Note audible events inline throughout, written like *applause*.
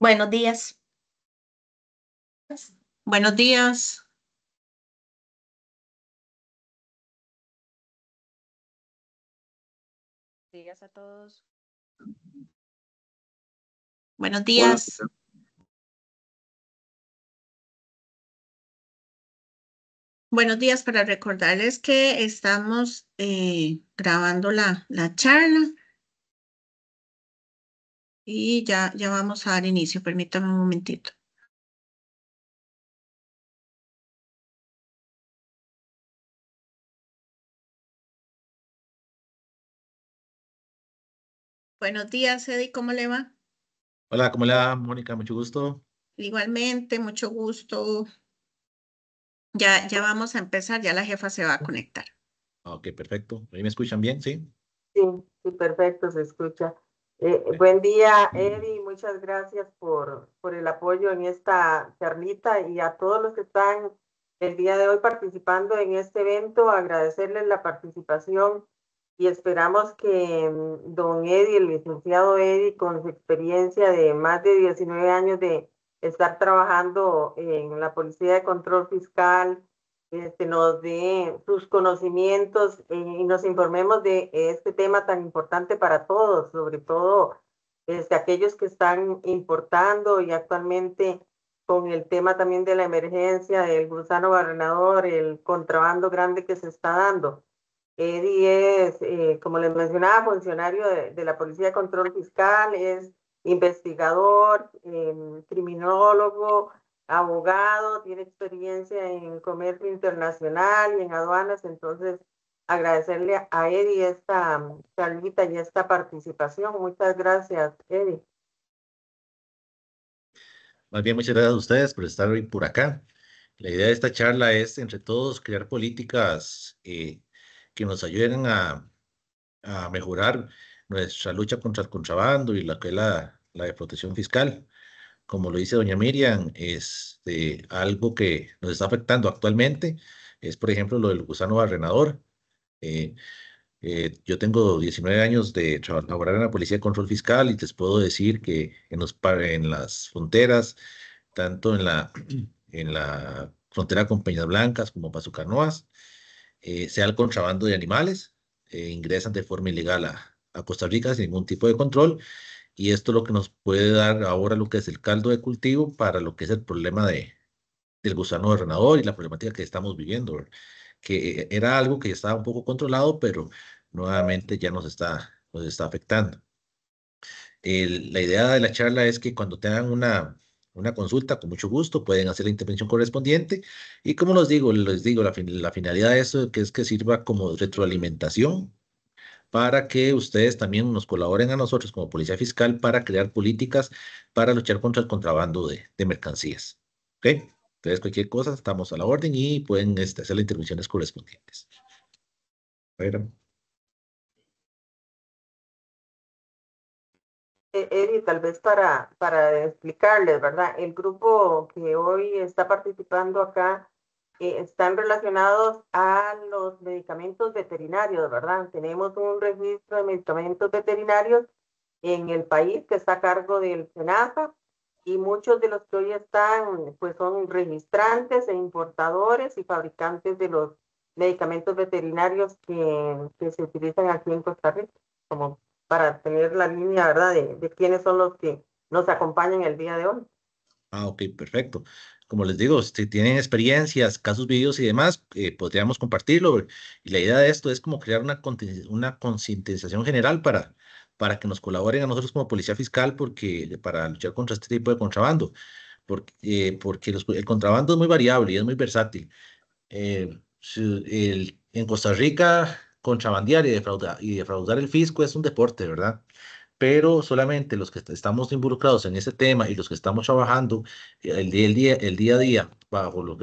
Buenos días. Buenos días. Buenos días a todos. Buenos días. Buenos días para recordarles que estamos eh, grabando la, la charla y ya, ya vamos a dar inicio. Permítame un momentito. Buenos días, Eddie, ¿cómo le va? Hola, ¿cómo le va, Mónica? Mucho gusto. Igualmente, mucho gusto. Ya, ya vamos a empezar, ya la jefa se va a conectar. Ok, perfecto. me escuchan bien? Sí, sí, perfecto, se escucha. Eh, buen día, mm. Eddie. Muchas gracias por, por el apoyo en esta charlita y a todos los que están el día de hoy participando en este evento. Agradecerles la participación y esperamos que mm, don Eddie, el licenciado Eddie, con su experiencia de más de 19 años de estar trabajando en la Policía de Control Fiscal, este, nos dé sus conocimientos eh, y nos informemos de este tema tan importante para todos, sobre todo este, aquellos que están importando y actualmente con el tema también de la emergencia del gusano barrenador, el contrabando grande que se está dando. Eddie es, eh, como les mencionaba, funcionario de, la Policía de Control Fiscal, es investigador, em, criminólogo, abogado, tiene experiencia en comercio internacional y en aduanas, entonces agradecerle a Eddie esta um, charlita y esta participación. Muchas gracias, Eddie. Más bien, muchas gracias a ustedes por estar hoy por acá. La idea de esta charla es, entre todos, crear políticas eh, que nos ayuden a, mejorar nuestra lucha contra el contrabando y la que la de protección fiscal como lo dice doña Miriam, es este, algo que nos está afectando actualmente es, por ejemplo, lo del gusano barrenador. Eh, eh, yo tengo 19 años de trabajar en la Policía de Control Fiscal y les puedo decir que en, las fronteras, tanto en la, *clears throat* en la frontera con Peñas Blancas como Pazucanoas, eh, sea el contrabando de animales, eh, ingresan de forma ilegal a Costa Rica sin ningún tipo de control y esto es lo que nos puede dar ahora lo que es el caldo de cultivo para lo que es el problema de, del gusano renador y la problemática que estamos viviendo, que eh, era algo que estaba un poco controlado, pero nuevamente ya nos está, nos está afectando. la idea de la charla es que cuando tengan una, una consulta, con mucho gusto, pueden hacer la intervención correspondiente. Y como les digo, les digo, la, finalidad de esto es que sirva como retroalimentación para que ustedes también nos colaboren a nosotros como Policía Fiscal para crear políticas para luchar contra el contrabando de, de mercancías. ¿Ok? Entonces, cualquier cosa, estamos a la orden y pueden este, hacer las intervenciones correspondientes. Pero... Eh, Eddie, tal vez para, para explicarles, ¿verdad? El grupo que hoy está participando acá eh, están relacionados a los medicamentos veterinarios, ¿verdad? Tenemos un registro de medicamentos veterinarios en el país que está a cargo del SENASA y muchos de los que hoy están, pues son registrantes e importadores y fabricantes de los medicamentos veterinarios que, que se utilizan aquí en Costa Rica, como para tener la línea, ¿verdad?, de, de quiénes son los que nos acompañan el día de hoy. Ah, ok, perfecto como les digo, si tienen experiencias, casos vividos y demás, eh, podríamos compartirlo. Y la idea de esto es como crear una, una concientización general para, para que nos colaboren a nosotros como policía fiscal porque, para luchar contra este tipo de contrabando, eh, porque, el contrabando es muy variable y es muy versátil. Eh, en Costa Rica, contrabandear y y defraudar el fisco es un deporte, ¿verdad? pero solamente los que estamos involucrados en ese tema y los que estamos trabajando eh, el día, a día bajo los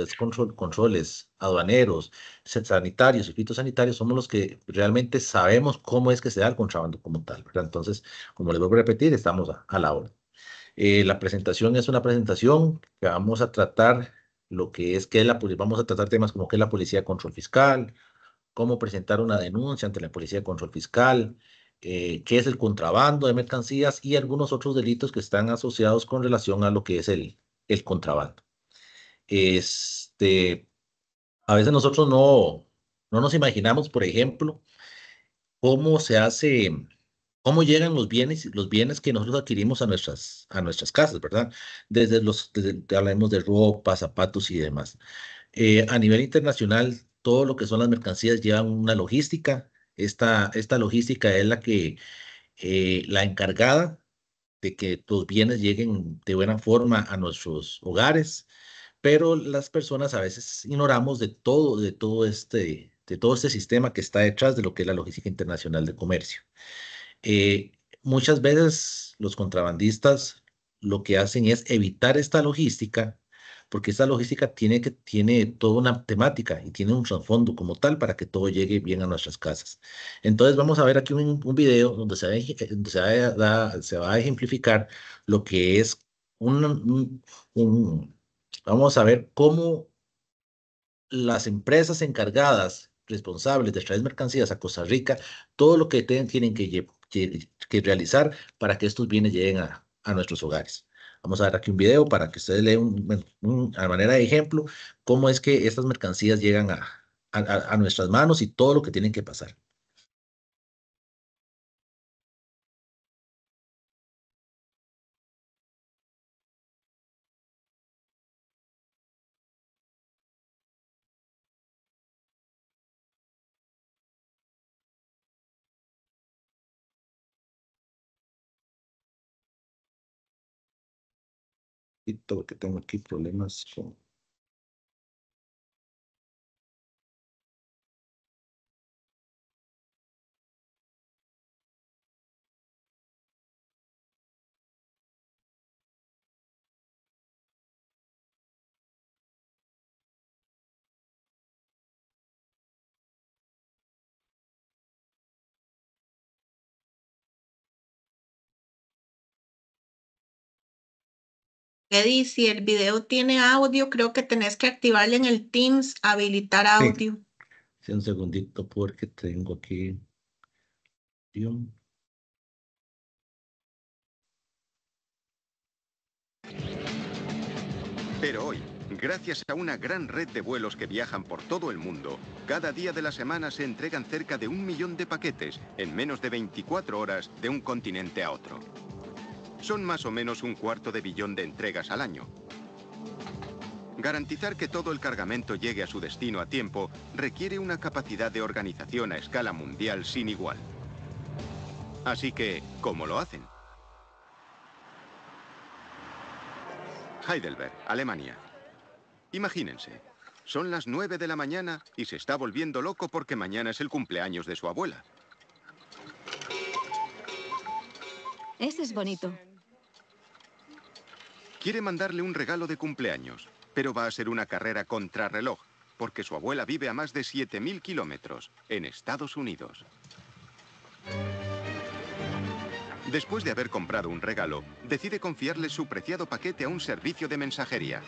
controles aduaneros, sanitarios y fitosanitarios, somos los que realmente sabemos cómo es que se da el contrabando como tal, Entonces, como les vuelvo a repetir, estamos a, la hora. Eh, la presentación es una presentación que vamos a tratar lo que es que es la vamos a tratar temas como qué es la policía de control fiscal, cómo presentar una denuncia ante la policía de control fiscal, eh, qué es el contrabando de mercancías y algunos otros delitos que están asociados con relación a lo que es el, el contrabando. Este, a veces nosotros no, no nos imaginamos, por ejemplo, cómo se hace, cómo llegan los bienes, los bienes que nosotros adquirimos a nuestras, a nuestras casas, ¿verdad? Desde los, hablemos de ropa, zapatos y demás. Eh, a nivel internacional, todo lo que son las mercancías llevan una logística esta, logística es la que eh, la encargada de que tus bienes lleguen de buena forma a nuestros hogares, pero las personas a veces ignoramos de todo, de todo este, de todo este sistema que está detrás de lo que es la logística internacional de comercio. Eh, muchas veces los contrabandistas lo que hacen es evitar esta logística porque esa logística tiene, que, tiene toda una temática y tiene un trasfondo como tal para que todo llegue bien a nuestras casas. Entonces vamos a ver aquí un, video donde, se va, se, a, se, va, a ejemplificar lo que es un, un, Vamos a ver cómo las empresas encargadas responsables de traer mercancías a Costa Rica, todo lo que tienen, tienen que, que, que, realizar para que estos bienes lleguen a, a nuestros hogares. Vamos a ver aquí un video para que ustedes lean a manera de ejemplo cómo es que estas mercancías llegan a, a, a nuestras manos y todo lo que tienen que pasar. y todo que tengo aquí problemas con Eddie, si el video tiene audio, creo que tenés que activarle en el Teams, habilitar audio. Sí, un segundito porque tengo aquí. Pero hoy, gracias a una gran red de vuelos que viajan por todo el mundo, cada día de la semana se entregan cerca de un millón de paquetes en menos de 24 horas de un continente a otro. Son más o menos un cuarto de billón de entregas al año. Garantizar que todo el cargamento llegue a su destino a tiempo requiere una capacidad de organización a escala mundial sin igual. Así que, ¿cómo lo hacen? Heidelberg, Alemania. Imagínense, son las 9 de la mañana y se está volviendo loco porque mañana es el cumpleaños de su abuela. Ese es bonito. Quiere mandarle un regalo de cumpleaños, pero va a ser una carrera contrarreloj, porque su abuela vive a más de 7.000 kilómetros, en Estados Unidos. Después de haber comprado un regalo, decide confiarle su preciado paquete a un servicio de mensajería.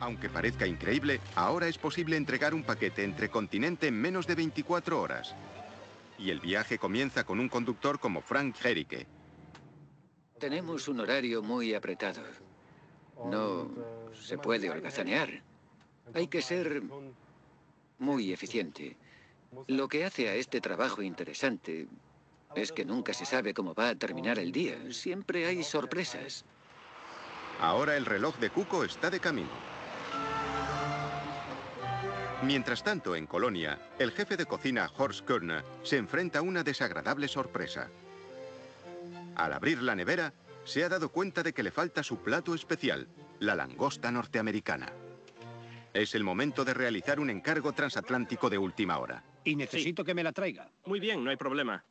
Aunque parezca increíble, ahora es posible entregar un paquete entre continente en menos de 24 horas y el viaje comienza con un conductor como Frank Gericke. Tenemos un horario muy apretado. No se puede holgazanear. Hay que ser muy eficiente. Lo que hace a este trabajo interesante es que nunca se sabe cómo va a terminar el día. Siempre hay sorpresas. Ahora el reloj de Cuco está de camino. Mientras tanto, en Colonia, el jefe de cocina Horst Körner se enfrenta a una desagradable sorpresa. Al abrir la nevera, se ha dado cuenta de que le falta su plato especial, la langosta norteamericana. Es el momento de realizar un encargo transatlántico de última hora. Y necesito que me la traiga. Muy bien, no hay problema.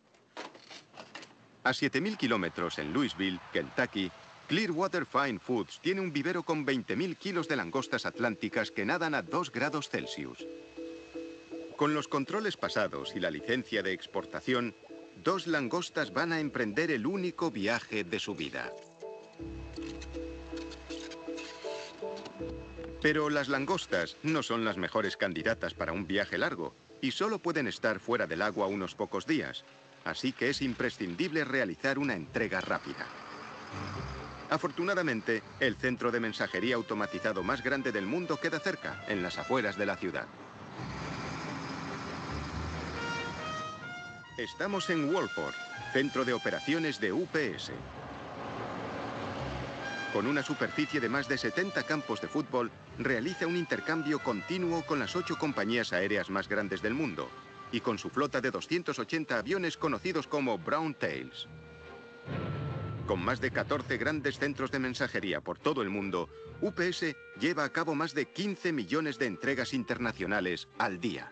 A 7.000 kilómetros en Louisville, Kentucky, Clearwater Fine Foods tiene un vivero con 20.000 kilos de langostas atlánticas que nadan a 2 grados Celsius. Con los controles pasados y la licencia de exportación, dos langostas van a emprender el único viaje de su vida. Pero las langostas no son las mejores candidatas para un viaje largo y solo pueden estar fuera del agua unos pocos días, así que es imprescindible realizar una entrega rápida. Afortunadamente, el centro de mensajería automatizado más grande del mundo queda cerca, en las afueras de la ciudad. Estamos en Walford, centro de operaciones de UPS. Con una superficie de más de 70 campos de fútbol, realiza un intercambio continuo con las ocho compañías aéreas más grandes del mundo y con su flota de 280 aviones conocidos como Brown Tails. Con más de 14 grandes centros de mensajería por todo el mundo, UPS lleva a cabo más de 15 millones de entregas internacionales al día.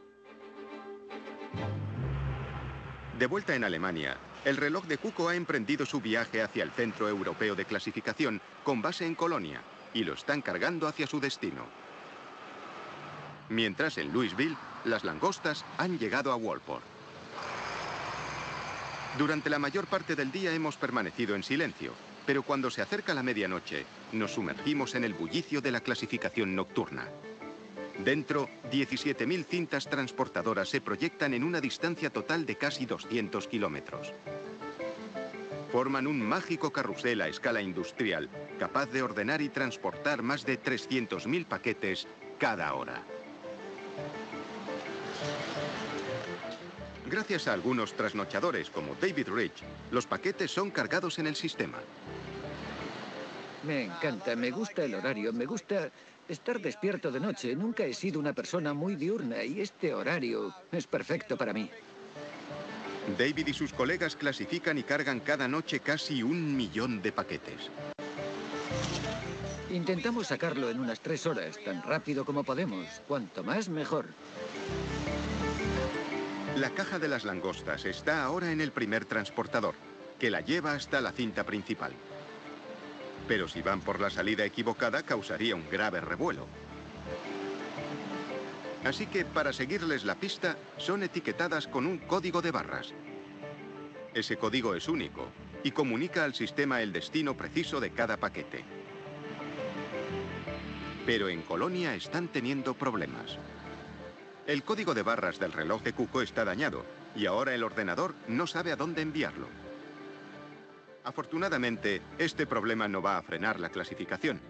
De vuelta en Alemania, el reloj de Cuco ha emprendido su viaje hacia el Centro Europeo de Clasificación con base en Colonia y lo están cargando hacia su destino. Mientras en Louisville, las langostas han llegado a Walport. Durante la mayor parte del día hemos permanecido en silencio, pero cuando se acerca la medianoche, nos sumergimos en el bullicio de la clasificación nocturna. Dentro, 17.000 cintas transportadoras se proyectan en una distancia total de casi 200 kilómetros. Forman un mágico carrusel a escala industrial, capaz de ordenar y transportar más de 300.000 paquetes cada hora. Gracias a algunos trasnochadores como David Rich, los paquetes son cargados en el sistema. Me encanta, me gusta el horario, me gusta estar despierto de noche. Nunca he sido una persona muy diurna y este horario es perfecto para mí. David y sus colegas clasifican y cargan cada noche casi un millón de paquetes. Intentamos sacarlo en unas tres horas, tan rápido como podemos. Cuanto más, mejor. La caja de las langostas está ahora en el primer transportador, que la lleva hasta la cinta principal. Pero si van por la salida equivocada causaría un grave revuelo. Así que para seguirles la pista son etiquetadas con un código de barras. Ese código es único y comunica al sistema el destino preciso de cada paquete. Pero en Colonia están teniendo problemas. El código de barras del reloj de Cuco está dañado y ahora el ordenador no sabe a dónde enviarlo. Afortunadamente, este problema no va a frenar la clasificación.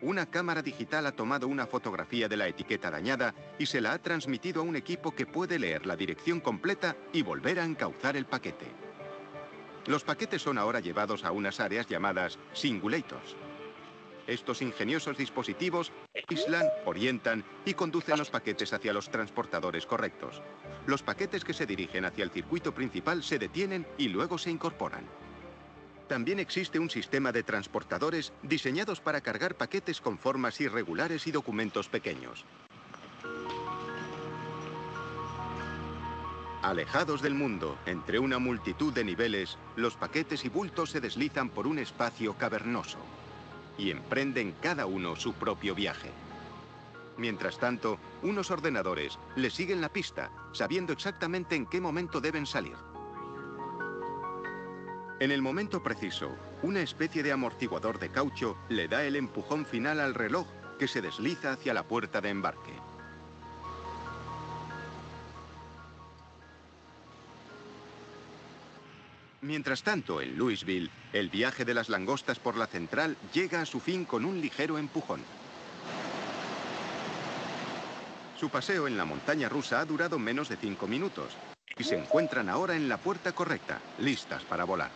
Una cámara digital ha tomado una fotografía de la etiqueta dañada y se la ha transmitido a un equipo que puede leer la dirección completa y volver a encauzar el paquete. Los paquetes son ahora llevados a unas áreas llamadas singulators, estos ingeniosos dispositivos aislan, orientan y conducen los paquetes hacia los transportadores correctos. Los paquetes que se dirigen hacia el circuito principal se detienen y luego se incorporan. También existe un sistema de transportadores diseñados para cargar paquetes con formas irregulares y documentos pequeños. Alejados del mundo, entre una multitud de niveles, los paquetes y bultos se deslizan por un espacio cavernoso y emprenden cada uno su propio viaje. Mientras tanto, unos ordenadores le siguen la pista, sabiendo exactamente en qué momento deben salir. En el momento preciso, una especie de amortiguador de caucho le da el empujón final al reloj que se desliza hacia la puerta de embarque. Mientras tanto, en Louisville, el viaje de las langostas por la central llega a su fin con un ligero empujón. Su paseo en la montaña rusa ha durado menos de cinco minutos y se encuentran ahora en la puerta correcta, listas para volar.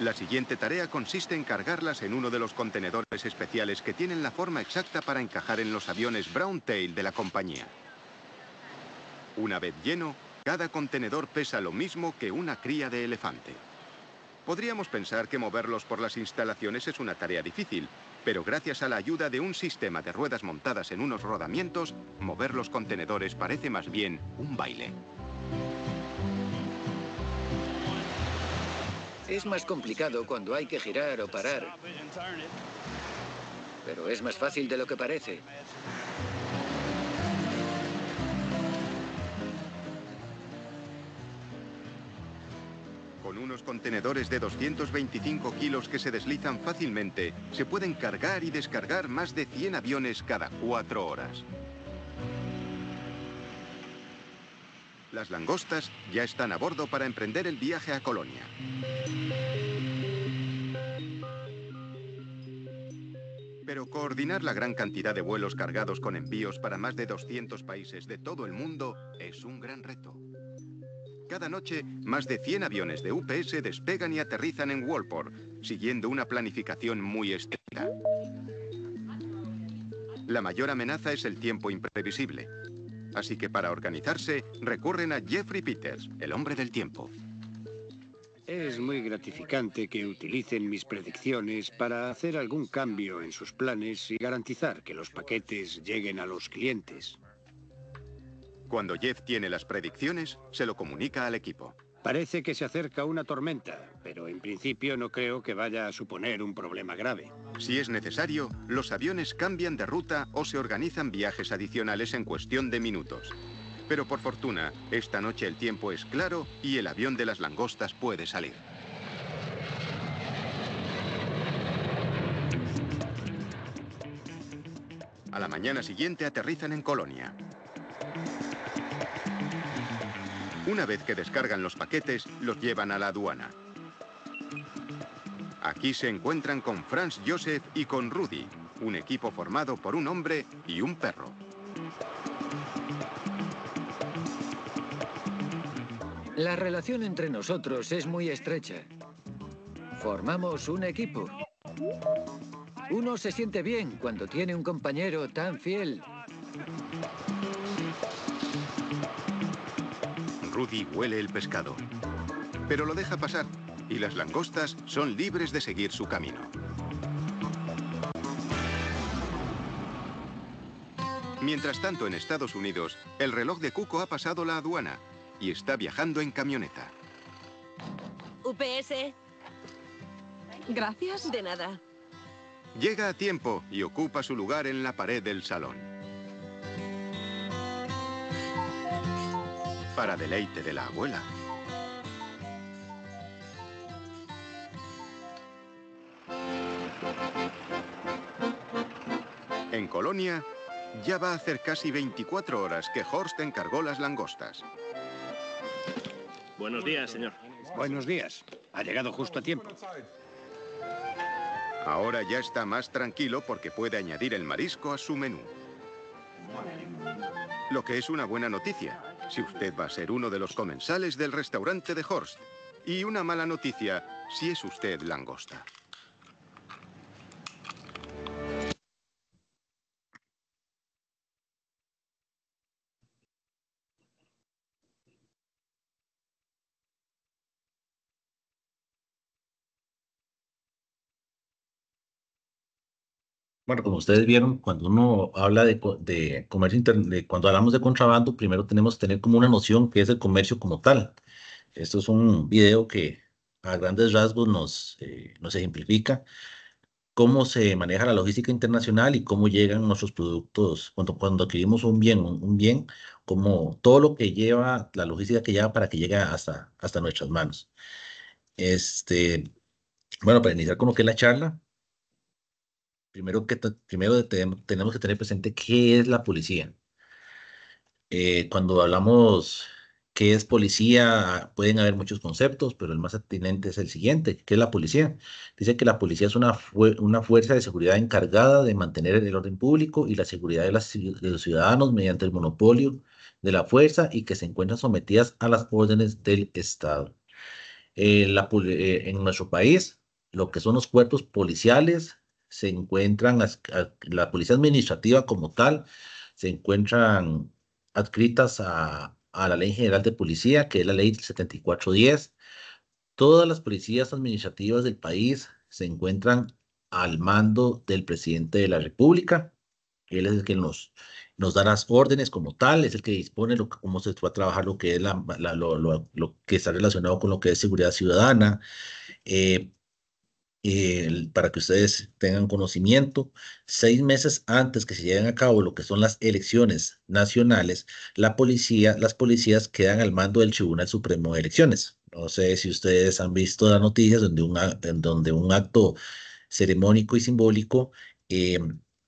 La siguiente tarea consiste en cargarlas en uno de los contenedores especiales que tienen la forma exacta para encajar en los aviones Brown Tail de la compañía. Una vez lleno, cada contenedor pesa lo mismo que una cría de elefante. Podríamos pensar que moverlos por las instalaciones es una tarea difícil, pero gracias a la ayuda de un sistema de ruedas montadas en unos rodamientos, mover los contenedores parece más bien un baile. Es más complicado cuando hay que girar o parar, pero es más fácil de lo que parece. los contenedores de 225 kilos que se deslizan fácilmente, se pueden cargar y descargar más de 100 aviones cada cuatro horas. Las langostas ya están a bordo para emprender el viaje a Colonia. Pero coordinar la gran cantidad de vuelos cargados con envíos para más de 200 países de todo el mundo es un gran reto. Cada noche, más de 100 aviones de UPS despegan y aterrizan en Walport, siguiendo una planificación muy estricta. La mayor amenaza es el tiempo imprevisible. Así que para organizarse, recurren a Jeffrey Peters, el hombre del tiempo. Es muy gratificante que utilicen mis predicciones para hacer algún cambio en sus planes y garantizar que los paquetes lleguen a los clientes. Cuando Jeff tiene las predicciones, se lo comunica al equipo. Parece que se acerca una tormenta, pero en principio no creo que vaya a suponer un problema grave. Si es necesario, los aviones cambian de ruta o se organizan viajes adicionales en cuestión de minutos. Pero por fortuna, esta noche el tiempo es claro y el avión de las langostas puede salir. A la mañana siguiente aterrizan en Colonia. Una vez que descargan los paquetes, los llevan a la aduana. Aquí se encuentran con Franz Josef y con Rudy, un equipo formado por un hombre y un perro. La relación entre nosotros es muy estrecha. Formamos un equipo. Uno se siente bien cuando tiene un compañero tan fiel. Rudy huele el pescado. Pero lo deja pasar y las langostas son libres de seguir su camino. Mientras tanto, en Estados Unidos, el reloj de Cuco ha pasado la aduana y está viajando en camioneta. UPS. Gracias. De nada. Llega a tiempo y ocupa su lugar en la pared del salón. para deleite de la abuela. En Colonia, ya va a hacer casi 24 horas que Horst encargó las langostas. Buenos días, señor. Buenos días. Ha llegado justo a tiempo. Ahora ya está más tranquilo porque puede añadir el marisco a su menú. Lo que es una buena noticia, si usted va a ser uno de los comensales del restaurante de Horst. Y una mala noticia, si es usted langosta. Bueno, como ustedes vieron, cuando uno habla de, comercio cuando hablamos de contrabando, primero tenemos que tener como una noción que es el comercio como tal. Esto es un video que a grandes rasgos nos, eh, nos ejemplifica cómo se maneja la logística internacional y cómo llegan nuestros productos cuando, cuando adquirimos un bien, un, bien, como todo lo que lleva, la logística que lleva para que llegue hasta, hasta nuestras manos. Este, bueno, para iniciar con lo que es la charla, primero, que primero tenemos que tener presente qué es la policía. Eh, cuando hablamos qué es policía, pueden haber muchos conceptos, pero el más atinente es el siguiente, ¿qué es la policía? Dice que la policía es una, una fuerza de seguridad encargada de mantener el orden público y la seguridad de, los ciudadanos mediante el monopolio de la fuerza y que se encuentran sometidas a las órdenes del Estado. Eh, eh, en nuestro país, lo que son los cuerpos policiales se encuentran, las, la policía administrativa como tal, se encuentran adscritas a, la Ley General de Policía, que es la Ley 7410. Todas las policías administrativas del país se encuentran al mando del presidente de la República. Él es el que nos, nos da las órdenes como tal, es el que dispone lo, cómo se va a trabajar lo que, es la, lo, que está relacionado con lo que es seguridad ciudadana, eh, eh, para que ustedes tengan conocimiento, seis meses antes que se lleven a cabo lo que son las elecciones nacionales, la policía, las policías quedan al mando del Tribunal Supremo de Elecciones. No sé si ustedes han visto las noticias donde un, donde un acto ceremónico y simbólico eh,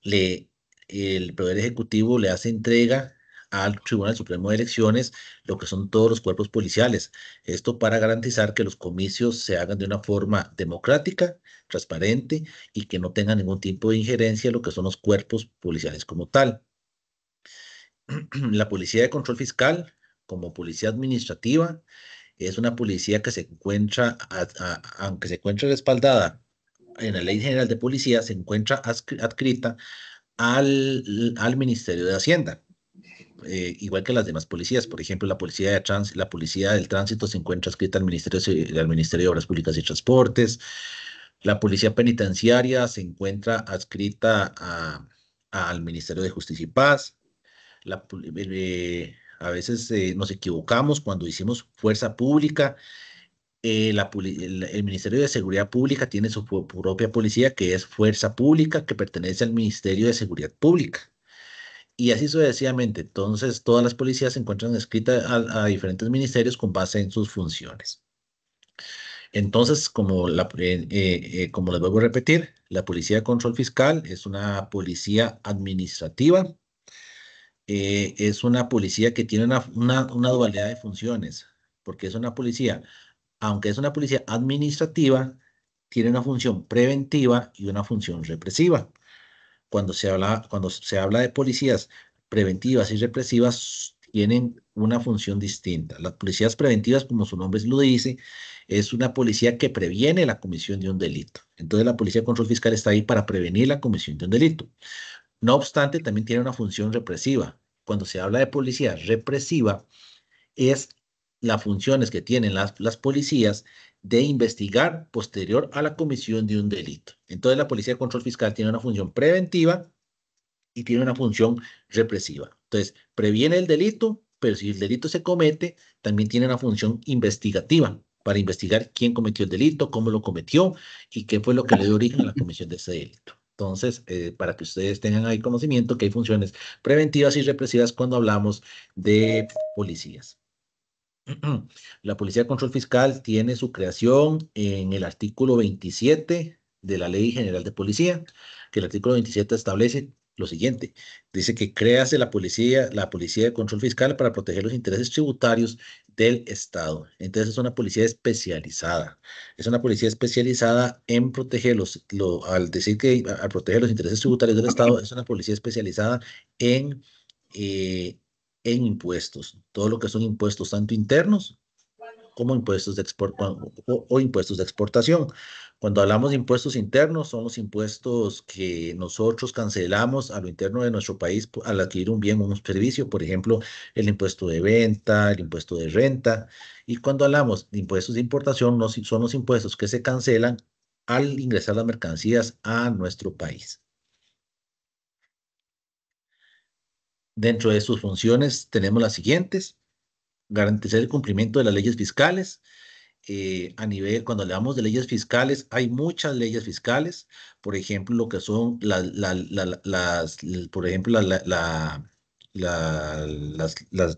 le, el Poder Ejecutivo le hace entrega al Tribunal Supremo de Elecciones lo que son todos los cuerpos policiales. Esto para garantizar que los comicios se hagan de una forma democrática, transparente y que no tenga ningún tipo de injerencia lo que son los cuerpos policiales como tal. *clears throat* La Policía de Control Fiscal, como policía administrativa, es una policía que se encuentra, aunque se encuentra respaldada en la Ley General de Policía, se encuentra adscrita al, al Ministerio de Hacienda. Eh, igual que las demás policías. Por ejemplo, la policía, de trans, la policía del tránsito se encuentra adscrita al Ministerio, al Ministerio de Obras Públicas y Transportes. La policía penitenciaria se encuentra adscrita al Ministerio de Justicia y Paz. Eh, eh, a veces nos equivocamos cuando hicimos fuerza pública. el, Ministerio de Seguridad Pública tiene su propia policía que es fuerza pública que pertenece al Ministerio de Seguridad Pública y así sucesivamente. Entonces, todas las policías se encuentran escritas a, diferentes ministerios con base en sus funciones. Entonces, como, eh, eh, eh, como les vuelvo a repetir, la Policía de Control Fiscal es una policía administrativa, es una policía que tiene una dualidad de funciones, porque es una policía, aunque es una policía administrativa, tiene una función preventiva y una función represiva cuando se habla, cuando se habla de policías preventivas y represivas, tienen una función distinta. Las policías preventivas, como su nombre lo dice, es una policía que previene la comisión de un delito. Entonces la policía de control fiscal está ahí para prevenir la comisión de un delito. No obstante, también tiene una función represiva. Cuando se habla de policía represiva, es las funciones que tienen las, las policías de investigar posterior a la comisión de un delito. Entonces la Policía de Control Fiscal tiene una función preventiva y tiene una función represiva. Entonces, previene el delito, pero si el delito se comete, también tiene una función investigativa para investigar quién cometió el delito, cómo lo cometió y qué fue lo que le dio origen a la comisión de ese delito. Entonces, eh, para que ustedes tengan ahí conocimiento que hay funciones preventivas y represivas cuando hablamos de policías. *clears throat* La Policía de Control Fiscal tiene su creación en el artículo 27 de la Ley General de Policía, que el artículo 27 establece lo siguiente. Dice que créase la policía, la policía de control fiscal para proteger los intereses tributarios del Estado. Entonces es una policía especializada. Es una policía especializada en proteger los, al decir que al proteger los intereses tributarios del Estado, es una policía especializada en eh, en impuestos. Todo lo que son impuestos tanto internos como impuestos de export o, impuestos de exportación. Cuando hablamos de impuestos internos, son los impuestos que nosotros cancelamos a lo interno de nuestro país al adquirir un bien o un servicio, por ejemplo, el impuesto de venta, el impuesto de renta. Y cuando hablamos de impuestos de importación, son los impuestos que se cancelan al ingresar las mercancías a nuestro país. Dentro de sus funciones tenemos las siguientes. Garantizar el cumplimiento de las leyes fiscales. Eh, a nivel, cuando hablamos de leyes fiscales, hay muchas leyes fiscales. Por ejemplo, lo que son las, las por ejemplo, las, las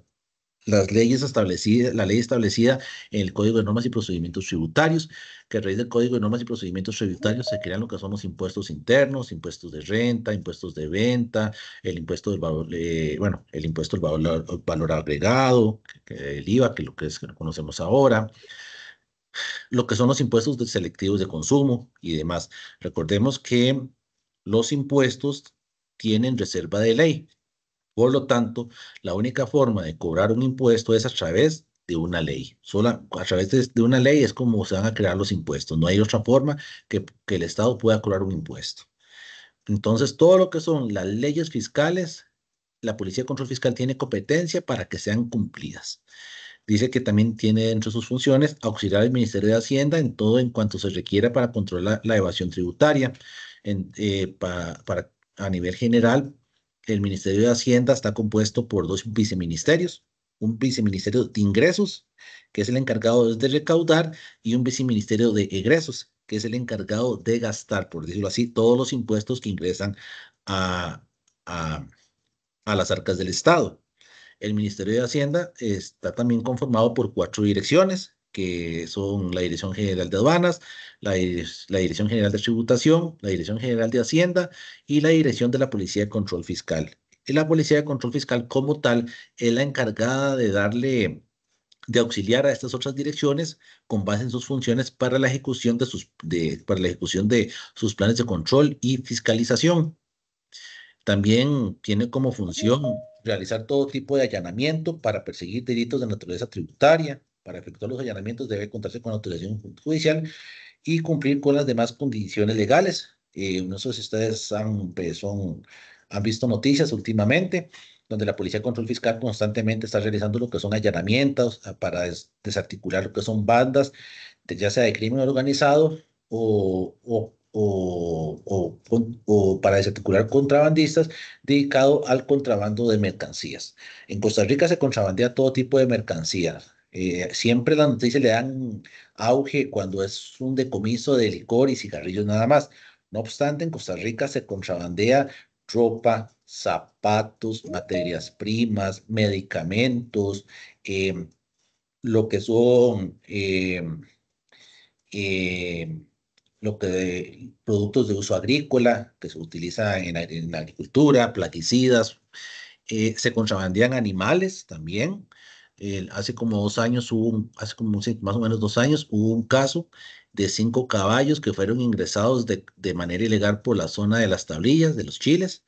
las leyes establecidas, la ley establecida en el Código de Normas y Procedimientos Tributarios, que a raíz del Código de Normas y Procedimientos Tributarios se crean lo que son los impuestos internos, impuestos de renta, impuestos de venta, el impuesto del valor, eh, bueno, el impuesto del valor, valor agregado, el IVA, que es lo que conocemos ahora lo que son los impuestos selectivos de consumo y demás. Recordemos que los impuestos tienen reserva de ley. Por lo tanto, la única forma de cobrar un impuesto es a través de una ley. Solo a través de, una ley es como se van a crear los impuestos. No hay otra forma que, el Estado pueda cobrar un impuesto. Entonces, todo lo que son las leyes fiscales, la Policía de Control Fiscal tiene competencia para que sean cumplidas. Dice que también tiene dentro de sus funciones auxiliar al Ministerio de Hacienda en todo en cuanto se requiera para controlar la evasión tributaria, eh, a nivel general el Ministerio de Hacienda está compuesto por dos viceministerios, un viceministerio de ingresos, que es el encargado de recaudar, y un viceministerio de egresos, que es el encargado de gastar, por decirlo así, todos los impuestos que ingresan a, las arcas del Estado. El Ministerio de Hacienda está también conformado por cuatro direcciones, que son la Dirección General de Aduanas, la, Dirección General de Tributación, la Dirección General de Hacienda y la Dirección de la Policía de Control Fiscal. la Policía de Control Fiscal como tal es la encargada de darle, de auxiliar a estas otras direcciones con base en sus funciones para la ejecución de sus, para la ejecución de sus planes de control y fiscalización. También tiene como función realizar todo tipo de allanamiento para perseguir delitos de naturaleza tributaria, para efectuar los allanamientos debe contarse con autorización judicial y cumplir con las demás condiciones legales. Eh, no sé si ustedes han, pues, han visto noticias últimamente donde la Policía de Control Fiscal constantemente está realizando lo que son allanamientos ah, para desarticular lo que son bandas, ya sea de crimen organizado o, o, o para desarticular contrabandistas dedicado al contrabando de mercancías. En Costa Rica se contrabandea todo tipo de mercancías, eh, siempre las noticias le dan auge cuando es un decomiso de licor y cigarrillos nada más. No obstante, en Costa Rica se contrabandea ropa, zapatos, materias primas, medicamentos, em, lo que son em, em, lo que, productos de uso agrícola que se utilizan en, la agricultura, platicidas eh, se contrabandean animales también, hace como dos años hubo, hace como más o menos dos años, hubo un caso de cinco caballos que fueron ingresados de, manera ilegal por la zona de las tablillas, de los chiles.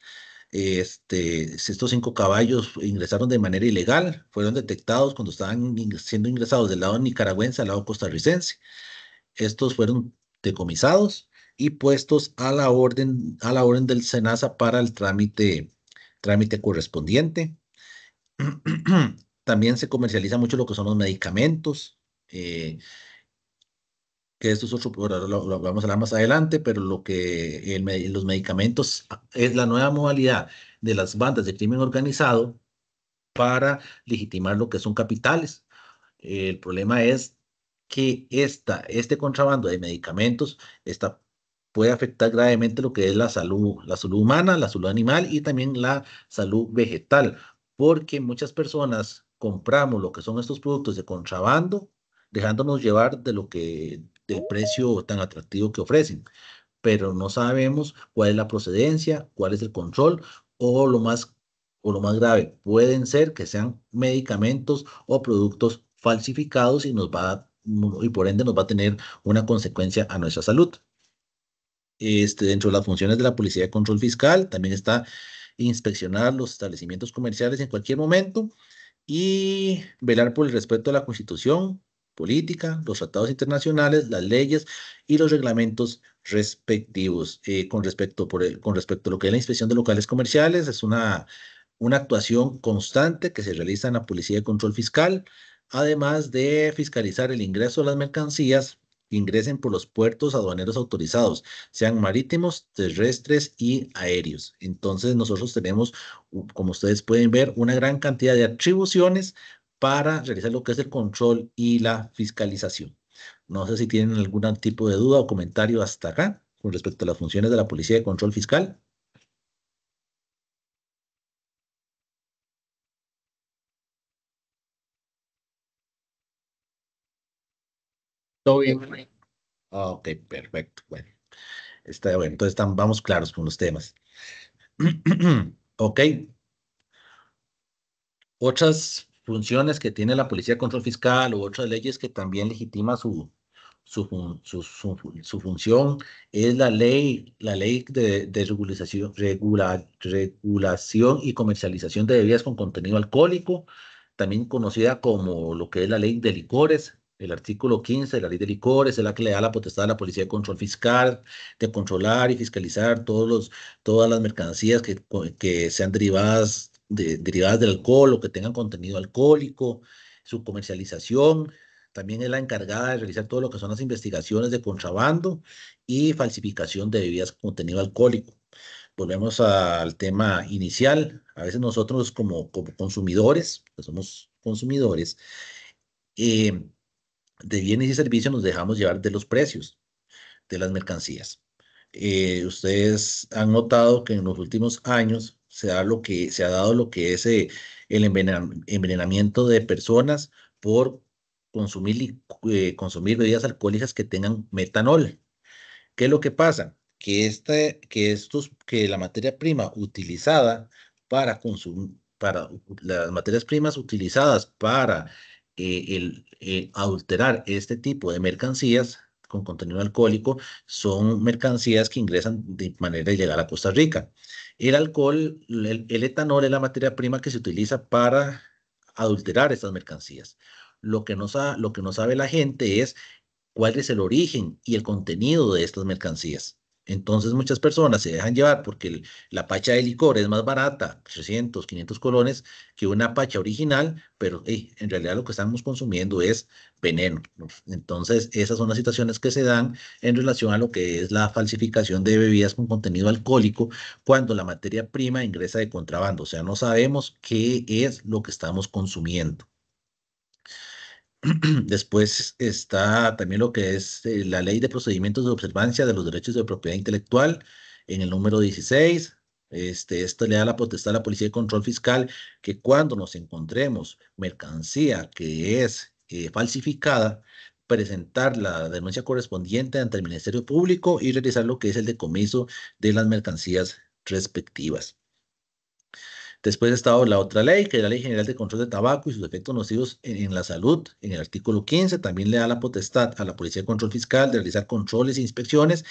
Este, estos cinco caballos ingresaron de manera ilegal, fueron detectados cuando estaban siendo ingresados del lado nicaragüense al lado costarricense. Estos fueron decomisados y puestos a la orden, a la orden del SENASA para el trámite, trámite correspondiente. *clears throat* *clears throat* También se comercializa mucho lo que son los medicamentos, eh, que esto es otro, lo, lo, vamos a hablar más adelante, pero lo que los medicamentos ah, es la nueva modalidad de las bandas de crimen organizado para legitimar lo que son capitales. el problema es que esta, este contrabando de medicamentos está puede afectar gravemente lo que es la salud, la salud humana, la salud animal y también la salud vegetal, porque muchas personas compramos lo que son estos productos de contrabando, dejándonos llevar de lo que, del oh. precio tan atractivo que ofrecen, pero no sabemos cuál es la procedencia, cuál es el control o lo más, o lo más grave, pueden ser que sean medicamentos o productos falsificados y nos va y por ende nos va a tener una consecuencia a nuestra salud. Este, dentro de las funciones de la Policía de Control Fiscal también está inspeccionar los establecimientos comerciales en cualquier momento y velar por el respeto a la Constitución, política, los tratados internacionales, las leyes y los reglamentos respectivos. Eh, con, respecto por el, con respecto a lo que es la inspección de locales comerciales, es una, una actuación constante que se realiza en la Policía de Control Fiscal, además de fiscalizar el ingreso de las mercancías ingresen por los puertos aduaneros autorizados, sean marítimos, terrestres y aéreos. Entonces nosotros tenemos, como ustedes pueden ver, una gran cantidad de atribuciones para realizar lo que es el control y la fiscalización. No sé si tienen algún tipo de duda o comentario hasta acá con respecto a las funciones de la Policía de Control Fiscal. Todo bien. Ah, ok, perfecto. Bueno, está bueno. Entonces vamos claros con los temas. *clears throat* ok. Otras funciones que tiene la Policía de Control Fiscal u otras leyes que también legitima su, su, función es la ley, la ley de, regulación y comercialización de bebidas con contenido alcohólico, también conocida como lo que es la ley de licores, el artículo 15 de la ley de licores es la que le da la potestad a la Policía de Control Fiscal de controlar y fiscalizar todos los, todas las mercancías que, que sean derivadas, de, derivadas del alcohol o que tengan contenido alcohólico, su comercialización. También es la encargada de realizar todo lo que son las investigaciones de contrabando y falsificación de bebidas con contenido alcohólico volvemos al tema inicial. A veces nosotros como, como consumidores, que somos consumidores, eh, de bienes y servicios nos dejamos llevar de los precios de las mercancías. Eh, ustedes han notado que en los últimos años se, lo que, se ha dado lo que es eh, el envenenamiento de personas por consumir, eh, consumir bebidas alcohólicas que tengan metanol. ¿Qué es lo que pasa? Que, este, que, estos, que la materia prima utilizada para consumir, para las materias primas utilizadas para eh, el eh, adulterar este tipo de mercancías con contenido alcohólico son mercancías que ingresan de manera de llegar a Costa Rica. El alcohol, el, etanol es la materia prima que se utiliza para adulterar estas mercancías. Lo que, lo que no sabe la gente es cuál es el origen y el contenido de estas mercancías. Entonces muchas personas se dejan llevar porque la pacha de licor es más barata, 300, 500 colones, que una pacha original, pero en realidad lo que estamos consumiendo es veneno. Entonces esas son las situaciones que se dan en relación a lo que es la falsificación de bebidas con contenido alcohólico cuando la materia prima ingresa de contrabando, o sea, no sabemos qué es lo que estamos consumiendo. *clears throat* Después está también lo que es eh, la Ley de Procedimientos de Observancia de los Derechos de Propiedad Intelectual en el número 16. Este, esto le da la potestad a la Policía de Control Fiscal que cuando nos encontremos mercancía que es eh, falsificada, presentar la denuncia correspondiente ante el Ministerio Público y realizar lo que es el decomiso de las mercancías respectivas. Después ha estado la otra ley, que es la Ley General de Control de Tabaco y sus efectos nocivos en, la salud. En el artículo 15 también le da la potestad a la Policía de Control Fiscal de realizar controles e inspecciones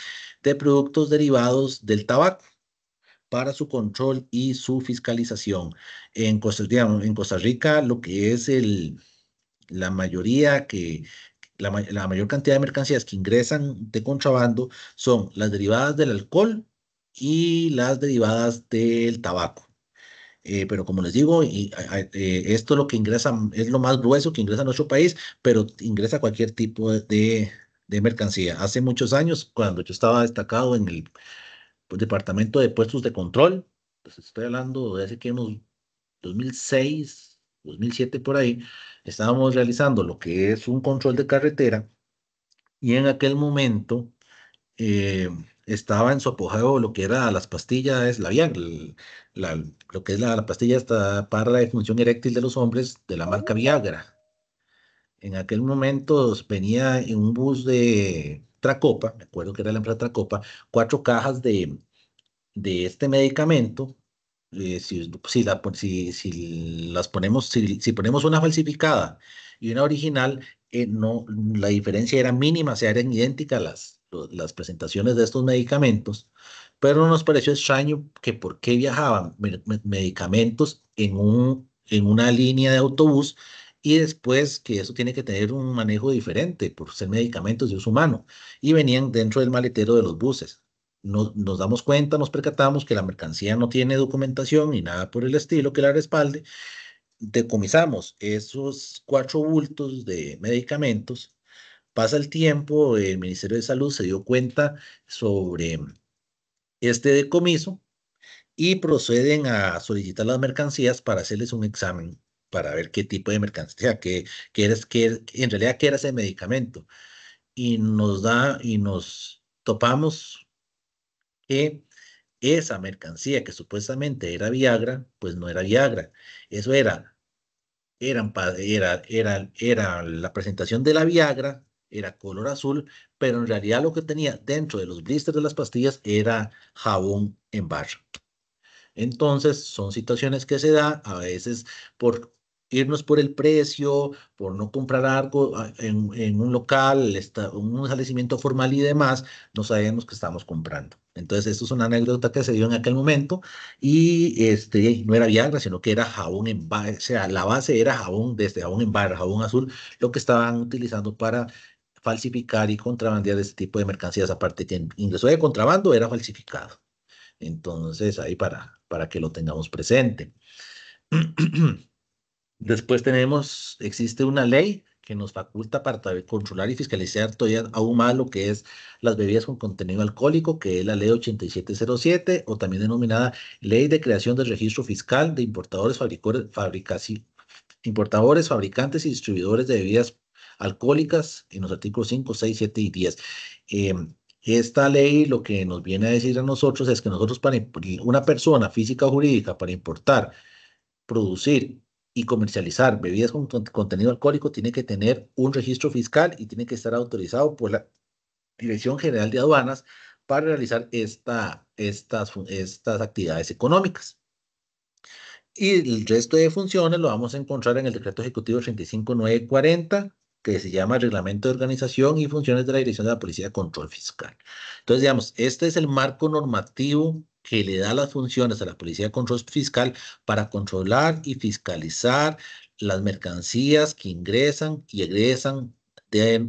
de productos derivados del tabaco para su control y su fiscalización. En Costa, Rica, lo que es la mayoría que, la, mayor cantidad de mercancías que ingresan de contrabando son las derivadas del alcohol y las derivadas del tabaco. Eh, pero como les digo, eh, esto es lo que ingresa, mm, es lo más grueso que ingresa a nuestro país, pero ingresa cualquier tipo de, mercancía. Hace muchos años, cuando yo estaba destacado en el pues, Departamento de Puestos de Control, pues, estoy hablando de hace que unos 2006, 2007 por ahí, estábamos realizando lo que es un control de carretera y en aquel momento... Eh, estaba en su apogeo lo que era las pastillas, la Viagra, lo que es la, pastilla para la disfunción eréctil de los hombres de la marca oh. Viagra. En aquel momento venía en un bus de Tracopa, me acuerdo que era la empresa Tracopa, cuatro cajas de, de este medicamento. Eh, si, si, si, si, las ponemos, si, ponemos una falsificada y una original, eh, no, la diferencia era mínima, o sea, eran idénticas las, las presentaciones de estos medicamentos, pero nos pareció extraño que por qué viajaban medicamentos en, un, en una línea de autobús y después que eso tiene que tener un manejo diferente por ser medicamentos de uso humano y venían dentro del maletero de los buses. Nos, nos damos cuenta, nos percatamos que la mercancía no tiene documentación y nada por el estilo que la respalde. Decomisamos esos cuatro bultos de medicamentos Pasa el tiempo, el Ministerio de Salud se dio cuenta sobre este decomiso y proceden a solicitar las mercancías para hacerles un examen para ver qué tipo de mercancía, *laughs* qué qué eres, que en realidad qué era ese medicamento. Y nos da, y nos topamos que esa mercancía que supuestamente era Viagra, pues no era Viagra. Eso era, eran, era, era, era la presentación de la Viagra era color azul, pero en realidad lo que tenía dentro de los blisters de las pastillas era jabón en barra. Entonces, son situaciones que se da a veces por irnos por el precio, por no comprar algo ah, en, un local, un establecimiento formal y demás, no sabemos que estamos comprando. Entonces, esto es una anécdota que se dio en aquel momento y este, no era Viagra, sino que era jabón en barra, o sea, la base era jabón, desde jabón en barra, jabón azul, lo que estaban utilizando para falsificar y contrabandear este tipo de mercancías. Aparte que ingreso de contrabando, era falsificado. Entonces, ahí para, para que lo tengamos presente. *clears throat* Después tenemos, existe una ley que nos faculta para controlar y fiscalizar todavía aún más lo que es las bebidas con contenido alcohólico, que es la ley 8707 o también denominada ley de creación del registro fiscal de importadores, importadores, fabricantes y distribuidores de bebidas alcohólicas en los artículos 5, 6, 7 y 10. Em, esta ley lo que nos viene a decir a nosotros es que nosotros para una persona física o jurídica para importar, producir y comercializar bebidas con contenido alcohólico tiene que tener un registro fiscal y tiene que estar autorizado por la Dirección General de Aduanas para realizar esta, estas, estas actividades económicas. Y el resto de funciones lo vamos a encontrar en el decreto ejecutivo 35940 que se llama Reglamento de Organización y Funciones de la Dirección de la Policía de Control Fiscal. Entonces, digamos, este es el marco normativo que le da las funciones a la Policía de Control Fiscal para controlar y fiscalizar las mercancías que ingresan y egresan que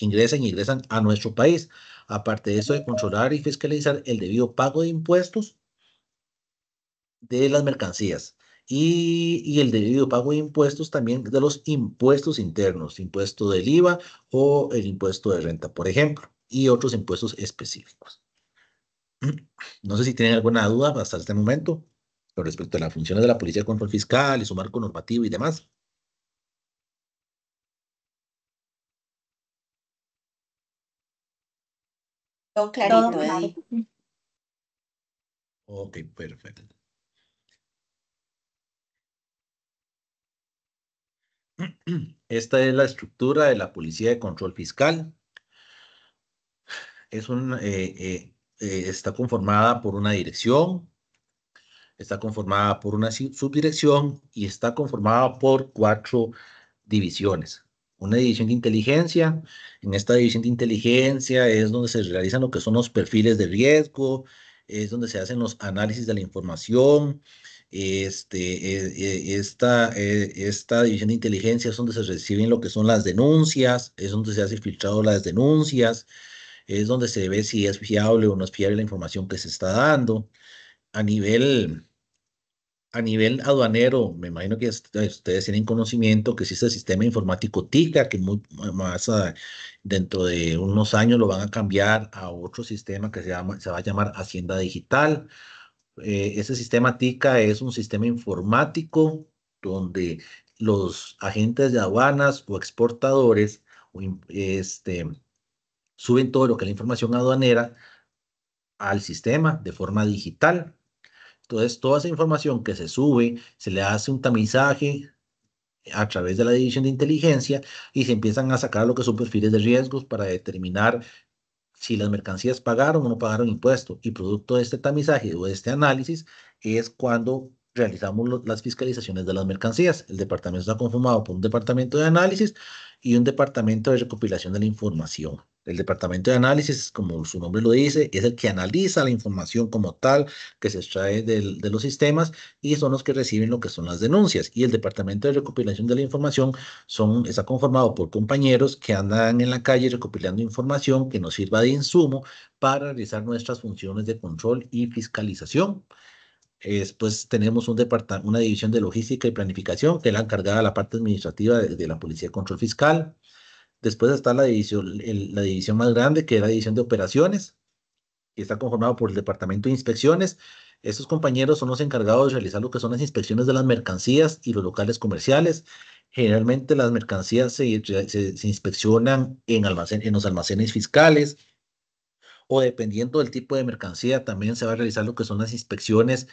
ingresen y egresan a nuestro país. Aparte de eso de controlar y fiscalizar el debido pago de impuestos de las mercancías y, el debido pago de impuestos también de los impuestos internos, impuesto del IVA o el impuesto de renta, por ejemplo, y otros impuestos específicos. *clears throat* No sé si tienen alguna duda hasta este momento con respecto a las funciones de la Policía de Control Fiscal y su marco normativo y demás. Todo clarito, ¿eh? ahí Ok, perfecto. *clears throat* Esta es la estructura de la Policía de Control Fiscal. Es eh, eh, eh, está conformada por una dirección, está conformada por una subdirección y está conformada por cuatro divisiones. Una división de inteligencia, en esta división de inteligencia es donde se realizan lo que son los perfiles de riesgo, es donde se hacen los análisis de la información, este, eh, eh, esta, eh, esta división de inteligencia es donde se reciben lo que son las denuncias, es donde se hace filtrado las denuncias, es donde se ve si es fiable o no es fiable la información que se está dando. A nivel, a nivel aduanero, me imagino que ustedes tienen conocimiento que existe el sistema informático TICA, que muy, más ah, dentro de unos años lo van a cambiar a otro sistema que se, llama, se va a llamar Hacienda Digital eh, ese sistema TICA es un sistema informático donde los agentes de aduanas o exportadores este, suben todo lo que es la información aduanera al sistema de forma digital. Entonces, toda esa información que se sube, se le hace un tamizaje a través de la división de inteligencia y se empiezan a sacar lo que son perfiles de riesgos para determinar si las mercancías pagaron o no pagaron impuestos. Y producto de este tamizaje o de este análisis es cuando realizamos las fiscalizaciones de las mercancías. El departamento está conformado por un departamento de análisis y un departamento de recopilación de la información. El departamento de análisis, como su nombre lo dice, es el que analiza la información como tal que se extrae de los sistemas y son los que reciben lo que son las denuncias. Y el departamento de recopilación de la información son, está conformado por compañeros que andan en la calle recopilando información que nos sirva de insumo para realizar nuestras funciones de control y fiscalización. Después tenemos un una división de logística y planificación que es la encargada la parte administrativa de, de la Policía de Control Fiscal. Después está la división, la división más grande, que es la división de operaciones, Y está conformado por el Departamento de Inspecciones. Estos compañeros son los encargados de realizar lo que son las inspecciones de las mercancías y los locales comerciales. Generalmente las mercancías se, inspeccionan en, almacén, en los almacenes fiscales o dependiendo del tipo de mercancía, también se va a realizar lo que son las inspecciones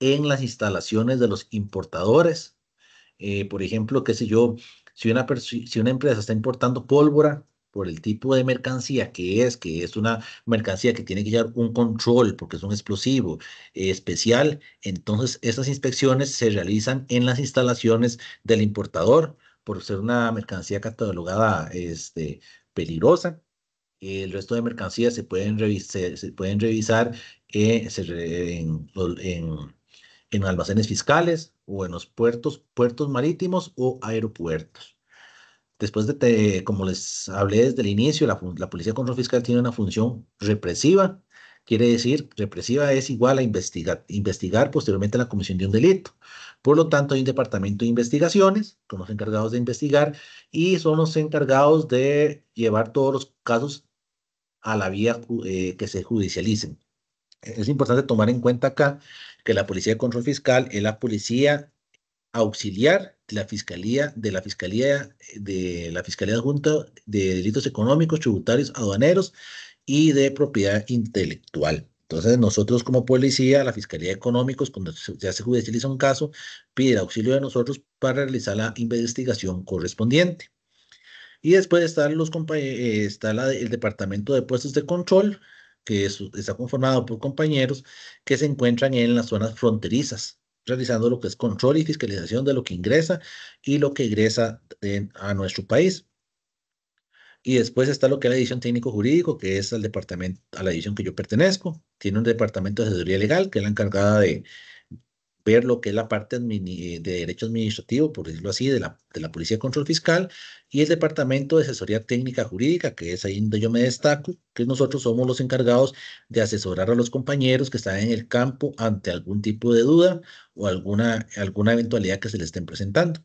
en las instalaciones de los importadores. Eh, por ejemplo, qué sé yo, si una, empresa está importando pólvora por el tipo de mercancía que es, que es una mercancía que tiene que llevar un control porque es un explosivo eh, especial, entonces esas inspecciones se realizan en las instalaciones del importador por ser una mercancía catalogada este, peligrosa. El resto de mercancías se pueden, revisar, se pueden revisar eh, en almacenes fiscales, o en los puertos, puertos marítimos o aeropuertos. Después de, te, como les hablé desde el inicio, la, Policía Control Fiscal tiene una función represiva, quiere decir, represiva es igual a investigar, investigar posteriormente la comisión de un delito. Por lo tanto, hay un departamento de investigaciones, con los encargados de investigar y son los encargados de llevar todos los casos a la vía eh, que se judicialicen. Es importante tomar en cuenta acá que la Policía de Control Fiscal es la policía auxiliar de la Fiscalía de la Fiscalía de la Fiscalía Junta de Delitos Económicos, Tributarios, Aduaneros y de Propiedad Intelectual. Entonces, nosotros como policía, la Fiscalía de Económicos, cuando ya se judicializa un caso, pide el auxilio de nosotros para realizar la investigación correspondiente. Y después los eh, está el Departamento de Puestos de Control, que está conformado por compañeros que se encuentran en las zonas fronterizas, realizando lo que es control y fiscalización de lo que ingresa y lo que ingresa a nuestro país. Y después está lo que es la edición técnico-jurídico, que es al departamento, a la edición que yo pertenezco. Tiene un departamento de asesoría legal, que es la encargada de ver lo que es la parte de derecho administrativo, por decirlo así, de la, de la Policía de Control Fiscal y el Departamento de Asesoría Técnica Jurídica, que es ahí donde yo me destaco, que nosotros somos los encargados de asesorar a los compañeros que están en el campo ante algún tipo de duda o alguna, alguna eventualidad que se les estén presentando.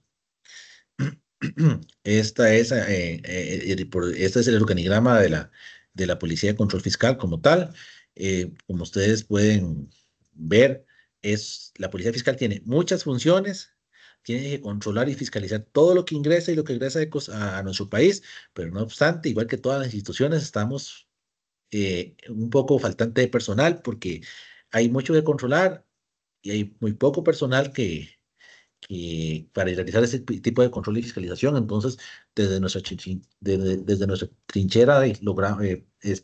*clears throat* Esta es, eh, eh, este es el organigrama de la, de la Policía de Control Fiscal como tal. Eh, como ustedes pueden ver, es, la policía fiscal tiene muchas funciones, tiene que controlar y fiscalizar todo lo que ingresa y lo que ingresa a, nuestro país, pero no obstante, igual que todas las instituciones, estamos eh, un poco faltante de personal porque hay mucho que controlar y hay muy poco personal que, que para realizar ese tipo de control y fiscalización. Entonces, desde nuestra, desde, nuestra trinchera eh, eh,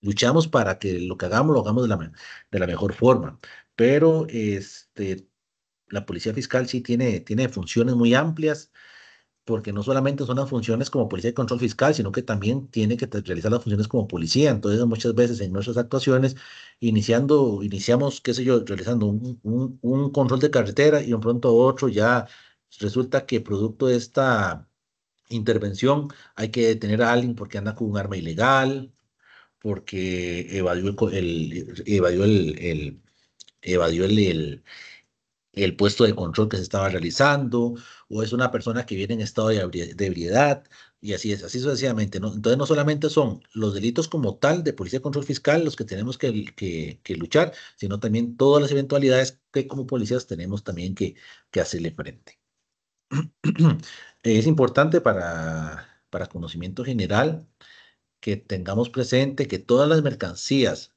luchamos para que lo que hagamos lo hagamos de la, de la mejor forma pero este, la policía fiscal sí tiene, tiene funciones muy amplias, porque no solamente son las funciones como policía de control fiscal, sino que también tiene que realizar las funciones como policía. Entonces, muchas veces en nuestras actuaciones, iniciando, iniciamos, qué sé yo, realizando un, control de carretera y de pronto otro ya resulta que producto de esta intervención hay que detener a alguien porque anda con un arma ilegal, porque evadió el, el evadió el, puesto de control que se estaba realizando, o es una persona que viene en estado de, de ebriedad, y así es, así sucesivamente. ¿no? Entonces, no solamente son los delitos como tal de policía de control fiscal los que tenemos que, luchar, sino también todas las eventualidades que como policías tenemos también que, hacerle frente. *clears throat* es importante para, para conocimiento general que tengamos presente que todas las mercancías,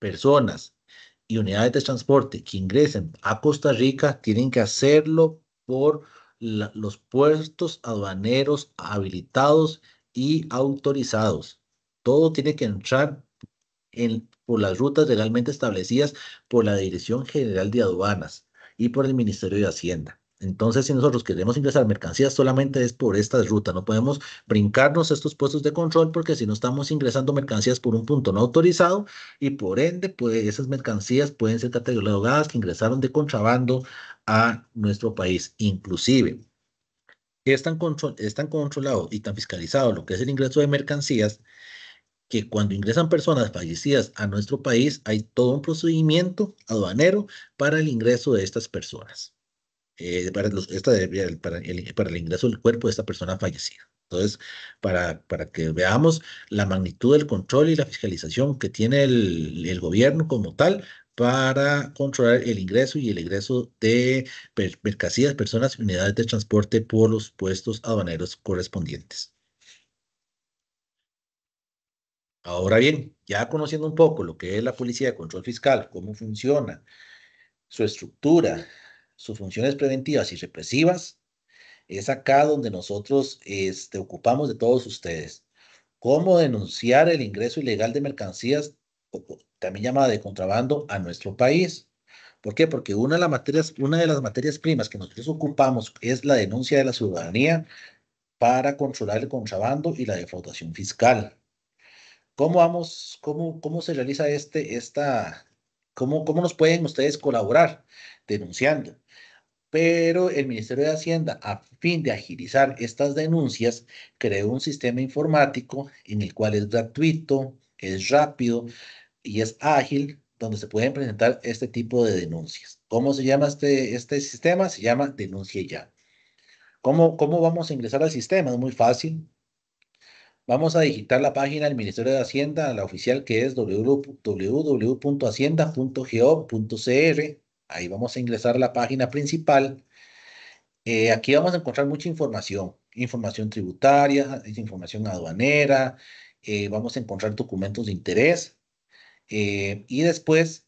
personas y unidades de transporte que ingresen a Costa Rica tienen que hacerlo por los puertos aduaneros habilitados y autorizados. Todo tiene que entrar en, por las rutas legalmente establecidas por la Dirección General de Aduanas y por el Ministerio de Hacienda. Entonces, si nosotros queremos ingresar mercancías, solamente es por esta ruta. No podemos brincarnos estos puestos de control porque si no estamos ingresando mercancías por un punto no autorizado y por ende, pues esas mercancías pueden ser catalogadas que ingresaron de contrabando a nuestro país. Inclusive, es tan controlado y tan fiscalizado lo que es el ingreso de mercancías que cuando ingresan personas fallecidas a nuestro país hay todo un procedimiento aduanero para el ingreso de estas personas. Eh, para, el, ingreso del cuerpo de esta persona fallecida. Entonces, para, para que veamos la magnitud del control y la fiscalización que tiene el, el gobierno como tal para controlar el ingreso y el egreso de mercancías, personas y unidades de transporte por los puestos aduaneros correspondientes. Ahora bien, ya conociendo un poco lo que es la Policía de Control Fiscal, cómo funciona, su estructura, sus funciones preventivas y represivas, es acá donde nosotros este, ocupamos de todos ustedes. ¿Cómo denunciar el ingreso ilegal de mercancías, también llamada de contrabando, a nuestro país? ¿Por qué? Porque una de, las materias, una de las materias primas que nosotros ocupamos es la denuncia de la ciudadanía para controlar el contrabando y la defraudación fiscal. ¿Cómo, vamos, cómo, cómo se realiza este, esta, ¿Cómo, cómo nos pueden ustedes colaborar? Denunciando. Pero el Ministerio de Hacienda, a fin de agilizar estas denuncias, creó un sistema informático en el cual es gratuito, es rápido y es ágil, donde se pueden presentar este tipo de denuncias. ¿Cómo se llama este, este sistema? Se llama Denuncia Ya. ¿Cómo, ¿Cómo vamos a ingresar al sistema? Es muy fácil. Vamos a digitar la página del Ministerio de Hacienda, la oficial que es www.hacienda.gov.cr. Ahí vamos a ingresar a la página principal. Eh, aquí vamos a encontrar mucha información, información tributaria, información aduanera, eh, vamos a encontrar documentos de interés. Eh, y después,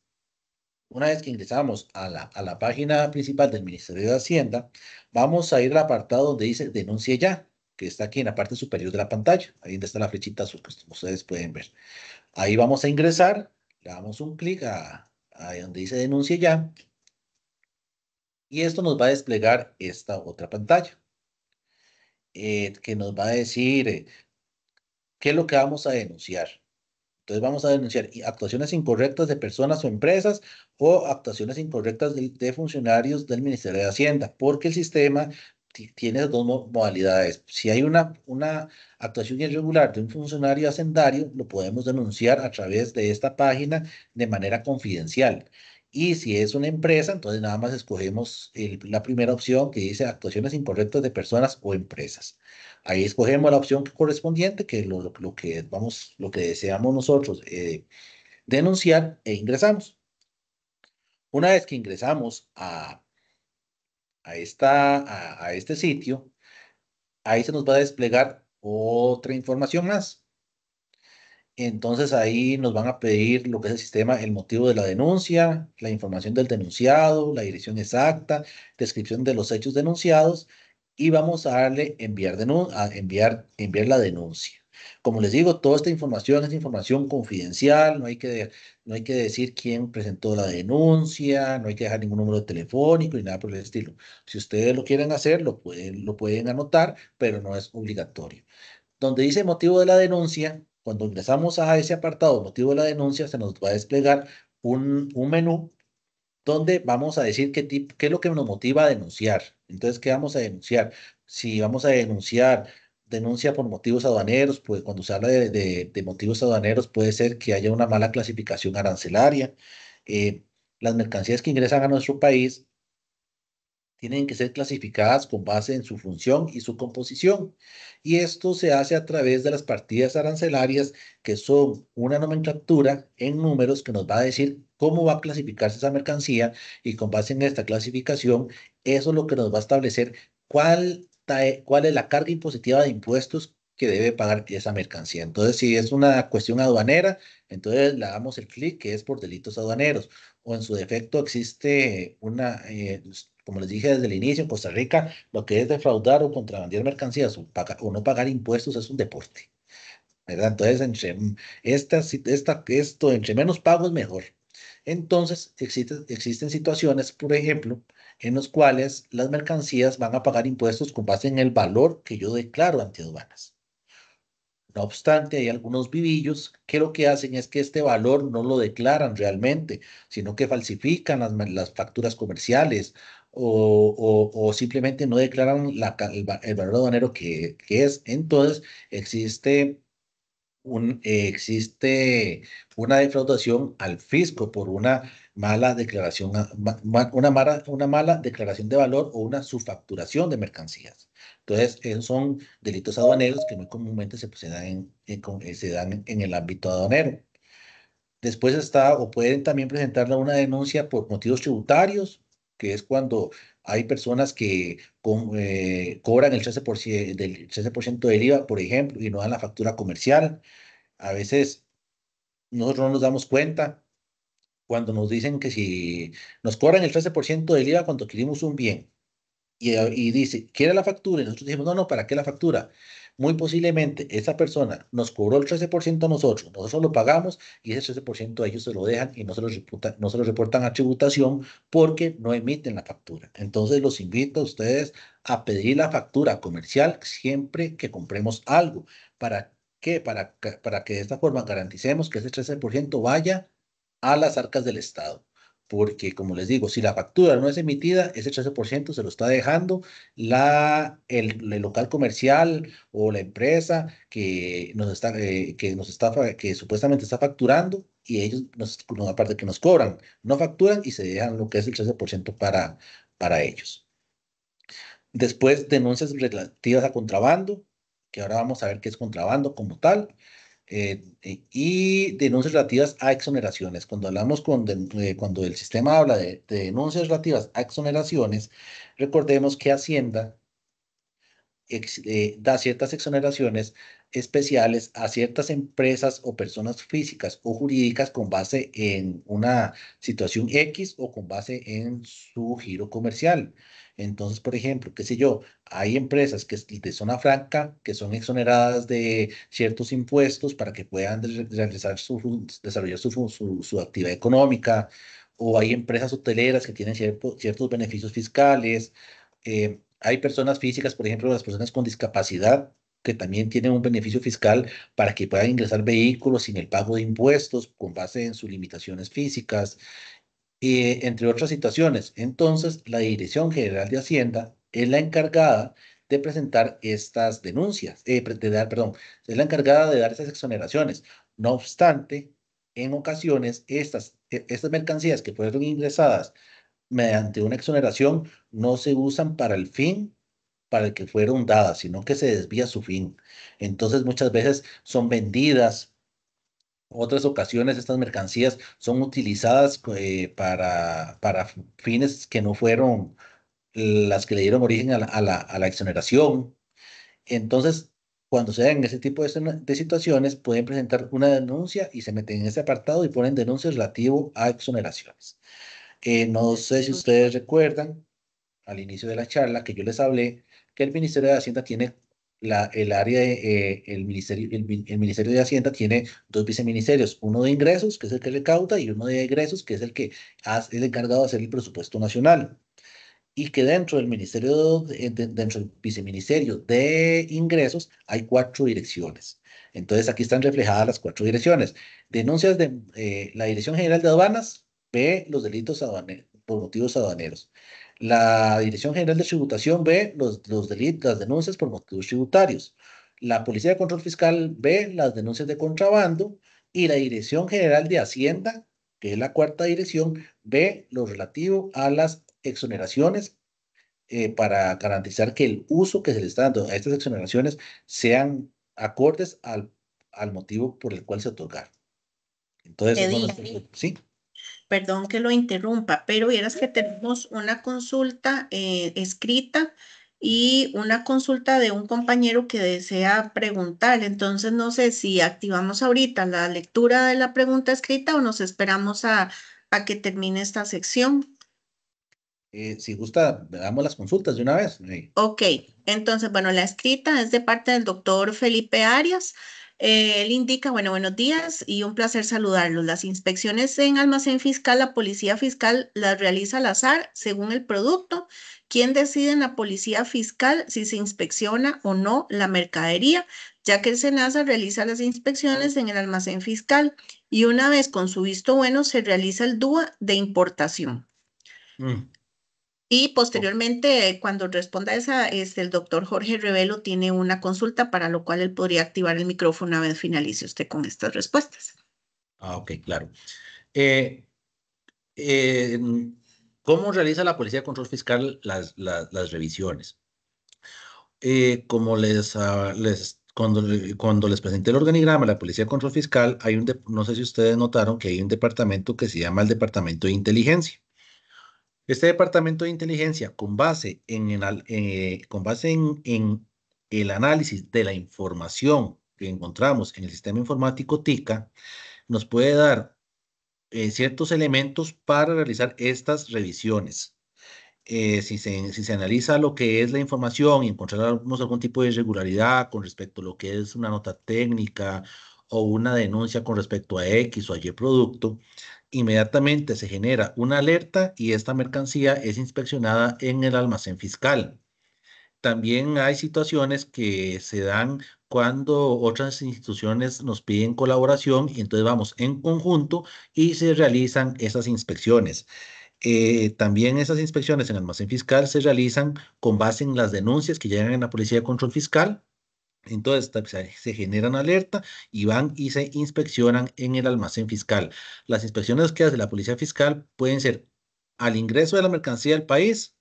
una vez que ingresamos a la, a la página principal del Ministerio de Hacienda, vamos a ir al apartado donde dice denuncie ya que está aquí en la parte superior de la pantalla, ahí donde está la flechita azul que pues, ustedes pueden ver. Ahí vamos a ingresar, le damos un clic a, donde dice denuncie ya, y esto nos va a desplegar esta otra pantalla, eh, que nos va a decir eh, qué es lo que vamos a denunciar. Entonces vamos a denunciar actuaciones incorrectas de personas o empresas o actuaciones incorrectas de, funcionarios del Ministerio de Hacienda, porque el sistema tiene dos modalidades. Si hay una, una actuación irregular de un funcionario hacendario, lo podemos denunciar a través de esta página de manera confidencial. Y si es una empresa, entonces nada más escogemos la primera opción que dice actuaciones incorrectas de personas o empresas. Ahí escogemos la opción correspondiente, que es lo, que, vamos, lo que deseamos nosotros eh, denunciar e ingresamos. Una vez que ingresamos a, a, esta, a, este sitio, ahí se nos va a desplegar otra información más. Entonces ahí nos van a pedir lo que es el sistema, el motivo de la denuncia, la información del denunciado, la dirección exacta, descripción de los hechos denunciados y vamos a darle enviar, enviar la denuncia. Como les digo, toda esta información es información confidencial, no hay que, no hay que decir quién presentó la denuncia, no hay que dejar ningún número telefónico ni nada por el estilo. Si ustedes lo quieren hacer, lo pueden, anotar, pero no es obligatorio. Donde dice motivo de la denuncia, cuando ingresamos a ese apartado motivo de la denuncia, se nos va a desplegar un, menú donde vamos a decir qué es lo que nos motiva a denunciar. Entonces, ¿qué vamos a denunciar? Si vamos a denunciar denuncia por motivos aduaneros, pues cuando se habla de, motivos aduaneros puede ser que haya una mala clasificación arancelaria. Eh, las mercancías que ingresan a nuestro país tienen que ser clasificadas con base en su función y su composición. Y esto se hace a través de las partidas arancelarias, que son una nomenclatura en números que nos va a decir cómo va a clasificarse esa mercancía y con base en esta clasificación, eso es lo que nos va a establecer cuál cuál es la carga impositiva de impuestos que debe pagar esa mercancía. Entonces, si es una cuestión aduanera, entonces le damos el clic que es por delitos aduaneros. O en su defecto existe una, eh, pues, como les dije desde el inicio, en Costa Rica, lo que es defraudar o contrabandear mercancías o, no pagar impuestos es un deporte. ¿verdad? Entonces, entre mm, esta, esto, entre menos pagos, mejor. Entonces, existe, existen situaciones, por ejemplo, en los cuales las mercancías van a pagar impuestos con base en el valor que yo declaro ante aduanas. No obstante, hay algunos vivillos que lo que hacen es que este valor no lo declaran realmente, sino que falsifican las, facturas comerciales o, simplemente no declaran el, valor aduanero que, que es. Entonces, existe, un, existe una defraudación al fisco por una mala declaración, ah, una mala, una mala declaración de valor o una subfacturación de mercancías. Entonces, esos son delitos aduaneros que muy comúnmente se, pues, se, dan, en, eh, se dan en el ámbito aduanero. Después está, o pueden también presentar una denuncia por motivos tributarios, que es cuando hay personas que eh, cobran el 13%, del, 13 del IVA, por ejemplo, y no dan la factura comercial. A veces nosotros no nos damos cuenta cuando nos dicen que si nos cobran el 13% del IVA cuando adquirimos un bien eh, y, dice, ¿quiere la factura? Y nosotros decimos, no, no, ¿para qué la factura? Muy posiblemente esa persona nos cobró el 13% a nosotros, nosotros lo pagamos y ese 13% a ellos se lo dejan y no se lo, reportan a tributación porque no emiten la factura. Entonces los invito a ustedes a pedir la factura comercial siempre que compremos algo. ¿Para qué? Para, para que de esta forma garanticemos que ese 13% vaya a las arcas del Estado. Porque, como les digo, si la factura no es emitida, ese 13% se lo está dejando la, el, local comercial o la empresa que nos está, eh, que nos está, que supuestamente está facturando y ellos, aparte de que nos cobran, no facturan y se dejan lo que es el 13% para, para ellos. Después, denuncias relativas a contrabando, que ahora vamos a ver qué es contrabando como tal. Eh, eh, y denuncias relativas a exoneraciones. Cuando hablamos, con eh, cuando el sistema habla de, denuncias relativas a exoneraciones, recordemos que Hacienda da ciertas exoneraciones especiales a ciertas empresas o personas físicas o jurídicas con base en una situación X o con base en su giro comercial. Entonces, por ejemplo, qué sé yo, hay empresas que de zona franca que son exoneradas de ciertos impuestos para que puedan desarrollar su, actividad económica, o hay empresas hoteleras que tienen ciertos beneficios fiscales, eh, hay personas físicas, por ejemplo, las personas con discapacidad que también tienen un beneficio fiscal para que puedan ingresar vehículos sin el pago de impuestos con base en sus limitaciones físicas. Eh, entre otras situaciones. Entonces, la Dirección General de Hacienda es la encargada de presentar estas denuncias, eh, de dar, perdón, es la encargada de dar esas exoneraciones. No obstante, en ocasiones, estas, e, estas mercancías que fueron ingresadas mediante una exoneración no se usan para el fin para el que fueron dadas, sino que se desvía su fin. Entonces, muchas veces son vendidas otras ocasiones estas mercancías son utilizadas eh, para, para fines que no fueron las que le dieron origen a la, a la, exoneración. Entonces, cuando se dan ese tipo de, de, situaciones, pueden presentar una denuncia y se meten en ese apartado y ponen denuncias relativo a exoneraciones. Eh, no sé si ustedes recuerdan al inicio de la charla que yo les hablé que el Ministerio de Hacienda tiene el área eh, el, ministerio, el, Ministerio de Hacienda tiene dos viceministerios, uno de ingresos, que es el que recauda, y uno de egresos, que es el que es el encargado de hacer el presupuesto nacional. Y que dentro del ministerio, eh, dentro del viceministerio de ingresos, hay cuatro direcciones. Entonces aquí están reflejadas las cuatro direcciones. Denuncias de eh, la Dirección General de Aduanas, P, los delitos por motivos aduaneros. La Dirección General de Tributación ve los, delitos, las denuncias por motivos tributarios. La Policía de Control Fiscal ve las denuncias de contrabando. Y la Dirección General de Hacienda, que es la cuarta dirección, ve lo relativo a las exoneraciones eh, para garantizar que el uso que se le está dando a estas exoneraciones sean acordes al, motivo por el cual se otorgaron. Entonces, sí. Perdón que lo interrumpa, pero vieras que tenemos una consulta eh, escrita y una consulta de un compañero que desea preguntar. Entonces, no sé si activamos ahorita la lectura de la pregunta escrita o nos esperamos a, que termine esta sección. Eh, si gusta, damos las consultas de una vez. Ok, entonces, bueno, la escrita es de parte del doctor Felipe Arias. Eh, él indica, bueno, buenos días y un placer saludarlos. Las inspecciones en almacén fiscal, la policía fiscal las realiza al azar según el producto. ¿Quién decide en la policía fiscal si se inspecciona o no la mercadería? ya que el SENASA realiza las inspecciones en el almacén fiscal y una vez con su visto bueno se realiza el DUA de importación. Mm. Y posteriormente, cuando responda esa, este, el doctor Jorge Revelo tiene una consulta para lo cual él podría activar el micrófono una vez finalice usted con estas respuestas. Ah, ok, claro. Eh, em, ¿Cómo realiza la Policía de Control Fiscal las, revisiones? Eh, como les, ah, cuando, les presenté el organigrama de la Policía de Control Fiscal, hay un no sé si ustedes notaron que hay un departamento que se llama el Departamento de Inteligencia. Este departamento de inteligencia, con base eh, en, el, análisis de la información que encontramos en el sistema informático TICA, nos puede dar eh, ciertos elementos para realizar estas revisiones. Eh, si, se, si, se, analiza lo que es la información y encontramos algún tipo de irregularidad con respecto a lo que es una nota técnica o una denuncia con respecto a X o a Y producto, inmediatamente se genera una alerta y esta mercancía es inspeccionada en el almacén fiscal. También hay situaciones que se dan cuando otras instituciones nos piden colaboración y entonces vamos en conjunto y se realizan esas inspecciones. Eh, también esas inspecciones en almacén fiscal se realizan con base en las denuncias que llegan a la Policía de Control Fiscal entonces se generan alerta y van y se inspeccionan en el almacén fiscal. Las inspecciones que hace la policía fiscal pueden ser al ingreso de la mercancía al país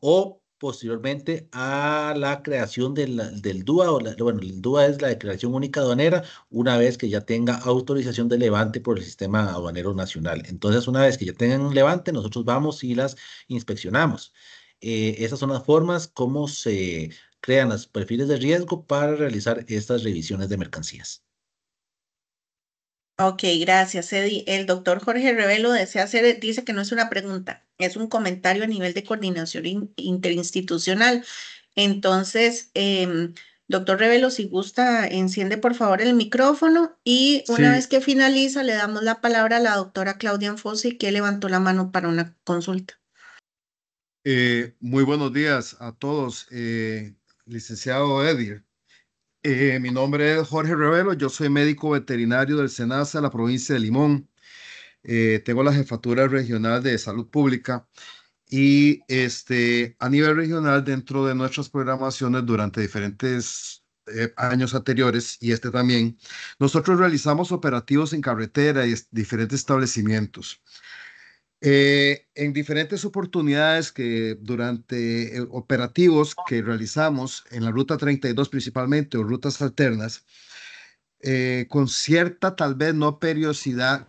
o posteriormente a la creación del DUA. O bueno, el DUA es la Declaración Única Aduanera una vez que ya tenga autorización de levante por el Sistema Aduanero Nacional. Entonces, una vez que ya tengan levante, nosotros vamos y las inspeccionamos. Eh, esas son las formas como se crean los perfiles de riesgo para realizar estas revisiones de mercancías. Ok, gracias, Eddie. El doctor Jorge Revelo desea hacer, dice que no es una pregunta, es un comentario a nivel de coordinación interinstitucional. Entonces, em, doctor Revelo, si gusta, enciende por favor el micrófono y una vez que finaliza, le damos la palabra a la doctora Claudia Fosse, que levantó la mano para una consulta. Eh, muy buenos días a todos. Eh, licenciado Edir. Eh, mi nombre es Jorge Revelo, yo soy médico veterinario del SENASA, la provincia de Limón. Eh, tengo la jefatura regional de salud pública y este, a nivel regional dentro de nuestras programaciones durante diferentes eh, años anteriores y este también, nosotros realizamos operativos en carretera y diferentes establecimientos. Eh, en diferentes oportunidades que durante eh, operativos que realizamos en la Ruta 32 principalmente o rutas alternas, eh, con cierta tal vez no periodicidad,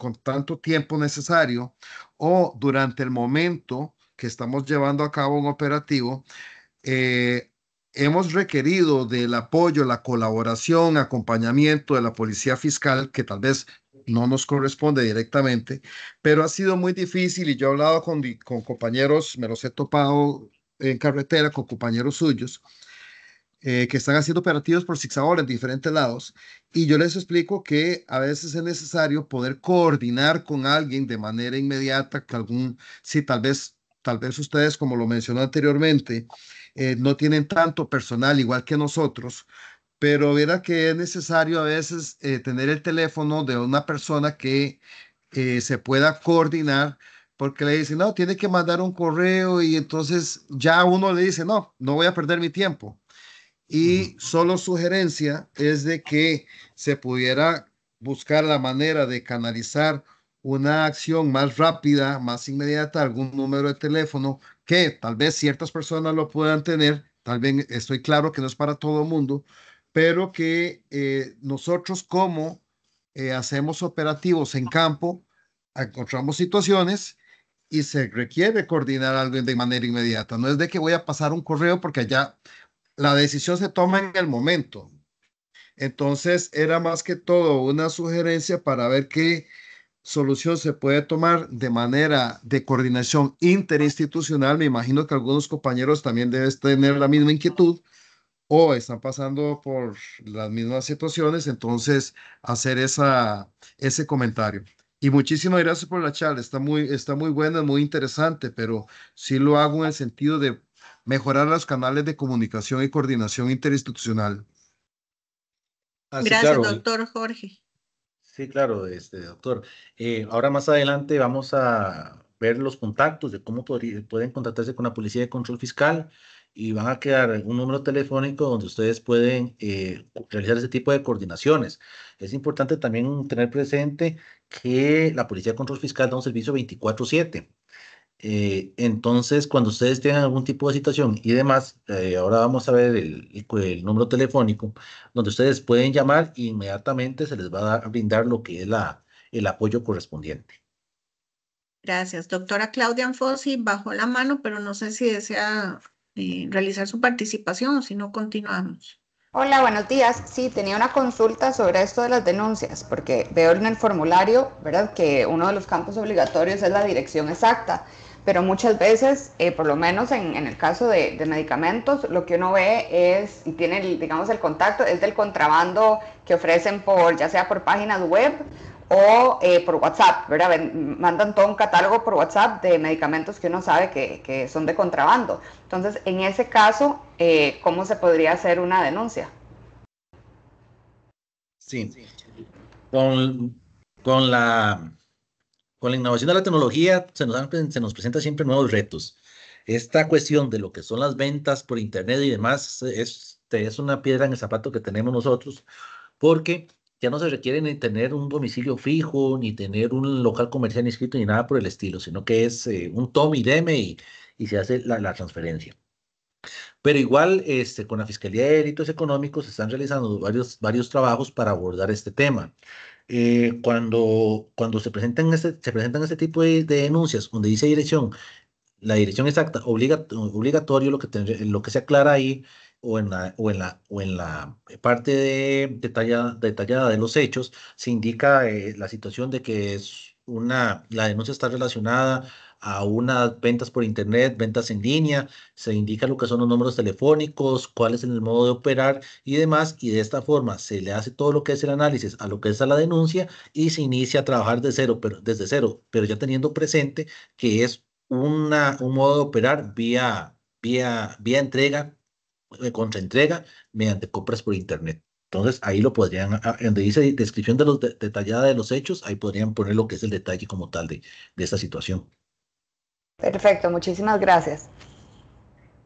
con tanto tiempo necesario o durante el momento que estamos llevando a cabo un operativo, hemos requerido del apoyo, la colaboración, acompañamiento de la Policía Fiscal, que tal vez no nos corresponde directamente, pero ha sido muy difícil y yo he hablado con, con compañeros, me los he topado en carretera con compañeros suyos eh, que están haciendo operativos por 6 en diferentes lados y yo les explico que a veces es necesario poder coordinar con alguien de manera inmediata que algún, si tal vez, tal vez ustedes como lo mencionó anteriormente, eh, no tienen tanto personal igual que nosotros, pero verá que es necesario a veces eh, tener el teléfono de una persona que eh, se pueda coordinar porque le dicen, no, tiene que mandar un correo y entonces ya uno le dice, no, no voy a perder mi tiempo. Y solo sugerencia es de que se pudiera buscar la manera de canalizar una acción más rápida, más inmediata, algún número de teléfono que tal vez ciertas personas lo puedan tener, tal vez estoy claro que no es para todo el mundo, pero que eh, nosotros como eh, hacemos operativos en campo, encontramos situaciones y se requiere coordinar algo de manera inmediata. No es de que voy a pasar un correo porque allá la decisión se toma en el momento. Entonces era más que todo una sugerencia para ver qué solución se puede tomar de manera de coordinación interinstitucional. Me imagino que algunos compañeros también deben tener la misma inquietud o están pasando por las mismas situaciones, entonces hacer esa, ese comentario. Y muchísimas gracias por la charla, está muy, está muy buena, muy interesante, pero sí lo hago en el sentido de mejorar los canales de comunicación y coordinación interinstitucional. Ah, gracias, doctor Jorge. Sí, claro, este, doctor. Eh, ahora más adelante vamos a ver los contactos de cómo pueden contactarse con la Policía de Control Fiscal y van a quedar un número telefónico donde ustedes pueden eh, realizar ese tipo de coordinaciones. Es importante también tener presente que la Policía de Control Fiscal da un servicio 24/7. Eh, entonces, cuando ustedes tengan algún tipo de situación y demás, eh, ahora vamos a ver el, número telefónico, donde ustedes pueden llamar e inmediatamente se les va a, brindar lo que es la, el apoyo correspondiente. Gracias. Doctora Claudia Anfossi bajó la mano, pero no sé si desea eh, realizar su participación, si no continuamos. Hola, buenos días. Sí, tenía una consulta sobre esto de las denuncias, porque veo en el formulario, ¿verdad?, que uno de los campos obligatorios es la dirección exacta, pero muchas veces, eh, por lo menos en, el caso de, medicamentos, lo que uno ve es, y tiene, digamos, el contacto, es del contrabando que ofrecen por, ya sea por páginas web o eh, por WhatsApp, ¿verdad? Mandan todo un catálogo por WhatsApp de medicamentos que uno sabe que, que son de contrabando. Entonces, en ese caso, eh, ¿cómo se podría hacer una denuncia? Sí, con, con, la, con la innovación de la tecnología se nos, se nos presentan siempre nuevos retos. Esta cuestión de lo que son las ventas por Internet y demás es, este, es una piedra en el zapato que tenemos nosotros, porque ya no se requiere ni tener un domicilio fijo, ni tener un local comercial inscrito, ni nada por el estilo, sino que es eh, un tome y deme y, se hace la, transferencia. Pero igual, este, con la Fiscalía de Delitos Económicos se están realizando varios, varios trabajos para abordar este tema. Eh, cuando cuando se, presentan este, se presentan este tipo de, denuncias, donde dice dirección, la dirección exacta, obligatorio, lo que, lo que se aclara ahí o en la, o en la, o en la parte de, detallada, detallada de los hechos se indica eh, la situación de que es una, la denuncia está relacionada a unas ventas por internet, ventas en línea, se indica lo que son los números telefónicos, cuál es el modo de operar y demás, y de esta forma se le hace todo lo que es el análisis a lo que es la denuncia y se inicia a trabajar de cero, pero, desde cero, pero ya teniendo presente que es una, un modo de operar vía, vía, vía entrega contraentrega mediante compras por Internet. Entonces ahí lo podrían, ah, ah, donde dice descripción detallada de los hechos, ahí podrían poner lo que es el detalle como tal de, de esta situación. Perfecto, muchísimas gracias.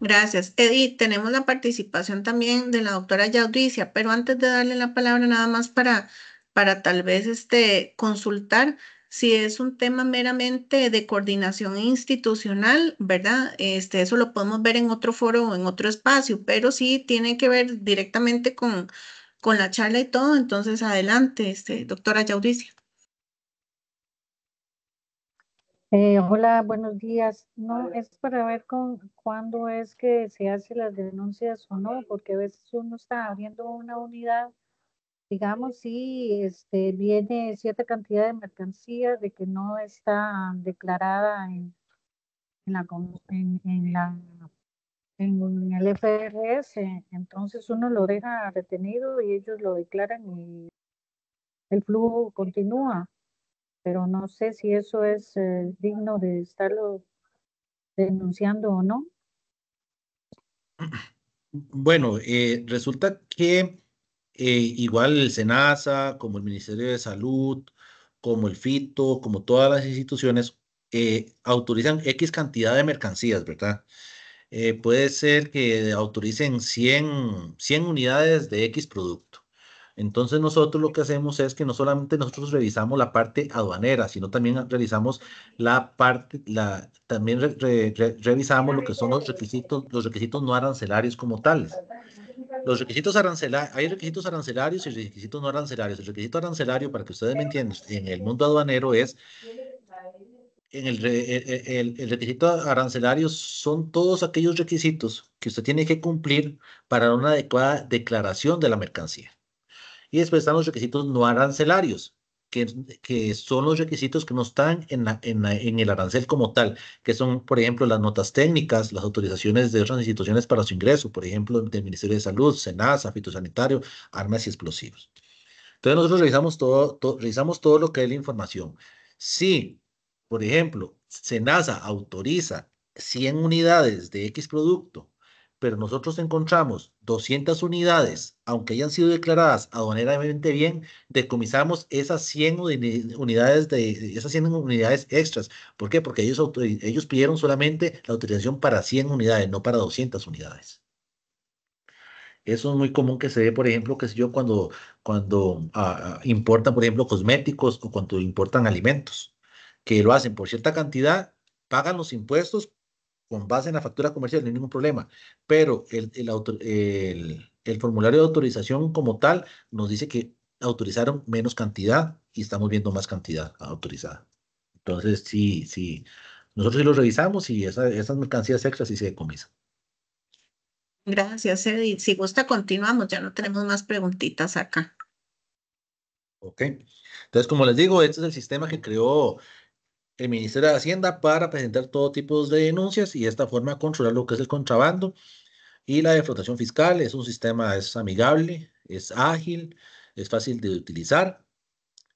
Gracias. Eddie tenemos la participación también de la doctora Yaudicia, pero antes de darle la palabra nada más para, para tal vez este, consultar si es un tema meramente de coordinación institucional, ¿verdad? Este, eso lo podemos ver en otro foro o en otro espacio, pero sí tiene que ver directamente con, con la charla y todo. Entonces, adelante, este, doctora Yaudicia. Eh, hola, buenos días. No, es para ver con cuándo es que se hacen las denuncias o no, porque a veces uno está abriendo una unidad digamos, si este, viene cierta cantidad de mercancía de que no está declarada en, la, en, en la en, el FRS, entonces uno lo deja retenido y ellos lo declaran y el flujo continúa. Pero no sé si eso es eh, digno de estarlo denunciando o no. Bueno, eh, resulta que eh, igual el SENASA, como el Ministerio de Salud, como el FITO, como todas las instituciones, eh, autorizan X cantidad de mercancías, ¿verdad? Eh, puede ser que autoricen 100, 100 unidades de X producto. Entonces nosotros lo que hacemos es que no solamente nosotros revisamos la parte aduanera, sino también revisamos la parte, la, también revisamos lo que son los requisitos, los requisitos no arancelarios como tales. Los requisitos arancelarios, hay requisitos arancelarios y requisitos no arancelarios. El requisito arancelario, para que ustedes me entiendan, en el mundo aduanero es, en e, e, el, el requisito arancelario son todos aquellos requisitos que usted tiene que cumplir para una adecuada declaración de la mercancía. Y después están los requisitos no arancelarios, que, son los requisitos que no están en, el arancel como tal, que son, por ejemplo, las notas técnicas, las autorizaciones de otras instituciones para su ingreso, por ejemplo, del Ministerio de Salud, SENASA, Fitosanitario, Armas y Explosivos. Entonces nosotros revisamos todo, revisamos todo lo que es la información. Si, por ejemplo, SENASA autoriza 100 unidades de X producto pero nosotros encontramos 200 unidades, aunque hayan sido declaradas aduaneramente bien, decomisamos esas 100 unidades, de, esas 100 unidades extras. ¿Por qué? Porque ellos, ellos pidieron solamente la autorización para 100 unidades, no para 200 unidades. Eso es muy común que se ve, por ejemplo, que yo, cuando, cuando ah, ah, importan, por ejemplo, cosméticos o cuando importan alimentos, que lo hacen por cierta cantidad, pagan los impuestos, con base en la factura comercial, no hay ningún problema, pero el, el, formulario de autorización como tal nos dice que autorizaron menos cantidad y estamos viendo más cantidad autorizada. Entonces, sí, sí, nosotros sí lo revisamos y esas mercancías extras sí se decomisan. Gracias, Edith. Si gusta, continuamos. Ya no tenemos más preguntitas acá. Ok. Entonces, como les digo, este es el sistema que creó el Ministerio de Hacienda para presentar todo tipo de denuncias y de esta forma controlar lo que es el contrabando y la defraudación fiscal. Es un sistema, es amigable, es ágil, es fácil de utilizar.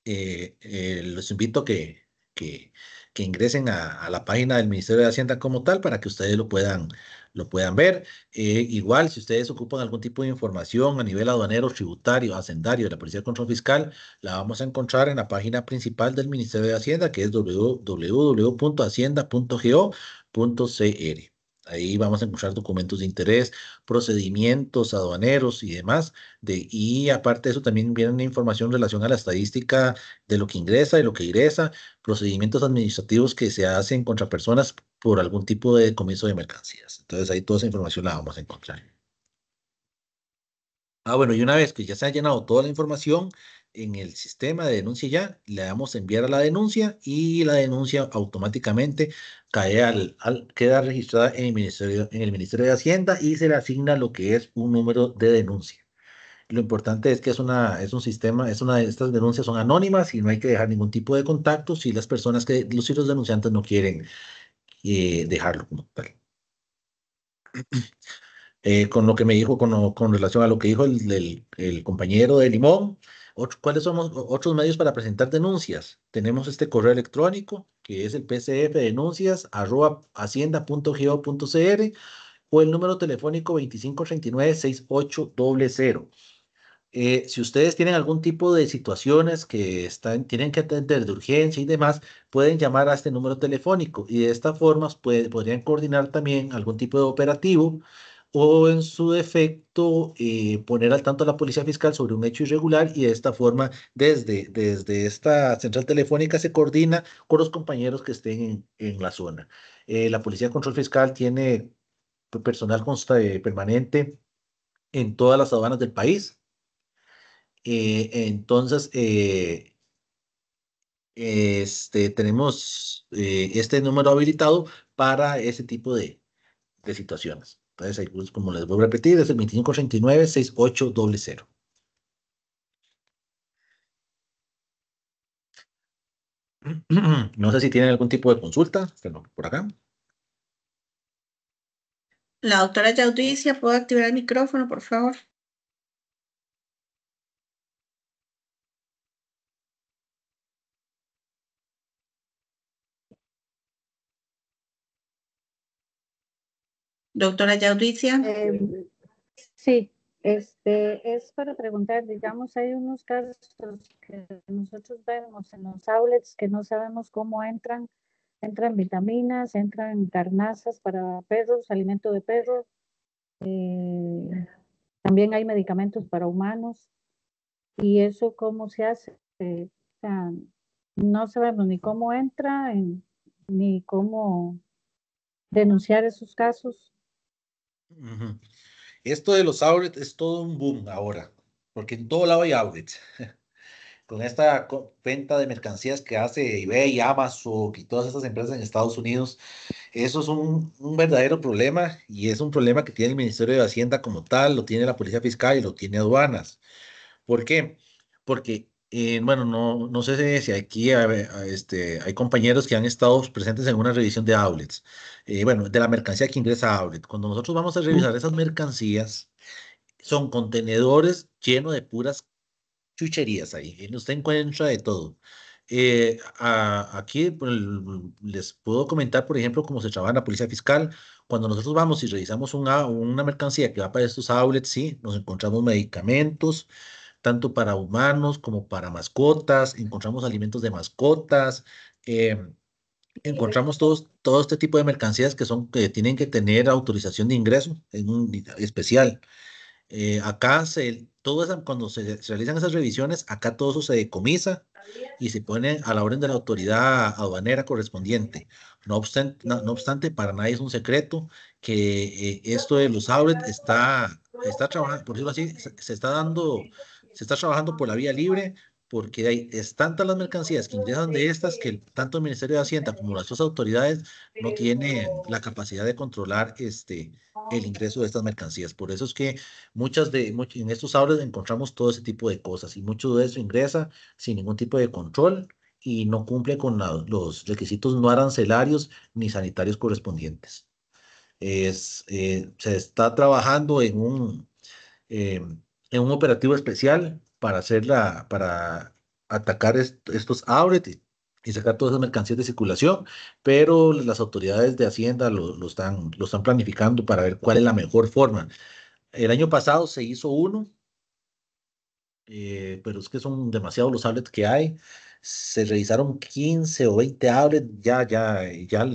Eh, eh los invito a que, ingresen a, la página del Ministerio de Hacienda como tal para que ustedes lo puedan lo puedan ver. Eh, igual, si ustedes ocupan algún tipo de información a nivel aduanero, tributario, hacendario de la Policía de Control Fiscal, la vamos a encontrar en la página principal del Ministerio de Hacienda, que es www.hacienda.go.cr. Ahí vamos a encontrar documentos de interés, procedimientos aduaneros y demás. De, y aparte de eso, también viene información en relación a la estadística de lo que ingresa y lo que ingresa, procedimientos administrativos que se hacen contra personas por algún tipo de comienzo de mercancías. Entonces ahí toda esa información la vamos a encontrar. Ah, bueno, y una vez que ya se ha llenado toda la información en el sistema de denuncia ya, le damos enviar a la denuncia y la denuncia automáticamente cae al, queda registrada en el, ministerio, en el Ministerio de Hacienda y se le asigna lo que es un número de denuncia. Lo importante es que es, una, es un sistema, es una de estas denuncias son anónimas y no hay que dejar ningún tipo de contacto si las personas que los, los denunciantes no quieren eh, dejarlo como tal. Eh, con lo que me dijo, con, relación a lo que dijo el, compañero de Limón, ¿cuáles son otros medios para presentar denuncias? Tenemos este correo electrónico, que es el pcf denuncias arroba o el número telefónico 2539-6800. Eh, si ustedes tienen algún tipo de situaciones que están, tienen que atender de urgencia y demás, pueden llamar a este número telefónico y de esta forma podrían coordinar también algún tipo de operativo o en su defecto eh, poner al tanto a la policía fiscal sobre un hecho irregular y de esta forma desde, desde esta central telefónica se coordina con los compañeros que estén en, la zona. Eh, la policía de control fiscal tiene personal permanente en todas las aduanas del país, eh, entonces, eh, este, tenemos eh, este número habilitado para ese tipo de, situaciones. Entonces, pues, como les voy a repetir, es el 2539-6800. *clears throat* No sé si tienen algún tipo de consulta por acá. La doctora Yaudicia, ¿puedo activar el micrófono, por favor? Doctora Yaudicia. Eh, sí, este, es para preguntar, digamos, hay unos casos que nosotros vemos en los outlets que no sabemos cómo entran, entran vitaminas, entran carnazas para perros, alimento de perros, eh, también hay medicamentos para humanos. ¿Y eso cómo se hace? Eh, no sabemos ni cómo entra, ni cómo denunciar esos casos. Esto de los outlets es todo un boom ahora, porque en todo lado hay outlets. *laughs* Con esta venta de mercancías que hace eBay, Amazon y todas estas empresas en Estados Unidos, eso es un, un, verdadero problema y es un problema que tiene el Ministerio de Hacienda como tal, lo tiene la Policía Fiscal y lo tiene aduanas. ¿Por qué? Porque eh, bueno, no, no sé si aquí este, hay compañeros que han estado presentes en una revisión de outlets, eh, bueno, de la mercancía que ingresa a outlet. Cuando nosotros vamos a revisar esas mercancías, son contenedores llenos de puras chucherías ahí. Usted encuentra de todo. Eh, aquí les puedo comentar, por ejemplo, cómo se trabaja la policía fiscal. Cuando nosotros vamos y revisamos una, una mercancía que va para estos outlets, sí, nos encontramos medicamentos, tanto para humanos como para mascotas, encontramos alimentos de mascotas, em, encontramos todos, todo este tipo de mercancías que, son, que tienen que tener autorización de ingreso en un especial. Eh, acá se, todo cuando se, realizan esas revisiones, acá todo eso se decomisa y se pone a la orden de la autoridad aduanera correspondiente. No obstante, no, obstante para nadie es un secreto que eh, esto de los outlets está, está trabajando, por decirlo así, se está dando se está trabajando por la vía libre porque hay, es tantas las mercancías que ingresan de estas que tanto el Ministerio de Hacienda como las otras autoridades no tienen la capacidad de controlar este, el ingreso de estas mercancías. Por eso es que muchas de, en estos sabores encontramos todo ese tipo de cosas y mucho de eso ingresa sin ningún tipo de control y no cumple con los requisitos no arancelarios ni sanitarios correspondientes. Es, eh, se está trabajando en un... Eh, en un operativo especial para hacer para atacar estos outlets y sacar todas esas mercancías de circulación, pero las autoridades de Hacienda lo, están, lo están planificando para ver cuál es la mejor forma. El año pasado se hizo uno, eh, pero es que son demasiados los outlets que hay se revisaron 15 o 20 outlets, ya, ya, ya,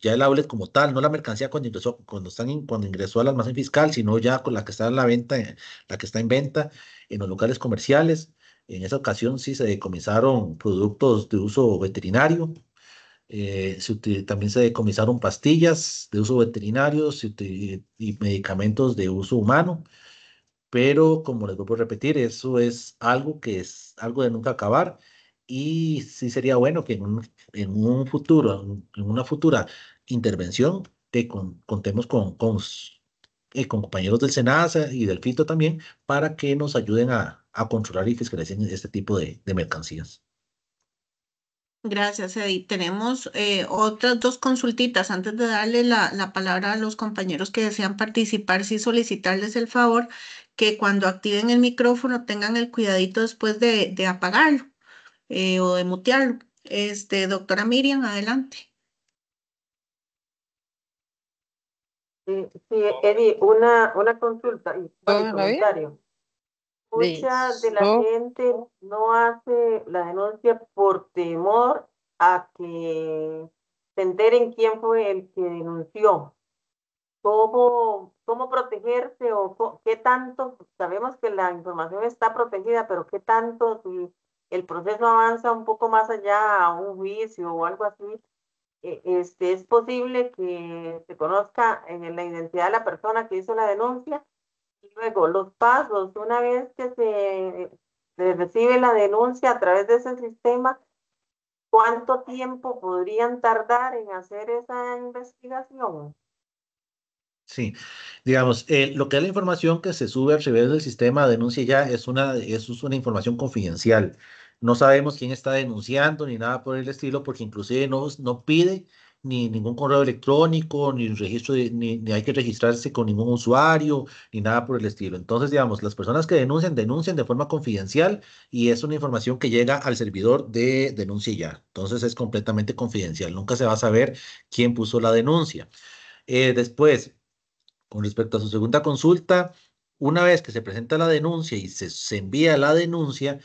ya el outlet como tal, no la mercancía cuando ingresó, cuando están cuando ingresó al almacén fiscal, sino ya con la que está en la venta, eh, la que está en venta en los locales comerciales. En esa ocasión sí se decomisaron productos de uso veterinario, eh, se, también se decomisaron pastillas de uso veterinario y, medicamentos de uso humano. Pero como les vuelvo a repetir, eso es algo que es algo de nunca acabar y sí sería bueno que en un, en un futuro, en una futura intervención, te contemos con, eh, con, compañeros del SENASA y del FITO también para que nos ayuden a, controlar y fiscalizar este tipo de, mercancías. Gracias, Edith. Tenemos eh, otras dos consultitas. Antes de darle la, palabra a los compañeros que desean participar, sí solicitarles el favor que cuando activen el micrófono tengan el cuidadito después de apagarlo eh, o de mutear. Este, doctora Miriam, adelante. Sí, Eddie, una, una consulta y un comentario. Mucha de la gente no hace la denuncia por temor a que se enteren quién fue el que denunció. ¿Cómo, cómo protegerse o qué tanto? Sabemos que la información está protegida, pero qué tanto si el proceso avanza un poco más allá a un juicio o algo así, eh, este, es posible que se conozca en eh, la identidad de la persona que hizo la denuncia y luego los pasos, una vez que se, recibe la denuncia a través de ese sistema, ¿cuánto tiempo podrían tardar en hacer esa investigación? Sí, digamos, eh, lo que es la información que se sube al través del sistema de denuncia ya es una, es una información confidencial. No sabemos quién está denunciando ni nada por el estilo, porque inclusive no, no pide ni ningún correo electrónico, ni registro, ni, hay que registrarse con ningún usuario, ni nada por el estilo. Entonces, digamos, las personas que denuncian, denuncian de forma confidencial y es una información que llega al servidor de denuncia ya. Entonces, es completamente confidencial. Nunca se va a saber quién puso la denuncia. Eh, después, con respecto a su segunda consulta, una vez que se presenta la denuncia y se, envía la denuncia,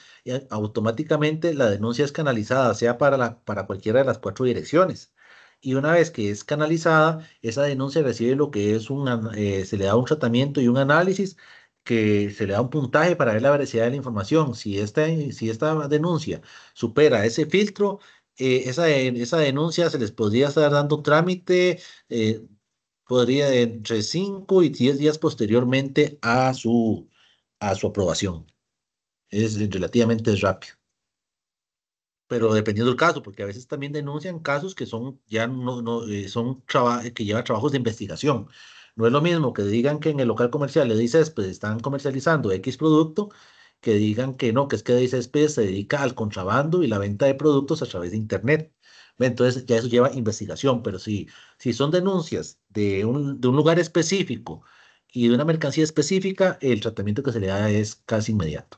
automáticamente la denuncia es canalizada, sea para, para cualquiera de las cuatro direcciones y una vez que es canalizada, esa denuncia recibe lo que es un, eh, se le da un tratamiento y un análisis que se le da un puntaje para ver la veracidad de la información. Si esta, si esta denuncia supera ese filtro, eh, esa, esa denuncia se les podría estar dando trámite eh, podría entre 5 y 10 días posteriormente a su, a su aprobación. Es relativamente rápido. Pero dependiendo del caso, porque a veces también denuncian casos que son ya no, no eh, son que llevan trabajos de investigación. No es lo mismo que digan que en el local comercial le dices, pues están comercializando X producto, que digan que no, que es que dice se dedica al contrabando y la venta de productos a través de Internet. Entonces ya eso lleva investigación, pero si, si son denuncias de un, de un lugar específico y de una mercancía específica, el tratamiento que se le da es casi inmediato.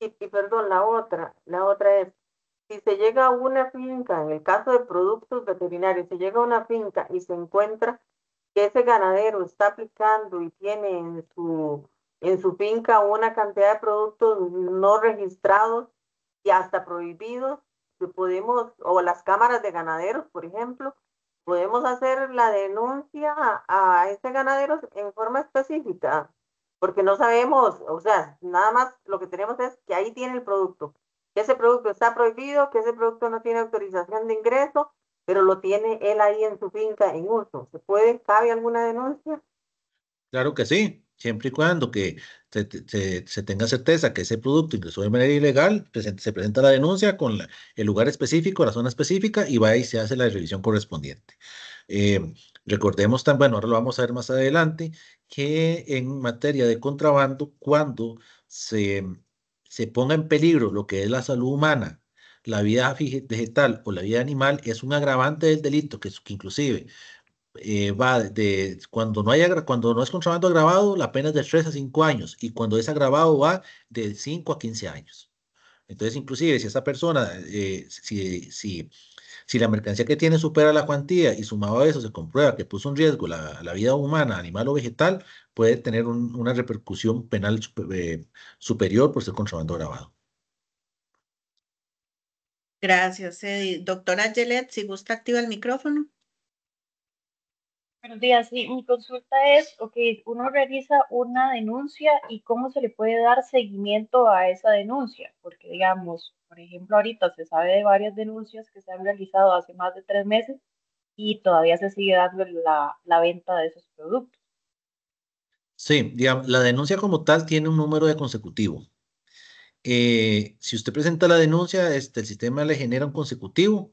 Y, perdón, la otra, la otra es, si se llega a una finca, en el caso de productos veterinarios, se llega a una finca y se encuentra que ese ganadero está aplicando y tiene en su, en su finca una cantidad de productos no registrados y hasta prohibidos, podemos, o las cámaras de ganaderos, por ejemplo, podemos hacer la denuncia a ese ganadero en forma específica, porque no sabemos, o sea, nada más lo que tenemos es que ahí tiene el producto, que ese producto está prohibido, que ese producto no tiene autorización de ingreso, pero lo tiene él ahí en su finca en uso. ¿Se puede, cabe alguna denuncia? Claro que sí siempre y cuando que se, tenga certeza que ese producto ingresó de manera ilegal, se presenta la denuncia con el lugar específico, la zona específica y va y se hace la revisión correspondiente. Eh, recordemos también, bueno, ahora lo vamos a ver más adelante, que en materia de contrabando, cuando se, se ponga en peligro lo que es la salud humana, la vida vegetal o la vida animal, es un agravante del delito que inclusive eh, va de, cuando no haya cuando no es contrabando agravado, la pena es de 3 a 5 años y cuando es agravado va de 5 a 15 años. Entonces, inclusive si esa persona, eh, si, si, la mercancía que tiene supera la cuantía y sumado a eso se comprueba que puso un riesgo la, la vida humana, animal o vegetal, puede tener una repercusión penal eh, superior por ser contrabando agravado. Gracias, Doctora Gelet, si gusta, activa el micrófono. Buenos días, sí, mi consulta es, ok, uno realiza una denuncia y cómo se le puede dar seguimiento a esa denuncia, porque digamos, por ejemplo, ahorita se sabe de varias denuncias que se han realizado hace más de tres meses y todavía se sigue dando la, la venta de esos productos. Sí, digamos, la denuncia como tal tiene un número de consecutivo. Eh, si usted presenta la denuncia, este, el sistema le genera un consecutivo.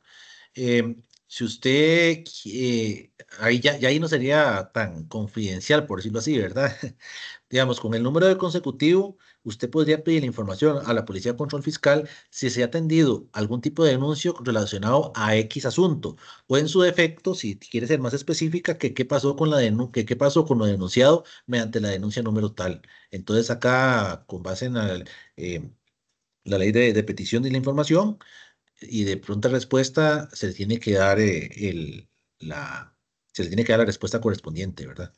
Eh, si usted, eh, ahí ya, ya, ahí no sería tan confidencial, por decirlo así, ¿verdad? *laughs* Digamos, con el número de consecutivo, usted podría pedir la información a la Policía de Control Fiscal si se ha atendido algún tipo de denuncio relacionado a X asunto, o en su defecto, si quiere ser más específica, que qué pasó con la qué pasó con lo denunciado mediante la denuncia número tal. Entonces acá, con base en la, eh, ley de, de petición de la información, y de pronta respuesta se tiene que dar eh, el, la, se tiene que dar la respuesta correspondiente, ¿verdad?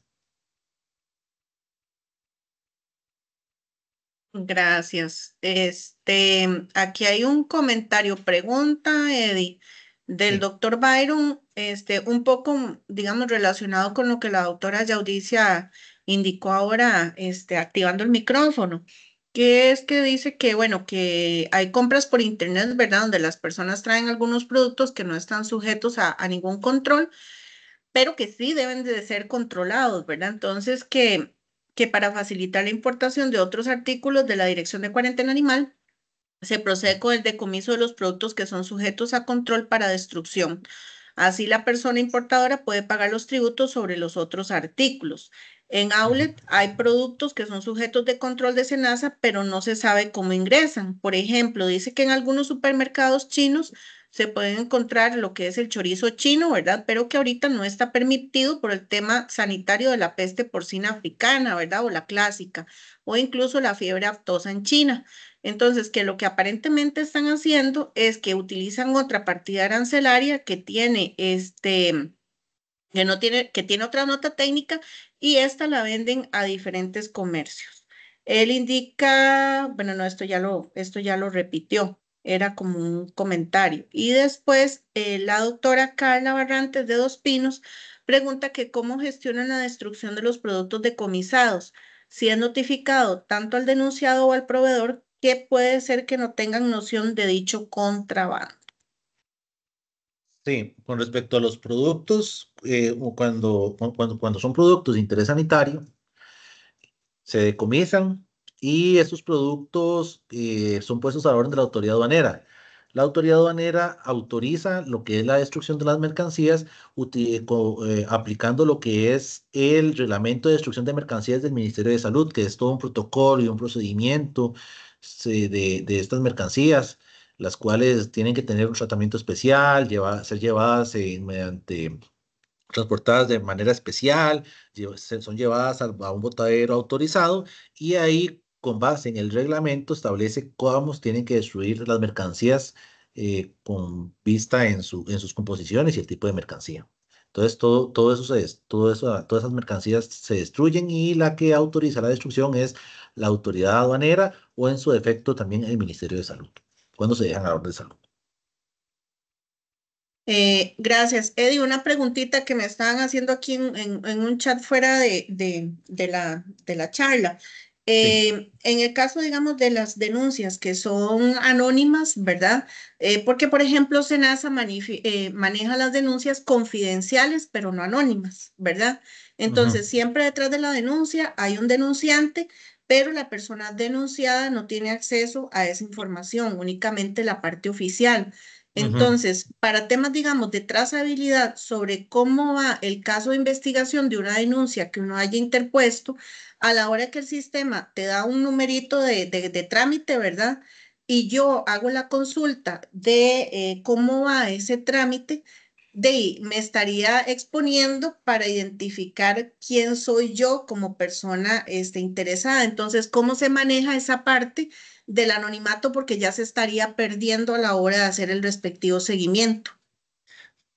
Gracias. Este, aquí hay un comentario, pregunta, Eddie, del doctor Byron, este, un poco, digamos, relacionado con lo que la doctora Yaudicia indicó ahora, este, activando el micrófono que es que dice que, bueno, que hay compras por internet, ¿verdad? Donde las personas traen algunos productos que no están sujetos a, ningún control, pero que sí deben de ser controlados, ¿verdad? Entonces, que, que para facilitar la importación de otros artículos de la Dirección de Cuarentena Animal, se procede con el decomiso de los productos que son sujetos a control para destrucción. Así la persona importadora puede pagar los tributos sobre los otros artículos. En Outlet hay productos que son sujetos de control de Senasa, pero no se sabe cómo ingresan. Por ejemplo, dice que en algunos supermercados chinos se pueden encontrar lo que es el chorizo chino, ¿verdad? Pero que ahorita no está permitido por el tema sanitario de la peste porcina africana, ¿verdad? O la clásica, o incluso la fiebre aftosa en China. Entonces, que lo que aparentemente están haciendo es que utilizan otra partida arancelaria que tiene este que, no tiene, que tiene otra nota técnica y esta la venden a diferentes comercios. Él indica, bueno, no, esto ya lo, esto ya lo repitió, era como un comentario. Y después eh, la doctora Carla Barrantes de Dos Pinos pregunta que cómo gestionan la destrucción de los productos decomisados, si es notificado tanto al denunciado o al proveedor ¿qué puede ser que no tengan noción de dicho contrabando. Sí, con respecto a los productos, eh, cuando, cuando, cuando son productos de interés sanitario, se decomisan y esos productos eh, son puestos a orden de la autoridad aduanera. La autoridad aduanera autoriza lo que es la destrucción de las mercancías eh, aplicando lo que es el reglamento de destrucción de mercancías del Ministerio de Salud, que es todo un protocolo y un procedimiento de, de, estas mercancías las cuales tienen que tener un tratamiento especial, ser llevadas mediante transportadas de manera especial, son llevadas a un botadero autorizado y ahí con base en el reglamento establece cómo tienen que destruir las mercancías eh, con vista en, en sus composiciones y el tipo de mercancía. Entonces, todo, todo eso todo eso, todas esas mercancías se destruyen y la que autoriza la destrucción es la autoridad aduanera o en su defecto también el Ministerio de Salud. ¿Cuándo se dejan la orden de salud? Eh, gracias. Eddie, una preguntita que me estaban haciendo aquí en, un chat fuera de, la, de la, charla. Eh, en el caso, digamos, de las denuncias que son anónimas, ¿verdad? Eh, porque, por ejemplo, Senasa maneja las denuncias confidenciales, pero no anónimas, ¿verdad? Entonces, siempre detrás de la denuncia hay un denunciante, pero la persona denunciada no tiene acceso a esa información, únicamente la parte oficial. Entonces, para temas, digamos, de trazabilidad sobre cómo va el caso de investigación de una denuncia que uno haya interpuesto, a la hora que el sistema te da un numerito de, de, trámite, ¿verdad? Y yo hago la consulta de eh, cómo va ese trámite, de, me estaría exponiendo para identificar quién soy yo como persona este, interesada. Entonces, ¿cómo se maneja esa parte del anonimato? Porque ya se estaría perdiendo a la hora de hacer el respectivo seguimiento.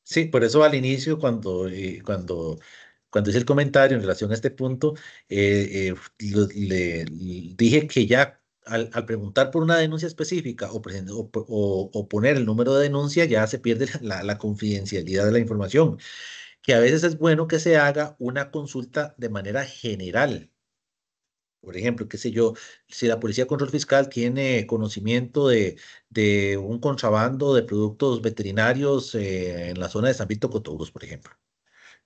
Sí, por eso al inicio, cuando, eh, cuando cuando hice el comentario en relación a este punto, eh, eh, le, dije que ya al, preguntar por una denuncia específica o, poner el número de denuncia, ya se pierde la, confidencialidad de la información, que a veces es bueno que se haga una consulta de manera general. Por ejemplo, qué sé yo, si la Policía de Control Fiscal tiene conocimiento de, un contrabando de productos veterinarios eh, en la zona de San Vito Cotobros, por ejemplo.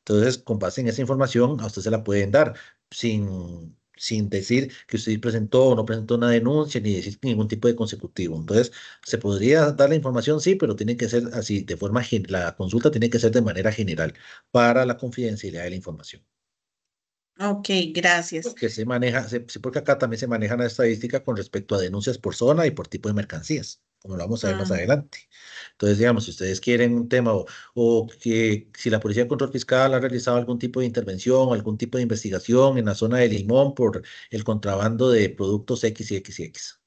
Entonces, con base en esa información, a usted se la pueden dar sin sin decir que usted presentó o no presentó una denuncia ni decir ningún tipo de consecutivo. Entonces, se podría dar la información, sí, pero tiene que ser así, de forma la consulta tiene que ser de manera general para la confidencialidad de la información. Ok, gracias. Porque se maneja, porque acá también se maneja la estadística con respecto a denuncias por zona y por tipo de mercancías como lo vamos a ver más adelante. Entonces, digamos, si ustedes quieren un tema o, que si la Policía de Control Fiscal ha realizado algún tipo de intervención, algún tipo de investigación en la zona de Limón por el contrabando de productos X y X X.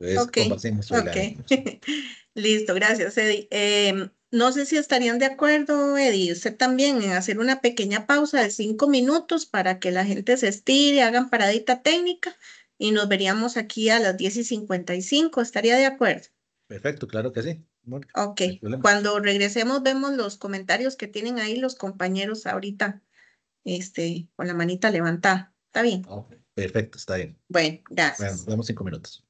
Entonces, con eso *laughs* Listo, gracias, Eddie. Em, no sé si estarían de acuerdo, Eddie, usted también, en hacer una pequeña pausa de cinco minutos para que la gente se estire, hagan paradita técnica y nos veríamos aquí a las 10 y 55. ¿Estaría de acuerdo? Perfecto, claro que sí. ok, cuando regresemos vemos los comentarios que tienen ahí los compañeros ahorita, este, con la manita levantada. ¿Está bien? Perfecto, está bien. Bueno, gracias. Bueno, nos cinco minutos.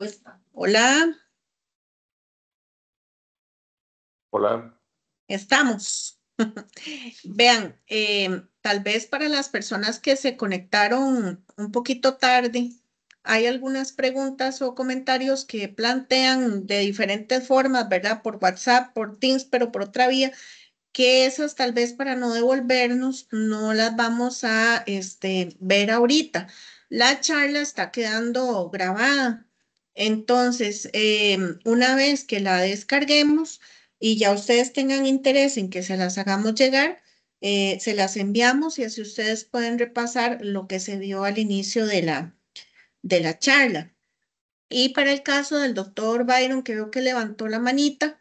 Pues, hola. Hola. Estamos. *laughs* Vean, eh, tal vez para las personas que se conectaron un poquito tarde, hay algunas preguntas o comentarios que plantean de diferentes formas, ¿verdad? Por WhatsApp, por Teams, pero por otra vía, que esas tal vez para no devolvernos no las vamos a este, ver ahorita. La charla está quedando grabada, entonces, eh, una vez que la descarguemos y ya ustedes tengan interés en que se las hagamos llegar, eh, se las enviamos y así ustedes pueden repasar lo que se vio al inicio de la, de la charla. Y para el caso del doctor Byron, que veo que levantó la manita,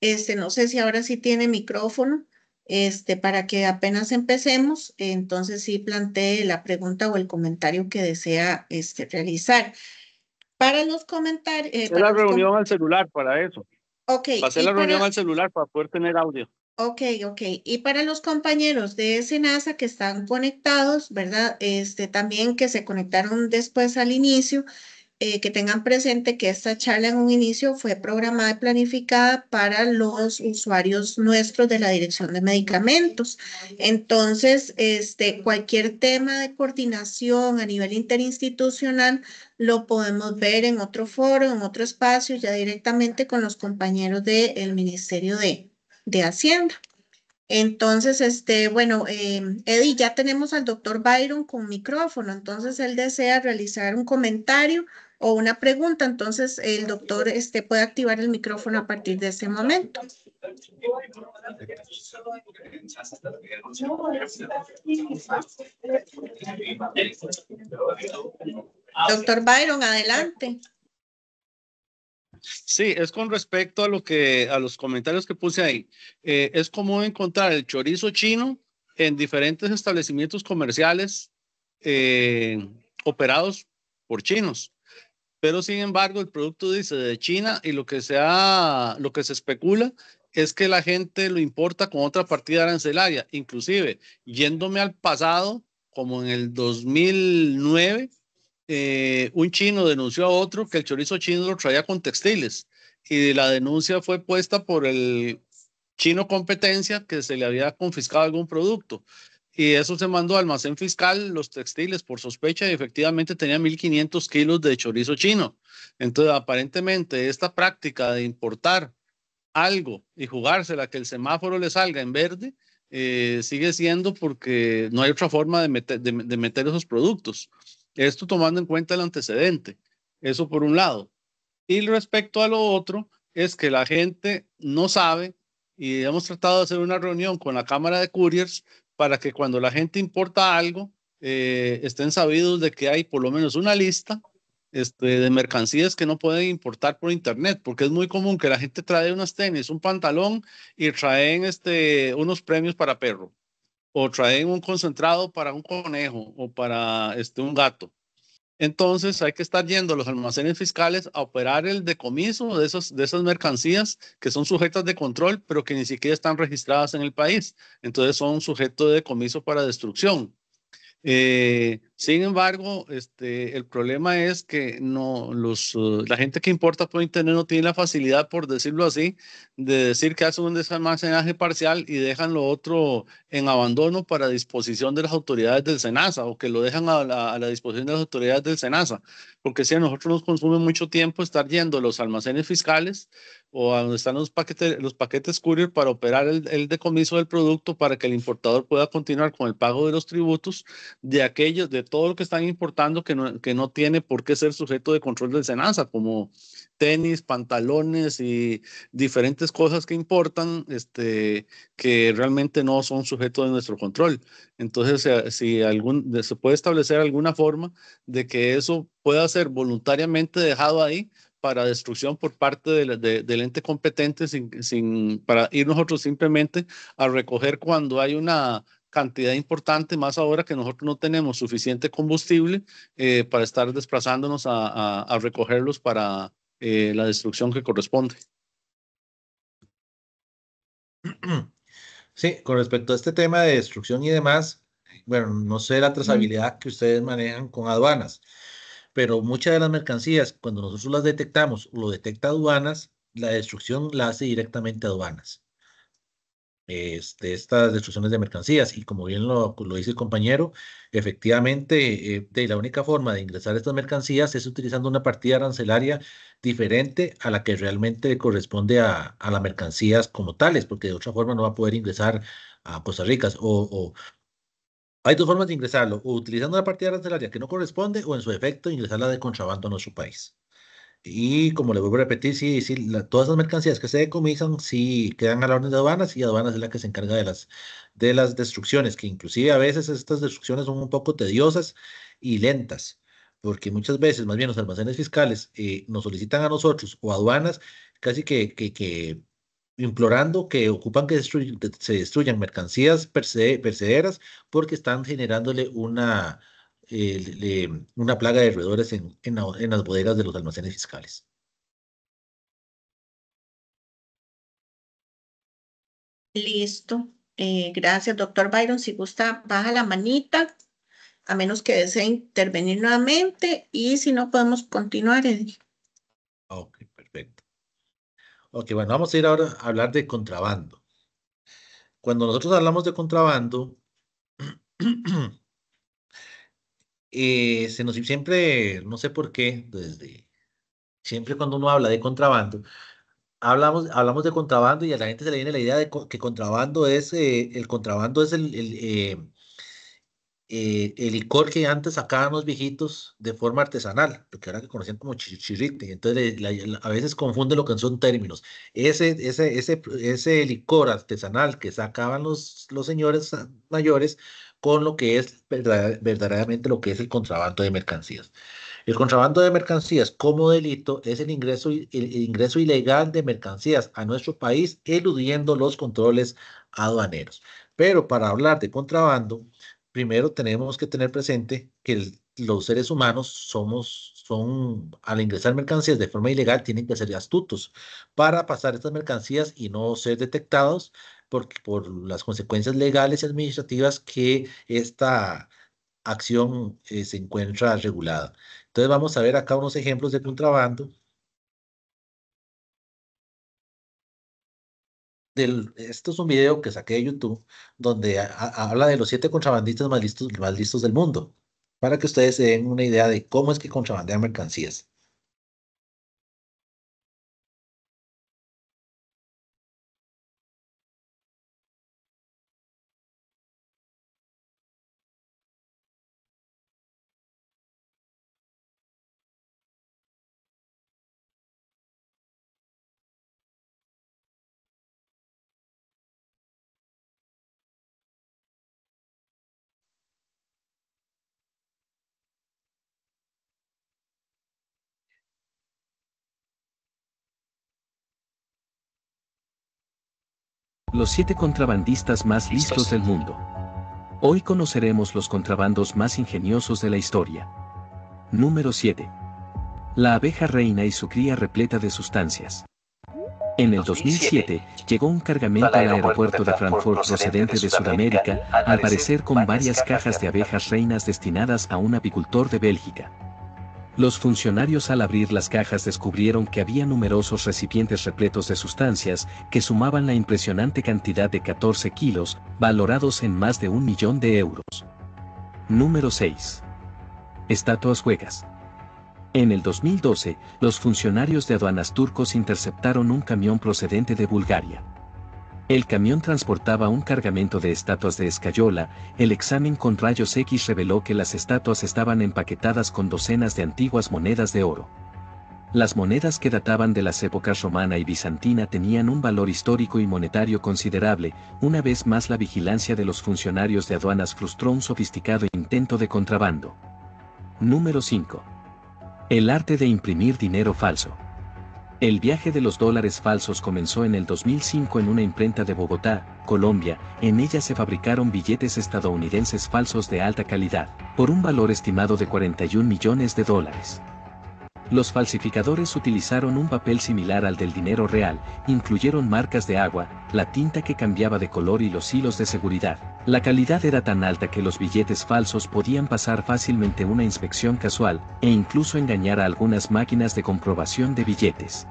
este, no sé si ahora sí tiene micrófono, este, para que apenas empecemos, entonces sí plantee la pregunta o el comentario que desea este, realizar. Para los comentarios. Eh, la reunión al celular para eso. Ok. Hacer la reunión al celular para poder tener audio. Ok, ok. Y para los compañeros de SENASA que están conectados, ¿verdad? Este, también que se conectaron después al inicio, eh, que tengan presente que esta charla en un inicio fue programada y planificada para los usuarios nuestros de la Dirección de Medicamentos. Entonces, este, cualquier tema de coordinación a nivel interinstitucional lo podemos ver en otro foro, en otro espacio, ya directamente con los compañeros del Ministerio de, de, Hacienda. Entonces, este, bueno, eh, Eddie, ya tenemos al doctor Byron con micrófono, entonces él desea realizar un comentario o una pregunta, entonces el doctor este, puede activar el micrófono a partir de ese momento. Doctor Byron, adelante. Sí, es con respecto a lo que a los comentarios que puse ahí. Eh, es común encontrar el chorizo chino en diferentes establecimientos comerciales eh, operados por chinos pero sin embargo el producto dice de China y lo que se, lo que se especula es que la gente lo importa con otra partida arancelaria, inclusive yéndome al pasado, como en el 2009, eh, un chino denunció a otro que el chorizo chino lo traía con textiles y la denuncia fue puesta por el chino competencia que se le había confiscado algún producto y eso se mandó al almacén fiscal los textiles por sospecha y efectivamente tenía 1.500 kilos de chorizo chino. Entonces, aparentemente, esta práctica de importar algo y jugársela que el semáforo le salga en verde eh, sigue siendo porque no hay otra forma de meter, de meter esos productos. Esto tomando en cuenta el antecedente. Eso por un lado. Y respecto a lo otro, es que la gente no sabe y hemos tratado de hacer una reunión con la Cámara de Couriers para que cuando la gente importa algo, eh, estén sabidos de que hay por lo menos una lista este, de mercancías que no pueden importar por internet, porque es muy común que la gente trae unas tenis, un pantalón y traen este, unos premios para perro, o traen un concentrado para un conejo o para este, un gato. Entonces hay que estar yendo a los almacenes fiscales a operar el decomiso de, esas mercancías que son sujetas de control, pero que ni siquiera están registradas en el país. Entonces son sujetos de decomiso para destrucción. Eh, sin embargo, este, el problema es que no, los, uh, la gente que importa por Internet no tiene la facilidad, por decirlo así, de decir que hace un desalmacenaje parcial y dejan lo otro en abandono para disposición de las autoridades del SENASA o que lo dejan a la, a la disposición de las autoridades del SENASA. Porque si a nosotros nos consume mucho tiempo estar yendo a los almacenes fiscales o a donde están los paquetes, los paquetes courier para operar el, decomiso del producto para que el importador pueda continuar con el pago de los tributos de aquellos, de todo lo que están importando que no, que no tiene por qué ser sujeto de control de Senanza, como tenis, pantalones y diferentes cosas que importan este, que realmente no son sujetos de nuestro control. Entonces, si algún, se puede establecer alguna forma de que eso pueda ser voluntariamente dejado ahí para destrucción por parte del ente competente para ir nosotros simplemente a recoger cuando hay una cantidad importante, más ahora que nosotros no tenemos suficiente combustible eh, para estar desplazándonos a, recogerlos para eh, la destrucción que corresponde. Sí, con respecto a este tema de destrucción y demás, bueno, no sé la trazabilidad que ustedes manejan con aduanas pero muchas de las mercancías, cuando nosotros las detectamos, lo detecta aduanas, la destrucción la hace directamente aduanas. Este, estas destrucciones de mercancías y como bien lo, dice el compañero, efectivamente eh, la única forma de ingresar estas mercancías es utilizando una partida arancelaria diferente a la que realmente corresponde a, las mercancías como tales, porque de otra forma no va a poder ingresar a Costa Rica o hay dos formas de ingresarlo, utilizando la partida arancelaria que no corresponde o en su efecto ingresarla de contrabando a nuestro país. Y como le vuelvo a repetir, sí, todas las mercancías que se decomisan sí quedan a la orden de aduanas y aduanas es la que se encarga de las, de las destrucciones, que inclusive a veces estas destrucciones son un poco tediosas y lentas, porque muchas veces más bien los almacenes fiscales eh, nos solicitan a nosotros o aduanas casi que, que implorando que ocupan que se destruyan mercancías percederas porque están generándole una, eh, una plaga de roedores en, en, las bodegas de los almacenes fiscales. Listo. Eh, gracias, doctor Byron. Si gusta, baja la manita, a menos que desee intervenir nuevamente. Y si no, podemos continuar, Eddie. Ok, bueno, vamos a ir ahora a hablar de contrabando. Cuando nosotros hablamos de contrabando, *clears throat* eh, se nos siempre, no sé por qué, desde siempre cuando uno habla de contrabando, hablamos, hablamos de contrabando y a la gente se le viene la idea de que contrabando es, eh, el contrabando es el, eh, eh, el licor que antes sacaban los viejitos de forma artesanal, lo que ahora que conocían como chichirite, entonces a veces confunde lo que son términos. Ese, ese, ese, licor artesanal que sacaban los, los señores mayores con lo que es verdaderamente lo que es el contrabando de mercancías. El contrabando de mercancías como delito es el ingreso, el ingreso ilegal de mercancías a nuestro país eludiendo los controles aduaneros. Pero para hablar de contrabando, primero tenemos que tener presente que los seres humanos somos, son, al ingresar mercancías de forma ilegal, tienen que ser astutos para pasar estas mercancías y no ser detectados por, las consecuencias legales y administrativas que esta acción eh, se encuentra regulada. Entonces vamos a ver acá unos ejemplos de contrabando del, este es un video que saqué de YouTube donde habla de los siete contrabandistas más listos, más listos del mundo, para que ustedes se den una idea de cómo es que contrabandean mercancías. Los siete contrabandistas más listos del mundo. Hoy conoceremos los contrabandos más ingeniosos de la historia. Número 7. La abeja reina y su cría repleta de sustancias. En el 2007, llegó un cargamento al aeropuerto de Frankfurt procedente de Sudamérica, al parecer con varias cajas de abejas reinas destinadas a un apicultor de Bélgica. Los funcionarios al abrir las cajas descubrieron que había numerosos recipientes repletos de sustancias que sumaban la impresionante cantidad de 14 kilos, valorados en más de un millón de euros. Número 6. Estatuas juegas. En el 2012, los funcionarios de aduanas turcos interceptaron un camión procedente de Bulgaria el camión transportaba un cargamento de estatuas de escayola, el examen con rayos X reveló que las estatuas estaban empaquetadas con docenas de antiguas monedas de oro. Las monedas que databan de las épocas romana y bizantina tenían un valor histórico y monetario considerable, una vez más la vigilancia de los funcionarios de aduanas frustró un sofisticado intento de contrabando. Número 5. El arte de imprimir dinero falso. El viaje de los dólares falsos comenzó en el 2005 en una imprenta de Bogotá, Colombia, en ella se fabricaron billetes estadounidenses falsos de alta calidad, por un valor estimado de 41 millones de dólares. Los falsificadores utilizaron un papel similar al del dinero real, incluyeron marcas de agua, la tinta que cambiaba de color y los hilos de seguridad. La calidad era tan alta que los billetes falsos podían pasar fácilmente una inspección casual, e incluso engañar a algunas máquinas de comprobación de billetes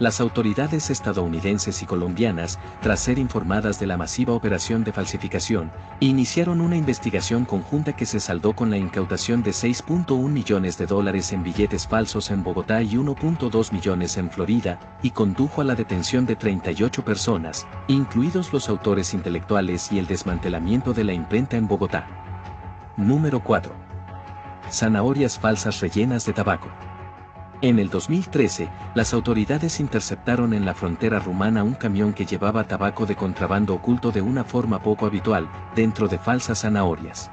las autoridades estadounidenses y colombianas, tras ser informadas de la masiva operación de falsificación, iniciaron una investigación conjunta que se saldó con la incautación de 6.1 millones de dólares en billetes falsos en Bogotá y 1.2 millones en Florida, y condujo a la detención de 38 personas, incluidos los autores intelectuales y el desmantelamiento de la imprenta en Bogotá. Número 4. Zanahorias falsas rellenas de tabaco. En el 2013, las autoridades interceptaron en la frontera rumana un camión que llevaba tabaco de contrabando oculto de una forma poco habitual, dentro de falsas zanahorias.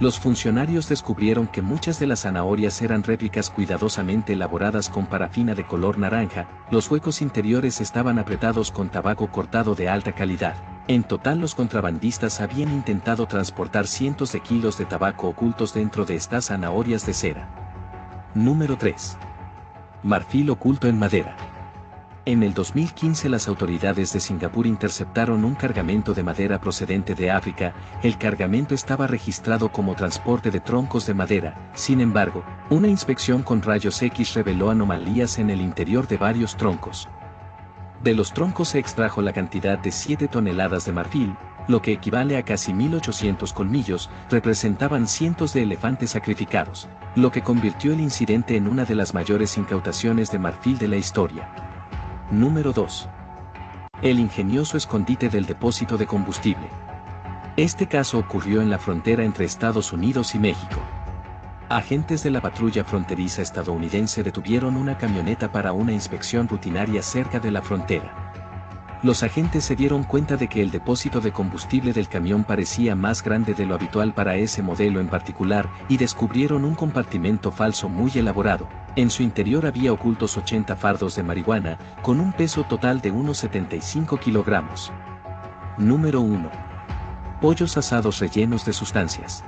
Los funcionarios descubrieron que muchas de las zanahorias eran réplicas cuidadosamente elaboradas con parafina de color naranja, los huecos interiores estaban apretados con tabaco cortado de alta calidad. En total los contrabandistas habían intentado transportar cientos de kilos de tabaco ocultos dentro de estas zanahorias de cera. Número 3 marfil oculto en madera. En el 2015 las autoridades de Singapur interceptaron un cargamento de madera procedente de África, el cargamento estaba registrado como transporte de troncos de madera, sin embargo, una inspección con rayos X reveló anomalías en el interior de varios troncos. De los troncos se extrajo la cantidad de 7 toneladas de marfil, lo que equivale a casi 1.800 colmillos, representaban cientos de elefantes sacrificados, lo que convirtió el incidente en una de las mayores incautaciones de marfil de la historia. Número 2. El ingenioso escondite del depósito de combustible. Este caso ocurrió en la frontera entre Estados Unidos y México. Agentes de la patrulla fronteriza estadounidense detuvieron una camioneta para una inspección rutinaria cerca de la frontera los agentes se dieron cuenta de que el depósito de combustible del camión parecía más grande de lo habitual para ese modelo en particular y descubrieron un compartimento falso muy elaborado. En su interior había ocultos 80 fardos de marihuana, con un peso total de unos 75 kilogramos. Número 1. Pollos asados rellenos de sustancias.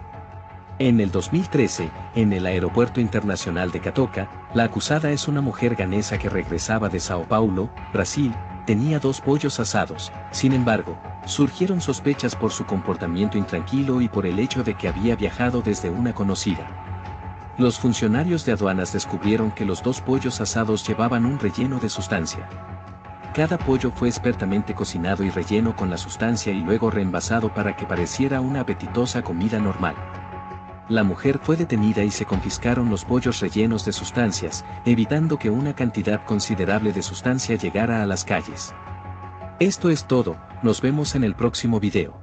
En el 2013, en el Aeropuerto Internacional de Catoca, la acusada es una mujer ganesa que regresaba de Sao Paulo, Brasil, tenía dos pollos asados, sin embargo, surgieron sospechas por su comportamiento intranquilo y por el hecho de que había viajado desde una conocida. Los funcionarios de aduanas descubrieron que los dos pollos asados llevaban un relleno de sustancia. Cada pollo fue expertamente cocinado y relleno con la sustancia y luego reenvasado para que pareciera una apetitosa comida normal. La mujer fue detenida y se confiscaron los pollos rellenos de sustancias, evitando que una cantidad considerable de sustancia llegara a las calles. Esto es todo, nos vemos en el próximo video.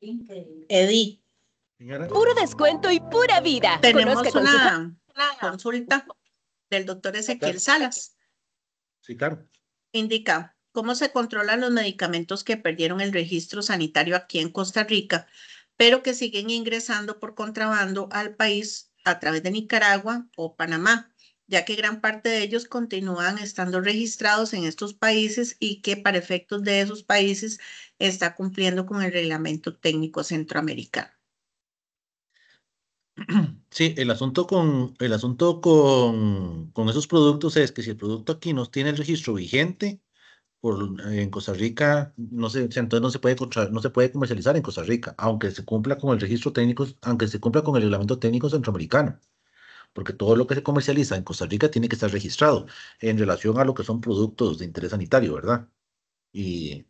Eddie. Puro descuento y pura vida. Tenemos una *laughs* consulta? del doctor Ezequiel Salas. Sí, claro. Indica, cómo se controlan los medicamentos que perdieron el registro sanitario aquí en Costa Rica, pero que siguen ingresando por contrabando al país a través de Nicaragua o Panamá, ya que gran parte de ellos continúan estando registrados en estos países y que para efectos de esos países está cumpliendo con el reglamento técnico centroamericano. *clears throat* Sí, el asunto con el asunto con, esos productos es que si el producto aquí no tiene el registro vigente, eh, en Costa Rica no se, entonces no se puede no se puede comercializar en Costa Rica, aunque se cumpla con el registro técnico, aunque se cumpla con el reglamento técnico centroamericano, porque todo lo que se comercializa en Costa Rica tiene que estar registrado en relación a lo que son productos de interés sanitario, ¿verdad? Y,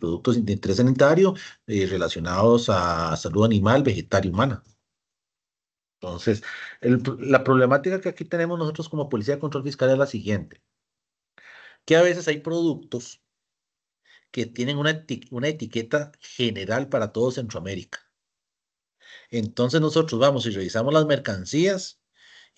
productos de interés sanitario eh, relacionados a salud animal, vegetal y humana. Entonces, la problemática que aquí tenemos nosotros como Policía de Control Fiscal es la siguiente que a veces hay productos que tienen una, una etiqueta general para todo Centroamérica. Entonces nosotros vamos y revisamos las mercancías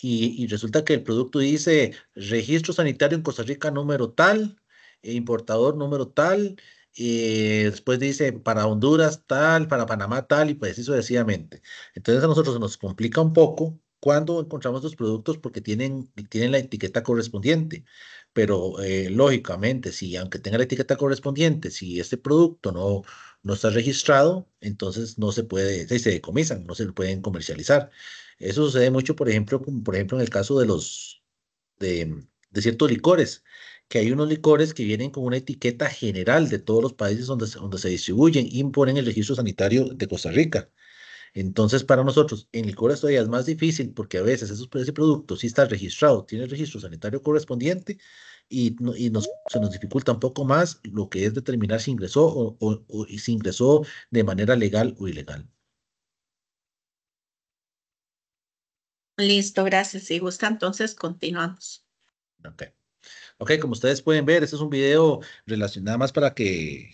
y, resulta que el producto dice registro sanitario en Costa Rica número tal, importador número tal, eh, después dice para Honduras tal, para Panamá tal y pues eso decididamente. Entonces a nosotros nos complica un poco cuando encontramos los productos porque tienen, tienen la etiqueta correspondiente pero eh, lógicamente, si aunque tenga la etiqueta correspondiente, si este producto no, está registrado, entonces no se puede, se, decomisan, no se pueden comercializar. Eso sucede mucho, por ejemplo, por ejemplo en el caso de los de, ciertos licores, que hay unos licores que vienen con una etiqueta general de todos los países donde, se distribuyen imponen el registro sanitario de Costa Rica. Entonces, para nosotros, en el cobro todavía es más difícil porque a veces esos, ese producto sí está registrado, tiene registro sanitario correspondiente y, nos, se nos dificulta un poco más lo que es determinar si ingresó o, si ingresó de manera legal o ilegal. Listo, gracias. Si gusta, entonces continuamos. Ok. Ok, como ustedes pueden ver, este es un video relacionado más para que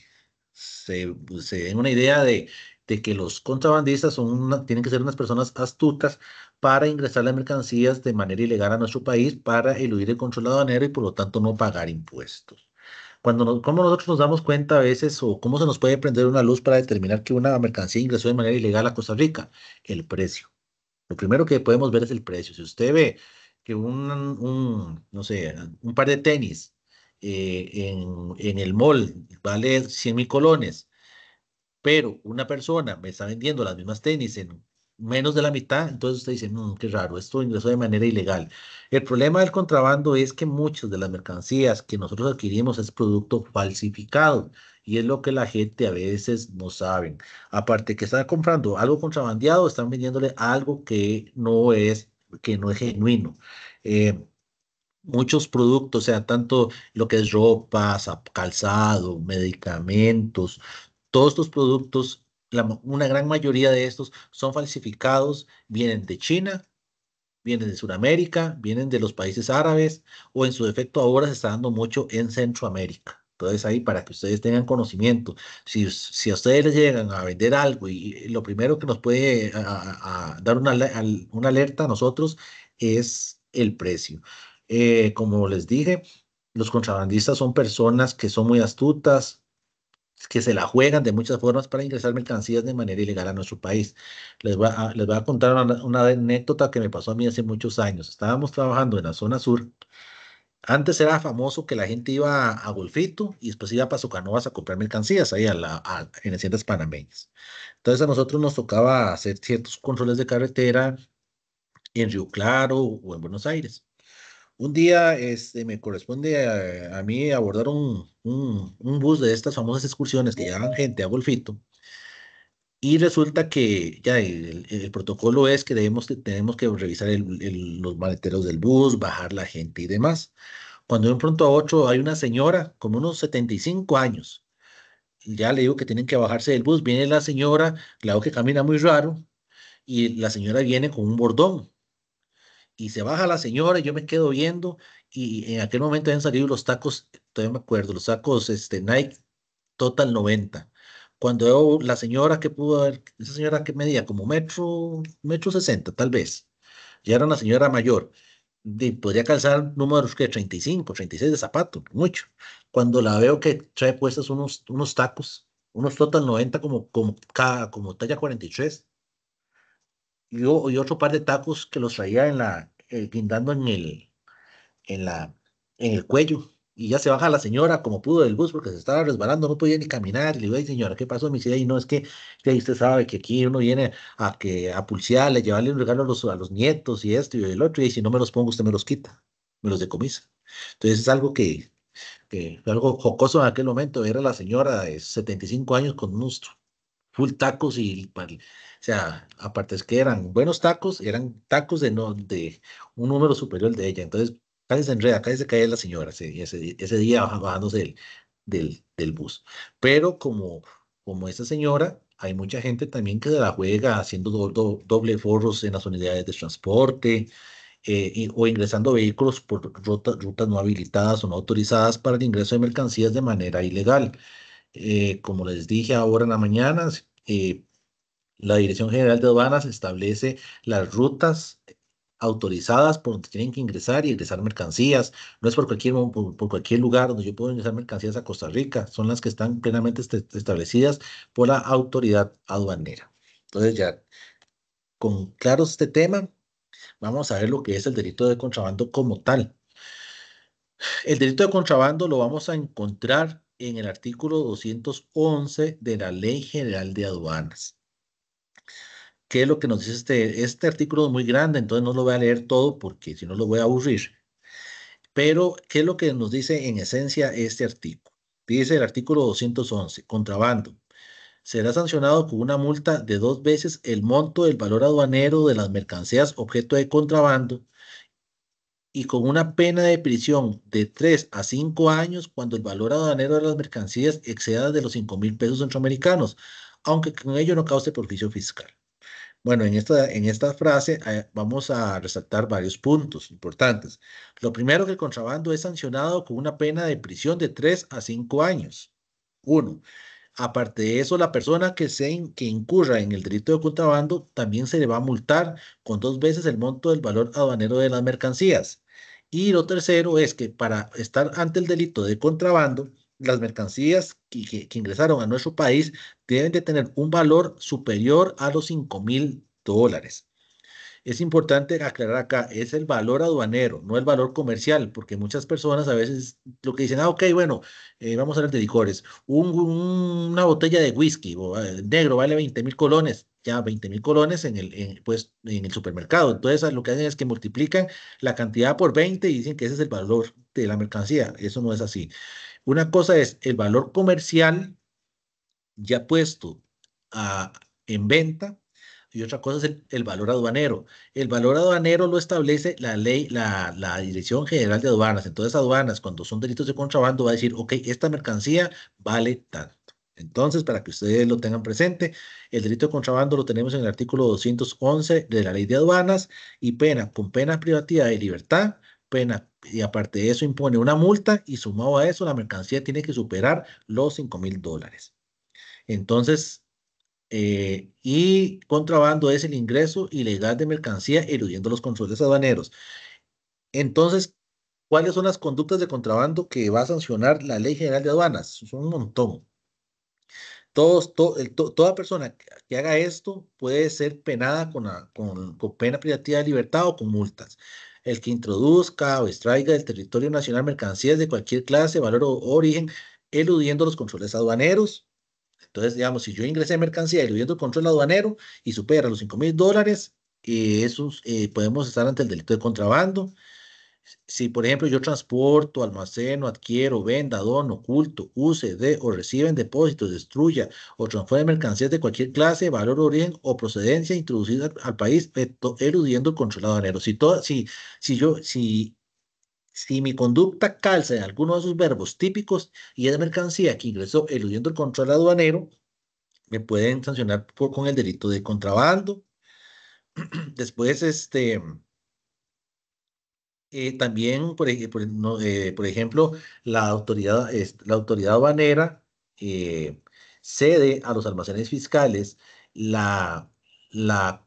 se, se den una idea de de que los contrabandistas son tienen que ser unas personas astutas para ingresar las mercancías de manera ilegal a nuestro país, para eludir el control aduanero y por lo tanto no pagar impuestos. Cuando ¿Cómo nosotros nos damos cuenta a veces o cómo se nos puede prender una luz para determinar que una mercancía ingresó de manera ilegal a Costa Rica? El precio. Lo primero que podemos ver es el precio. Si usted ve que un, no sé, un par de tenis eh, en, en, el mall vale 100 mil colones pero una persona me está vendiendo las mismas tenis en menos de la mitad, entonces usted dice, mmm, qué raro, esto ingresó de manera ilegal. El problema del contrabando es que muchas de las mercancías que nosotros adquirimos es producto falsificado y es lo que la gente a veces no sabe. Aparte que están comprando algo contrabandeado, están vendiéndole algo que no es, que no es genuino. Eh, muchos productos, o sea, tanto lo que es ropa, calzado, medicamentos, todos estos productos, una gran mayoría de estos son falsificados, vienen de China, vienen de Sudamérica, vienen de los países árabes o en su defecto ahora se está dando mucho en Centroamérica. Entonces ahí para que ustedes tengan conocimiento, si, a ustedes llegan a vender algo y, lo primero que nos puede dar una, alerta a nosotros es el precio. Eh, como les dije, los contrabandistas son personas que son muy astutas, que se la juegan de muchas formas para ingresar mercancías de manera ilegal a nuestro país. Les voy a, les a contar una, anécdota que me pasó a mí hace muchos años. Estábamos trabajando en la zona sur. Antes era famoso que la gente iba a, Golfito y después iba para Socanoas a comprar mercancías ahí a la, a, en panameñas. Entonces a nosotros nos tocaba hacer ciertos controles de carretera en Río Claro o en Buenos Aires un día este, me corresponde a, mí abordar un, un, bus de estas famosas excursiones que llevan gente a Golfito. Y resulta que ya el, protocolo es que debemos, tenemos que revisar los maleteros del bus, bajar la gente y demás. Cuando de un pronto a otro hay una señora, como unos 75 años, ya le digo que tienen que bajarse del bus, viene la señora, claro que camina muy raro, y la señora viene con un bordón, y se baja la señora, y yo me quedo viendo y en aquel momento habían salido los tacos, todavía me acuerdo, los tacos este, Nike Total 90. Cuando la señora que pudo haber, esa señora que medía como metro, metro 60 tal vez, ya era una señora mayor, podría calzar números que 35, 36 de zapato, mucho. Cuando la veo que trae puestas unos, unos tacos, unos Total 90 como, como, como talla 43, y, otro par de tacos que los traía en la, eh, en el, en, la, en el cuello. Y ya se baja la señora como pudo del bus porque se estaba resbalando, no podía ni caminar. le digo, ay señora, ¿qué pasó? Me dice, y no, es que usted sabe que aquí uno viene a, que, a pulsearle, llevarle un regalo a los, a los nietos y esto y el otro. Y si no me los pongo, usted me los quita, me los decomisa. Entonces es algo que, que algo jocoso en aquel momento. Era la señora de 75 años con unos full tacos y el o sea, aparte es que eran buenos tacos, eran tacos de, no, de un número superior de ella. Entonces, casi se enreda, casi se cae la señora ese, ese día bajándose del, del, bus. Pero como, como esa señora, hay mucha gente también que se la juega haciendo doble forros en las unidades de transporte. Eh, o ingresando vehículos por rutas no habilitadas o no autorizadas para el ingreso de mercancías de manera ilegal. Eh, como les dije ahora en la mañana, eh, la Dirección General de Aduanas establece las rutas autorizadas por donde tienen que ingresar y ingresar mercancías. No es por cualquier, lugar donde yo puedo ingresar mercancías a Costa Rica. Son las que están plenamente este, establecidas por la autoridad aduanera. Entonces ya, con claro este tema, vamos a ver lo que es el delito de contrabando como tal. El delito de contrabando lo vamos a encontrar en el artículo 211 de la Ley General de Aduanas qué es lo que nos dice este, este artículo es muy grande, entonces no lo voy a leer todo porque si no lo voy a aburrir. Pero, ¿qué es lo que nos dice en esencia este artículo? Dice el artículo 211, contrabando. Será sancionado con una multa de dos veces el monto del valor aduanero de las mercancías objeto de contrabando y con una pena de prisión de 3 a cinco años cuando el valor aduanero de las mercancías exceda de los cinco mil pesos centroamericanos, aunque con ello no cause perjuicio fiscal. Bueno, en esta, en esta frase eh, vamos a resaltar varios puntos importantes. Lo primero que el contrabando es sancionado con una pena de prisión de 3 a 5 años. Uno. Aparte de eso, la persona que, se, que incurra en el delito de contrabando también se le va a multar con dos veces el monto del valor aduanero de las mercancías. Y lo tercero es que para estar ante el delito de contrabando, las mercancías que, ingresaron a nuestro país deben de tener un valor superior a los 5 mil dólares. Es importante aclarar acá, es el valor aduanero, no el valor comercial, porque muchas personas a veces lo que dicen, ah, ok, bueno, eh, vamos a hablar de licores, una botella de whisky eh, negro vale 20 mil colones, ya 20 mil colones en el, pues, en el supermercado. Entonces lo que hacen es que multiplican la cantidad por 20 y dicen que ese es el valor de la mercancía. Eso no es así. Una cosa es el valor comercial ya puesto ah, en venta y otra cosa es el, valor aduanero. El valor aduanero lo establece la ley, la, la, Dirección General de Aduanas. Entonces, aduanas, cuando son delitos de contrabando, va a decir, ok, esta mercancía vale tanto. Entonces, para que ustedes lo tengan presente, el delito de contrabando lo tenemos en el artículo 211 de la ley de aduanas y pena con pena privativa de libertad pena. Y aparte de eso, impone una multa y sumado a eso, la mercancía tiene que superar los 5 mil dólares. Entonces, eh, y contrabando es el ingreso ilegal de mercancía eludiendo los controles aduaneros. Entonces, ¿cuáles son las conductas de contrabando que va a sancionar la Ley General de Aduanas? Son un montón. Todos, toda persona que haga esto puede ser penada con, con, con, pena privativa de libertad o con multas el que introduzca o extraiga del territorio nacional mercancías de cualquier clase, valor o origen, eludiendo los controles aduaneros. Entonces, digamos, si yo ingresé mercancía eludiendo el control aduanero y supera los 5 mil dólares, eh, eh, podemos estar ante el delito de contrabando. Si, por ejemplo, yo transporto, almaceno, adquiero, venda, dono, oculto, use, de o reciben depósitos, destruya o transforme mercancías de cualquier clase, valor, origen o procedencia introducida al país, eludiendo el control aduanero. Si, si, si, yo, si, mi conducta calza en alguno de esos verbos típicos y es mercancía que ingresó eludiendo el control aduanero, me pueden sancionar con el delito de contrabando. *clears throat* Después, este eh, también, por, eh, por, ejemplo, la autoridad, la autoridad aduanera eh, cede a los almacenes fiscales la, la,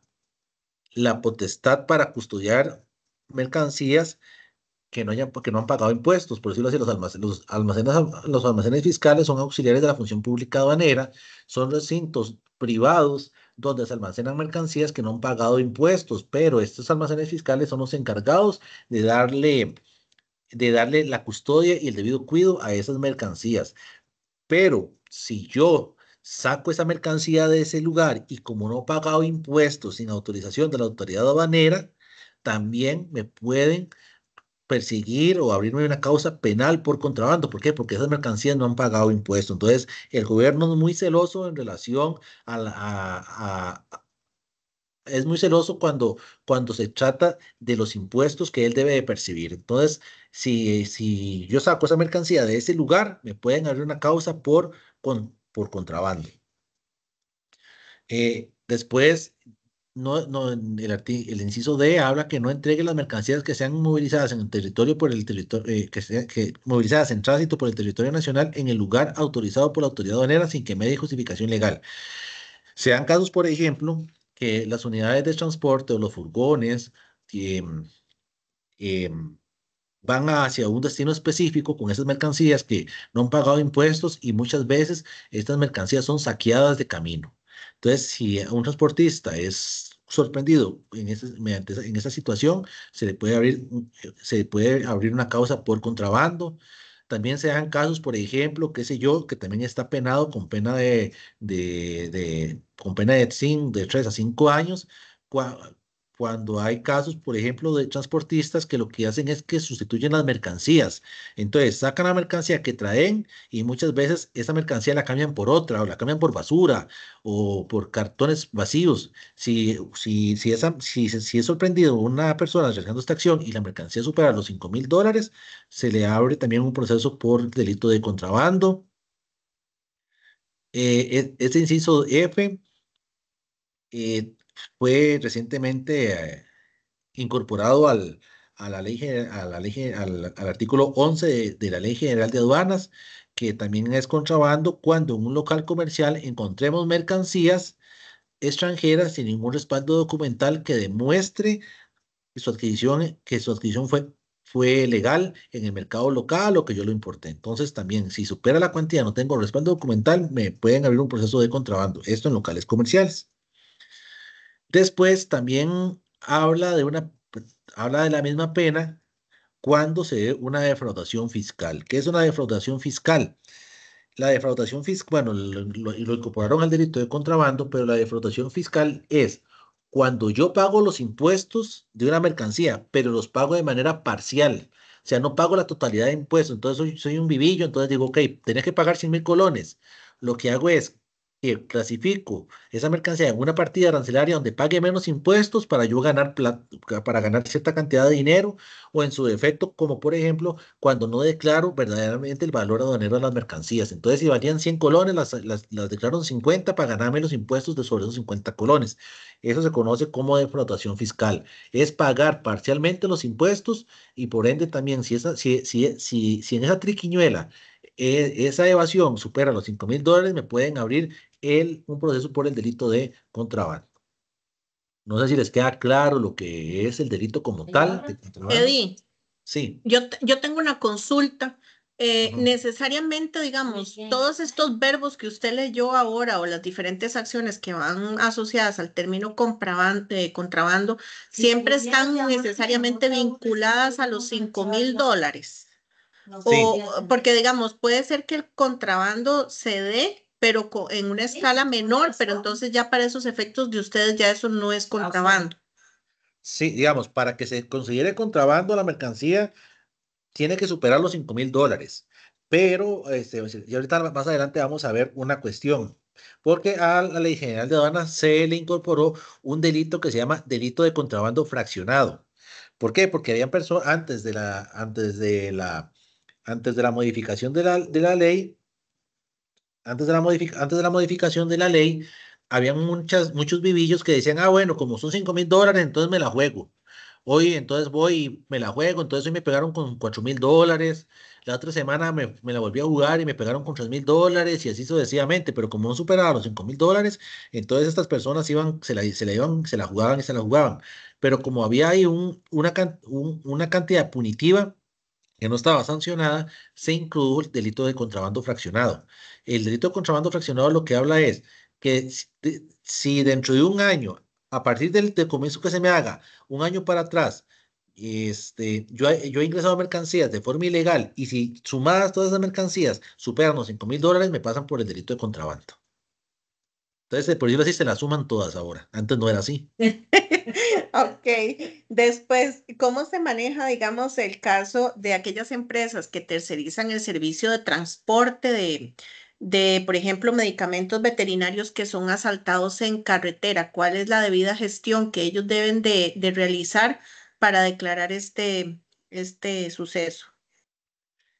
la potestad para custodiar mercancías que no, hayan, que no han pagado impuestos, por decirlo así, los almacenes, los, almacenes, los almacenes fiscales son auxiliares de la función pública aduanera, son recintos privados donde se almacenan mercancías que no han pagado impuestos, pero estos almacenes fiscales son los encargados de darle, de darle la custodia y el debido cuidado a esas mercancías. Pero si yo saco esa mercancía de ese lugar y como no he pagado impuestos sin autorización de la autoridad aduanera, también me pueden perseguir o abrirme una causa penal por contrabando. ¿Por qué? Porque esas mercancías no han pagado impuestos. Entonces, el gobierno es muy celoso en relación a, es muy celoso cuando, cuando se trata de los impuestos que él debe de percibir. Entonces, si, si yo saco esa mercancía de ese lugar, me pueden abrir una causa por, por contrabando. Eh, después no, no, el, inciso D habla que no entregue las mercancías que sean movilizadas en el territorio por el territorio eh, que, movilizadas en tránsito por el territorio nacional en el lugar autorizado por la autoridad aduanera sin que medie justificación legal. sean casos, por ejemplo, que las unidades de transporte o los furgones em, em, van hacia un destino específico con esas mercancías que no han pagado impuestos y muchas veces estas mercancías son saqueadas de camino. Entonces, si un transportista es sorprendido en, mediante esa, en esa situación, se le, puede abrir, eh, se puede abrir una causa por contrabando. También se dan casos, por ejemplo, qué sé yo, que también está penado con pena de, de, con pena de, 3 a 5 años, cuando hay casos, por ejemplo, de transportistas que lo que hacen es que sustituyen las mercancías. Entonces, sacan la mercancía que traen y muchas veces esa mercancía la cambian por otra o la cambian por basura o por cartones vacíos. Si, si, si, esa, si, si es sorprendido una persona realizando esta acción y la mercancía supera los 5 mil dólares, se le abre también un proceso por delito de contrabando. Eh, e, este inciso F eh, fue recientemente eh, incorporado al, a la ley, a la ley al, artículo 11 de, la Ley General de Aduanas, que también es contrabando cuando en un local comercial encontremos mercancías extranjeras sin ningún respaldo documental que demuestre que su adquisición, que su adquisición fue, fue legal en el mercado local o que yo lo importé. Entonces también, si supera la cuantía, no tengo respaldo documental, me pueden abrir un proceso de contrabando. Esto en locales comerciales. Después también habla de una pues, habla de la misma pena cuando se ve una defraudación fiscal. ¿Qué es una defraudación fiscal? La defraudación fiscal, bueno, lo, incorporaron al delito de contrabando, pero la defraudación fiscal es cuando yo pago los impuestos de una mercancía, pero los pago de manera parcial. O sea, no pago la totalidad de impuestos, entonces soy, soy un vivillo, entonces digo, ok, tenés que pagar 100 mil colones. Lo que hago es, y clasifico esa mercancía en una partida arancelaria donde pague menos impuestos para yo ganar para ganar cierta cantidad de dinero o en su defecto, como por ejemplo cuando no declaro verdaderamente el valor aduanero de las mercancías. Entonces, si valían 100 colones, las, las, declaro 50 para ganarme los impuestos de sobre esos 50 colones. Eso se conoce como defraudación fiscal. Es pagar parcialmente los impuestos y por ende también si, esa, si, si, si, si en esa triquiñuela eh, esa evasión supera los 5 mil dólares, me pueden abrir el, un proceso por el delito de contrabando. No sé si les queda claro lo que es el delito como tal. De sí. Yo, yo tengo una consulta. Eh, necesariamente, digamos, todos estos verbos que usted leyó ahora o las diferentes acciones que van asociadas al término eh, contrabando, siempre están necesariamente vinculadas a los cinco mil dólares. O, Porque, digamos, puede ser que el contrabando se dé pero en una escala menor, pero entonces ya para esos efectos de ustedes ya eso no es contrabando. Sí, digamos, para que se considere contrabando la mercancía, tiene que superar los 5 mil dólares. Pero, este, y ahorita más adelante vamos a ver una cuestión, porque a la Ley General de Aduanas se le incorporó un delito que se llama delito de contrabando fraccionado. ¿Por qué? Porque habían personas antes de la, antes de la, antes de la modificación de la, de la ley, antes de la, antes de la modificación de la ley, había muchas, muchos vivillos que decían, ah, bueno, como son 5 mil dólares, entonces me la juego. Hoy entonces voy y me la juego, entonces hoy me pegaron con 4 mil dólares, la otra semana me, me, la volví a jugar y me pegaron con 3 mil dólares y así sucesivamente, pero como no superaron los 5 mil dólares, entonces estas personas iban, se la, se la iban, se la jugaban y se la jugaban. Pero como había ahí un, una, una cantidad punitiva que no estaba sancionada, se incluyó el delito de contrabando fraccionado el delito de contrabando fraccionado lo que habla es que si dentro de un año, a partir del, comienzo que se me haga, un año para atrás, este, yo, he ingresado mercancías de forma ilegal y si sumadas todas esas mercancías superan los 5 mil dólares, me pasan por el delito de contrabando. Entonces, eh, por decirlo así, se las suman todas ahora. Antes no era así. *laughs* ok. Después, ¿cómo se maneja, digamos, el caso de aquellas empresas que tercerizan el servicio de transporte de, de, por ejemplo, medicamentos veterinarios que son asaltados en carretera, cuál es la debida gestión que ellos deben de, realizar para declarar este, este suceso.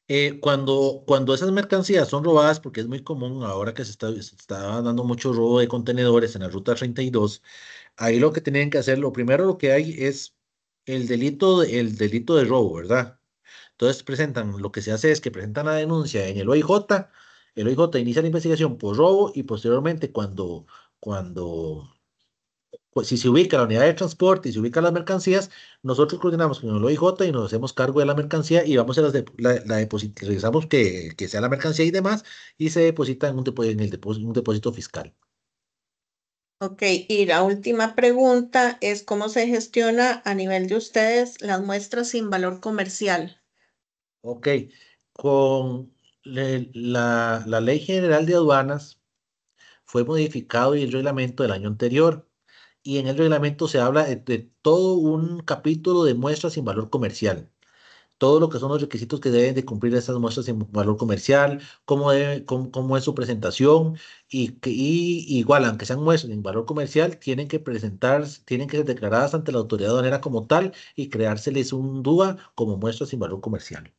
Eh, cuando, cuando esas mercancías son robadas, porque es muy común ahora que se está, se dando mucho robo de contenedores en la Ruta 32, ahí lo que tienen que hacer, lo primero lo que hay es el delito, el delito de robo, ¿verdad? Entonces presentan, lo que se hace es que presentan la denuncia en el OIJ, el OIJ inicia la investigación por robo y posteriormente cuando, cuando pues, si se ubica la unidad de transporte y se ubican las mercancías, nosotros coordinamos con el OIJ y nos hacemos cargo de la mercancía y vamos a las la, depositamos que, sea la mercancía y demás y se deposita en un, depósito, un depósito fiscal. Ok, y la última pregunta es cómo se gestiona a nivel de ustedes las muestras sin valor comercial. Ok, con la, la Ley General de Aduanas fue modificado y el reglamento del año anterior. Y en el reglamento se habla de, todo un capítulo de muestras sin valor comercial. Todo lo que son los requisitos que deben de cumplir esas muestras sin valor comercial, cómo, es su presentación y, y, igual, aunque sean muestras sin valor comercial, tienen que presentarse tienen que ser declaradas ante la autoridad aduanera como tal y creárseles un DUA como muestras sin valor comercial.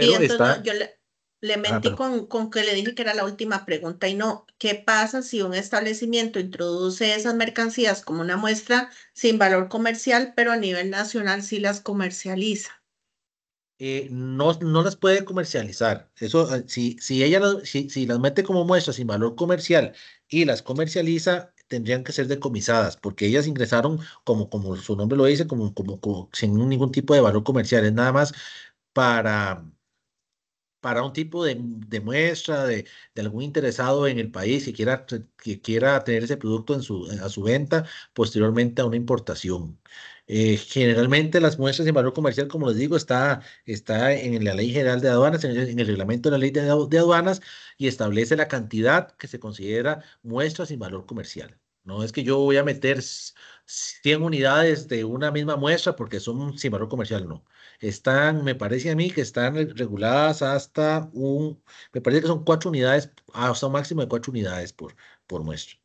yo le, le ah, mentí con, que le dije que era la última pregunta y no, ¿qué pasa si un establecimiento introduce esas mercancías como una muestra sin valor comercial, pero a nivel nacional sí las comercializa? Eh, no, no las puede comercializar. Eso, eh, si, si ella las, si, las mete como muestra sin valor comercial y las comercializa, tendrían que ser decomisadas, porque ellas ingresaron, como, como su nombre lo dice, como, sin ningún tipo de valor comercial, es nada más para para un tipo de, de muestra de, de, algún interesado en el país que quiera, que quiera tener ese producto en su, a su venta posteriormente a una importación. Eh, generalmente las muestras sin valor comercial, como les digo, está, está en la Ley General de Aduanas, en el, reglamento de la Ley de, de Aduanas y establece la cantidad que se considera muestras sin valor comercial. No es que yo voy a meter 100 unidades de una misma muestra porque son sin valor comercial, no. Están, me parece a mí que están reguladas hasta un, me parece que son cuatro unidades, hasta un máximo de cuatro unidades por, por muestra.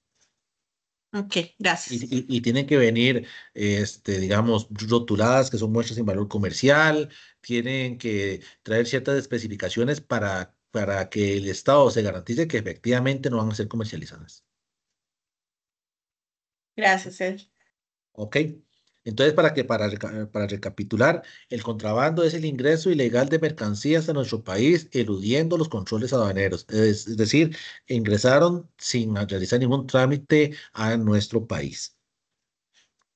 Ok, gracias. Y, tienen que venir, este, digamos, rotuladas, que son muestras sin valor comercial, tienen que traer ciertas especificaciones para, para que el Estado se garantice que efectivamente no van a ser comercializadas. Gracias, Ed. ¿Ok? Entonces, para, que, para, recapitular, el contrabando es el ingreso ilegal de mercancías a nuestro país eludiendo los controles aduaneros, es, decir, ingresaron sin realizar ningún trámite a nuestro país.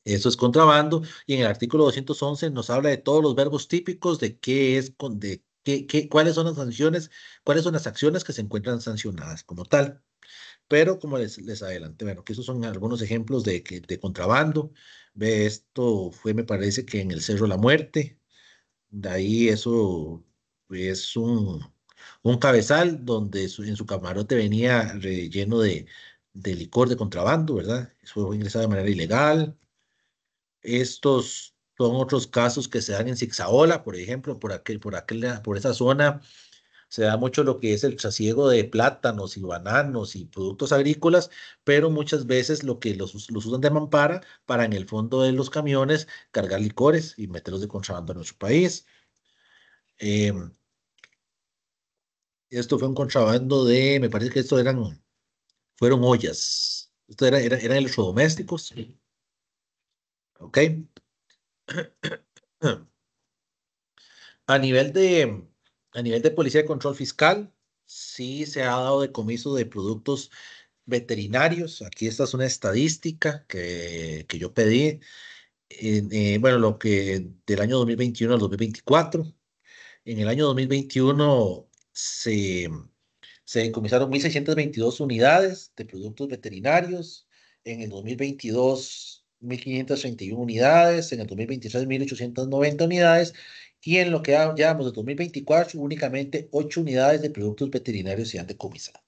Eso es contrabando y en el artículo 211 nos habla de todos los verbos típicos de qué es, de qué, cuáles son las sanciones, cuáles son las acciones que se encuentran sancionadas como tal pero como les, les adelanté, bueno, que esos son algunos ejemplos de, contrabando. Ve, esto fue, me parece que en el Cerro La Muerte, de ahí eso es un, cabezal donde en su camarote venía relleno de, licor de contrabando, ¿verdad? Eso fue ingresado de manera ilegal. Estos son otros casos que se dan en Zigzaola, por ejemplo, por aquel, por aquel, por esa zona se da mucho lo que es el trasiego de plátanos y bananos y productos agrícolas, pero muchas veces lo que los, usan de mampara para en el fondo de los camiones cargar licores y meterlos de contrabando en nuestro país. Em, esto fue un contrabando de, me parece que esto eran, fueron ollas. Esto eran electrodomésticos. Sí. Ok. *clears throat* A nivel de, a nivel de policía de control fiscal, sí se ha dado decomiso de productos veterinarios. Aquí esta es una estadística que, yo pedí. Eh, bueno, lo que del año 2021 al 2024. En el año 2021 se, se decomisaron 1.622 unidades de productos veterinarios. En el 2022, 1.531 unidades. En el 2023, 1.890 unidades y en lo que llevamos de 2024 únicamente ocho unidades de productos veterinarios se han decomisado.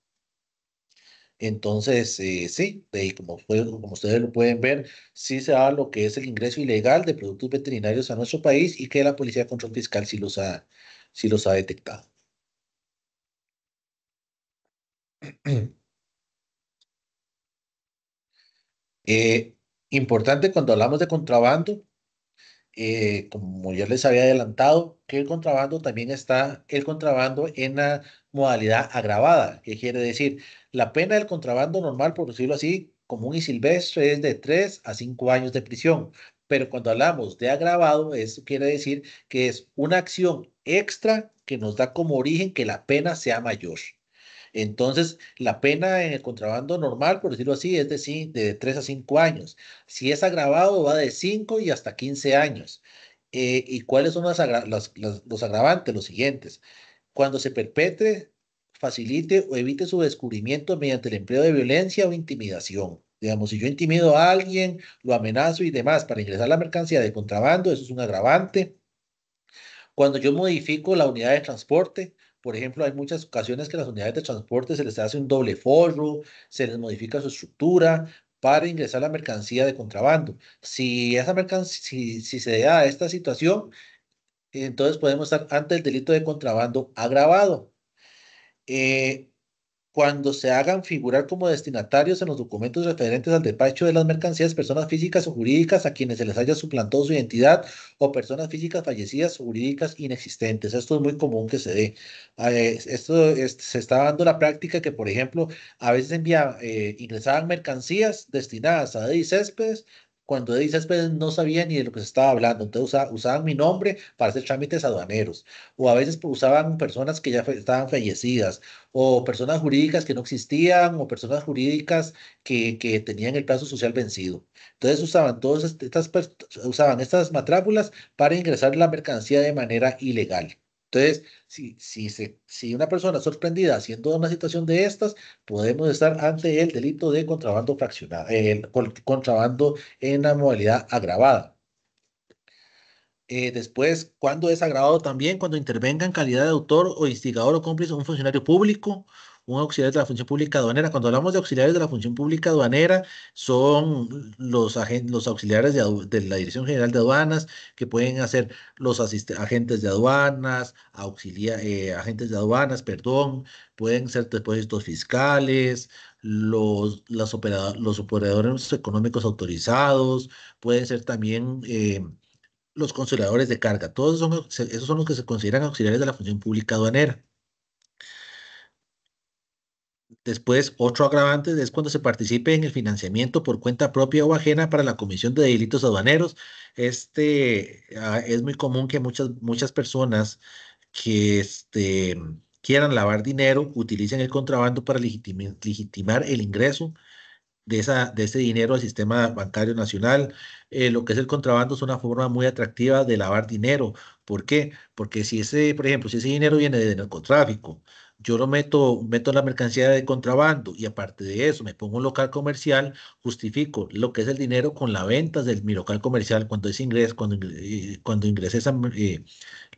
Entonces, eh, sí, como, ustedes lo pueden ver, sí se da lo que es el ingreso ilegal de productos veterinarios a nuestro país y que la Policía de Control Fiscal sí los ha, sí los ha detectado. *clears throat* Eh, importante cuando hablamos de contrabando, eh, como ya les había adelantado, que el contrabando también está el contrabando en la modalidad agravada, que quiere decir la pena del contrabando normal, por decirlo así, común y silvestre es de 3 a 5 años de prisión. Pero cuando hablamos de agravado, eso quiere decir que es una acción extra que nos da como origen que la pena sea mayor. Entonces, la pena en el contrabando normal, por decirlo así, es de, de 3 a 5 años. Si es agravado, va de 5 y hasta 15 años. Eh, ¿Y cuáles son los agravantes? Los siguientes. Cuando se perpetre, facilite o evite su descubrimiento mediante el empleo de violencia o intimidación. Digamos, si yo intimido a alguien, lo amenazo y demás para ingresar la mercancía de contrabando, eso es un agravante. Cuando yo modifico la unidad de transporte, por ejemplo, hay muchas ocasiones que las unidades de transporte se les hace un doble forro, se les modifica su estructura para ingresar la mercancía de contrabando. Si, esa si, se da esta situación, entonces podemos estar ante el delito de contrabando agravado. Eh, cuando se hagan figurar como destinatarios en los documentos referentes al despacho de las mercancías personas físicas o jurídicas a quienes se les haya suplantado su identidad o personas físicas fallecidas o jurídicas inexistentes. Esto es muy común que se dé. Ah, esto se está dando la práctica que, por ejemplo, a veces envía, eh, ingresaban mercancías destinadas a Eddie Céspedes, cuando Eddie Céspedes pues, no sabía ni de lo que se estaba hablando, entonces usaban, mi nombre para hacer trámites aduaneros, o a veces pues, usaban personas que ya estaban fallecidas, o personas jurídicas que no existían, o personas jurídicas que, que tenían el plazo social vencido. Entonces usaban todas estas, usaban estas para ingresar la mercancía de manera ilegal. Entonces, si, si una persona sorprendida haciendo una situación de estas, podemos estar ante el delito de contrabando fraccionado, el eh, contrabando en la modalidad agravada. Eh, después, cuando es agravado también, cuando intervenga en calidad de autor o instigador o cómplice un funcionario público, un auxiliar de la función pública aduanera. Cuando hablamos de auxiliares de la función pública aduanera, son los, los auxiliares de, la Dirección General de Aduanas, que pueden hacer los agentes de aduanas, auxilia eh, agentes de aduanas, perdón, pueden ser depósitos fiscales, los, los operadores económicos autorizados, pueden ser también... Eh, los consoladores de carga, todos son, esos son los que se consideran auxiliares de la función pública aduanera. Después, otro agravante es cuando se participe en el financiamiento por cuenta propia o ajena para la comisión de delitos aduaneros. Este ah, es muy común que muchas, muchas personas que este, quieran lavar dinero utilicen el contrabando para legitimar el ingreso de, de ese dinero al sistema bancario nacional. Eh, lo que es el contrabando es una forma muy atractiva de lavar dinero. ¿Por qué? Porque si ese, por ejemplo, si ese dinero viene de narcotráfico, yo lo meto, meto la mercancía de contrabando y aparte de eso me pongo un local comercial, justifico lo que es el dinero con la venta de mi local comercial cuando es ingreso, cuando, eh, cuando ingresé esa, eh,